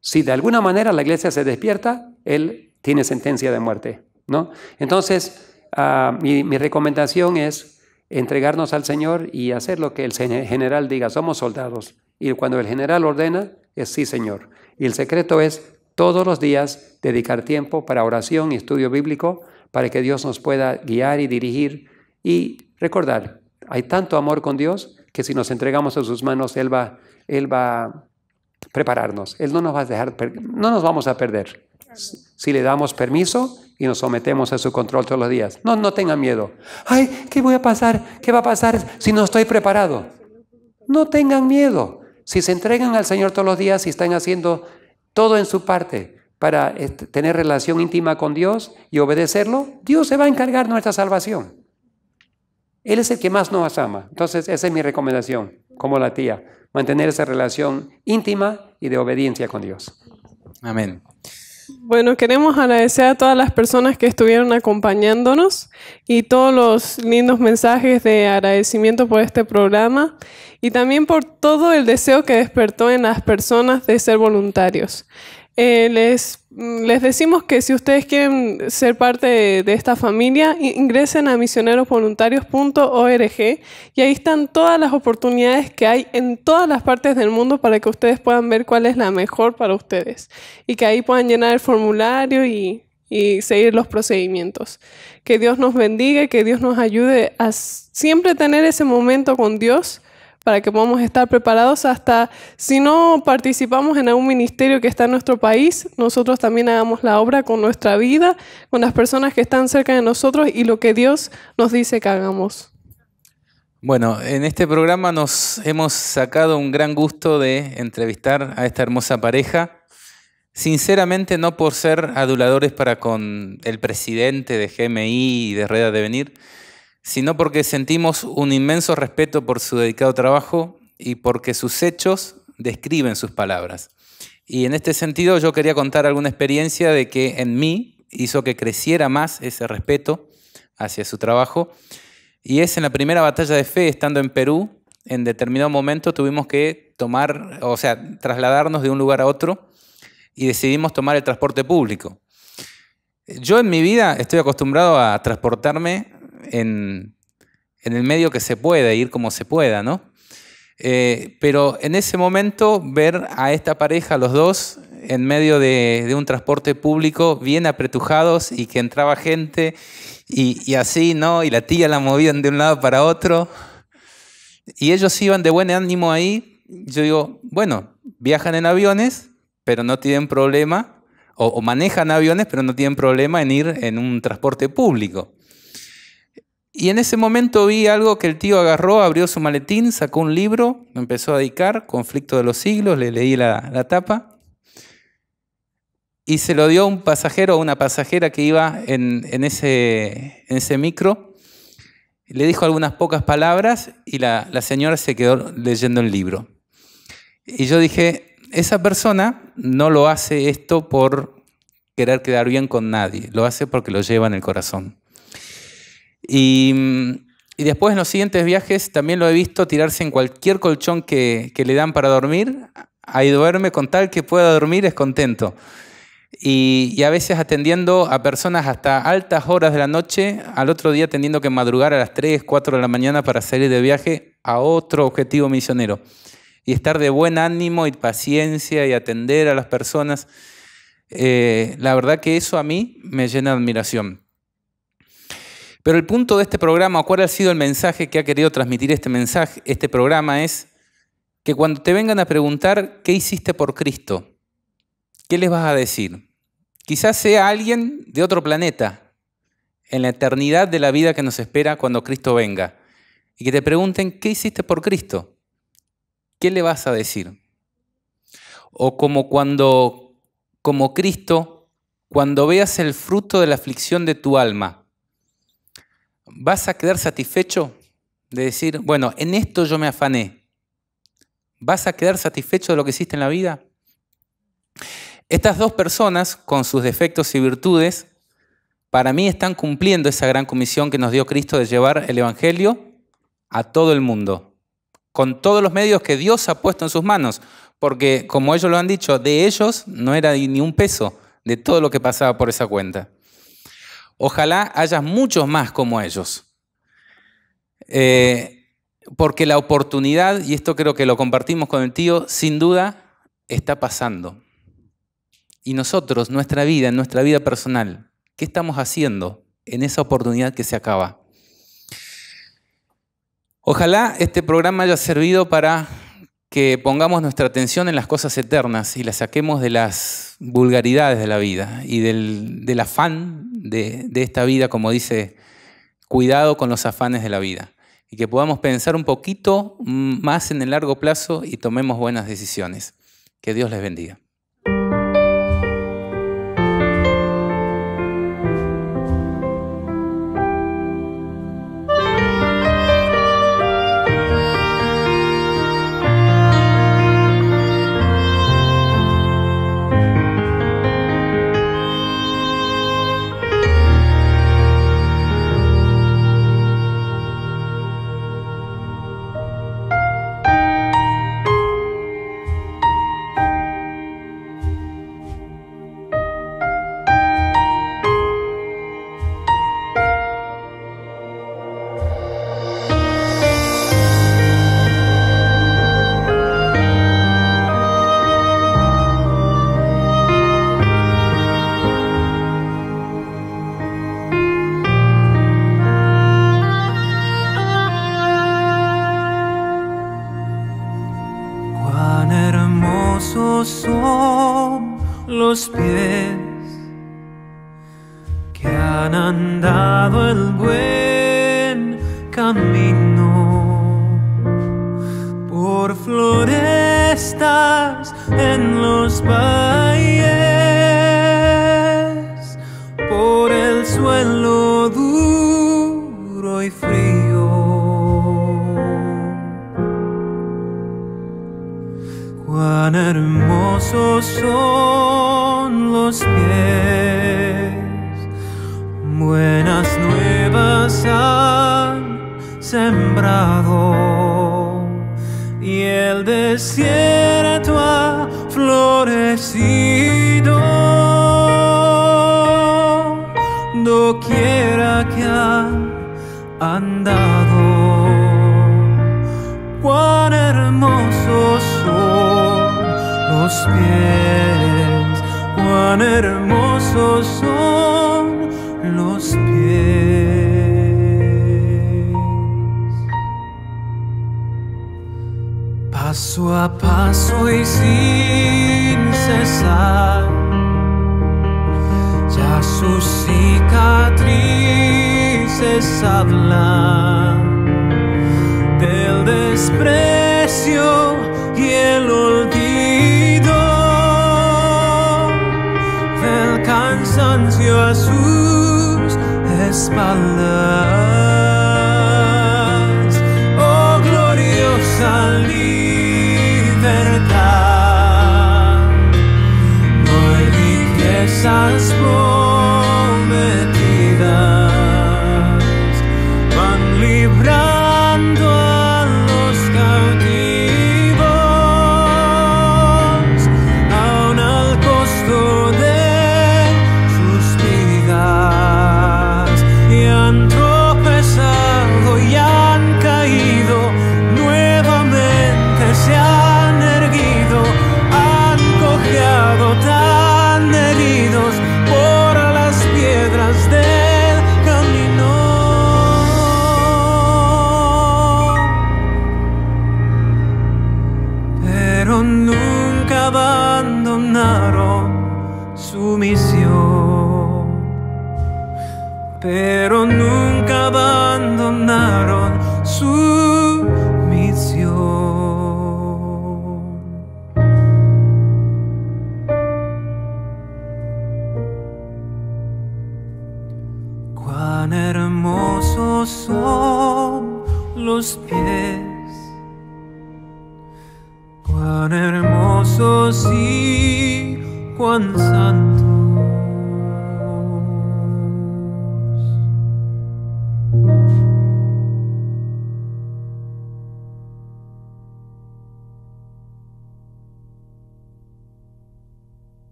Si de alguna manera la iglesia se despierta, él tiene sentencia de muerte, ¿no? Entonces, ah, mi, mi recomendación es entregarnos al Señor y hacer lo que el general diga. Somos soldados. Y cuando el general ordena, es sí, Señor. Y el secreto es todos los días dedicar tiempo para oración y estudio bíblico para que Dios nos pueda guiar y dirigir y recordar, hay tanto amor con Dios que si nos entregamos a sus manos, Él va, Él va a prepararnos, Él no nos va a dejar, no nos vamos a perder. Si le damos permiso y nos sometemos a su control todos los días. No, no tengan miedo. Ay, ¿qué voy a pasar? ¿Qué va a pasar si no estoy preparado? No tengan miedo. Si se entregan al Señor todos los días y están haciendo todo en su parte para tener relación íntima con Dios y obedecerlo, Dios se va a encargar nuestra salvación. Él es el que más nos ama. Entonces, esa es mi recomendación, como la tía, mantener esa relación íntima y de obediencia con Dios. Amén. Bueno, queremos agradecer a todas las personas que estuvieron acompañándonos y todos los lindos mensajes de agradecimiento por este programa y también por todo el deseo que despertó en las personas de ser voluntarios. Eh, mm, les, decimos que si ustedes quieren ser parte de, esta familia, ingresen a misionerosvoluntarios.org y ahí están todas las oportunidades que hay en todas las partes del mundo para que ustedes puedan ver cuál es la mejor para ustedes y que ahí puedan llenar el formulario y, y seguir los procedimientos. Que Dios nos bendiga y que Dios nos ayude a siempre tener ese momento con Dios para que podamos estar preparados hasta si no participamos en algún ministerio que está en nuestro país, nosotros también hagamos la obra con nuestra vida, con las personas que están cerca de nosotros y lo que Dios nos dice que hagamos. Bueno, en este programa nos hemos sacado un gran gusto de entrevistar a esta hermosa pareja. Sinceramente, no por ser aduladores para con el presidente de GMI y de Red Venir, sino porque sentimos un inmenso respeto por su dedicado trabajo y porque sus hechos describen sus palabras. Y en este sentido yo quería contar alguna experiencia de que en mí hizo que creciera más ese respeto hacia su trabajo. Y es en la primera batalla de fe, estando en Perú, en determinado momento tuvimos que tomar, o sea, trasladarnos de un lugar a otro y decidimos tomar el transporte público. Yo en mi vida estoy acostumbrado a transportarme en, en el medio que se pueda, ir como se pueda, ¿no? Eh, pero en ese momento ver a esta pareja, los dos, en medio de, de un transporte público bien apretujados y que entraba gente y, y, así, ¿no? Y la tía la movían de un lado para otro. Y ellos iban de buen ánimo ahí. Yo digo, bueno, viajan en aviones, pero no tienen problema, o manejan aviones, pero no tienen problema en ir en un transporte público. Y en ese momento vi algo que el tío agarró, abrió su maletín, sacó un libro, me empezó a dedicar, Conflicto de los Siglos, le leí la, tapa, y se lo dio a un pasajero o una pasajera que iba en, ese, ese micro. Le dijo algunas pocas palabras y la señora se quedó leyendo el libro. Y yo dije, esa persona no lo hace esto por querer quedar bien con nadie, lo hace porque lo lleva en el corazón. Mm, y, después en los siguientes viajes también lo he visto tirarse en cualquier colchón que, le dan para dormir. Ahí duerme con tal que pueda dormir, es contento. Y, a veces atendiendo a personas hasta altas horas de la noche, al otro día teniendo que madrugar a las 3, 4 de la mañana para salir de viaje a otro objetivo misionero. Y estar de buen ánimo y paciencia y atender a las personas, eh, la verdad que eso a mí me llena de admiración. Pero el punto de este programa, cuál ha sido el mensaje que ha querido transmitir este mensaje, este programa, es que cuando te vengan a preguntar qué hiciste por Cristo, ¿qué les vas a decir? Quizás sea alguien de otro planeta, en la eternidad de la vida que nos espera cuando Cristo venga, y que te pregunten qué hiciste por Cristo, ¿qué le vas a decir? O como cuando, como Cristo, cuando veas el fruto de la aflicción de tu alma, ¿Vas a quedar satisfecho de decir, bueno, en esto yo me afané? ¿Vas a quedar satisfecho de lo que hiciste en la vida? Estas dos personas, con sus defectos y virtudes, para mí están cumpliendo esa gran comisión que nos dio Cristo de llevar el Evangelio a todo el mundo, con todos los medios que Dios ha puesto en sus manos, porque como ellos lo han dicho, de ellos no era ni un peso de todo lo que pasaba por esa cuenta. Ojalá haya muchos más como ellos. Eh, porque la oportunidad, y esto creo que lo compartimos con el tío, sin duda está pasando. Y nosotros, nuestra vida, en nuestra vida personal, ¿qué estamos haciendo en esa oportunidad que se acaba? Ojalá este programa haya servido para que pongamos nuestra atención en las cosas eternas y las saquemos de las vulgaridades de la vida y del, afán de, esta vida, como dice, cuidado con los afanes de la vida, y que podamos pensar un poquito más en el largo plazo y tomemos buenas decisiones. Que Dios les bendiga.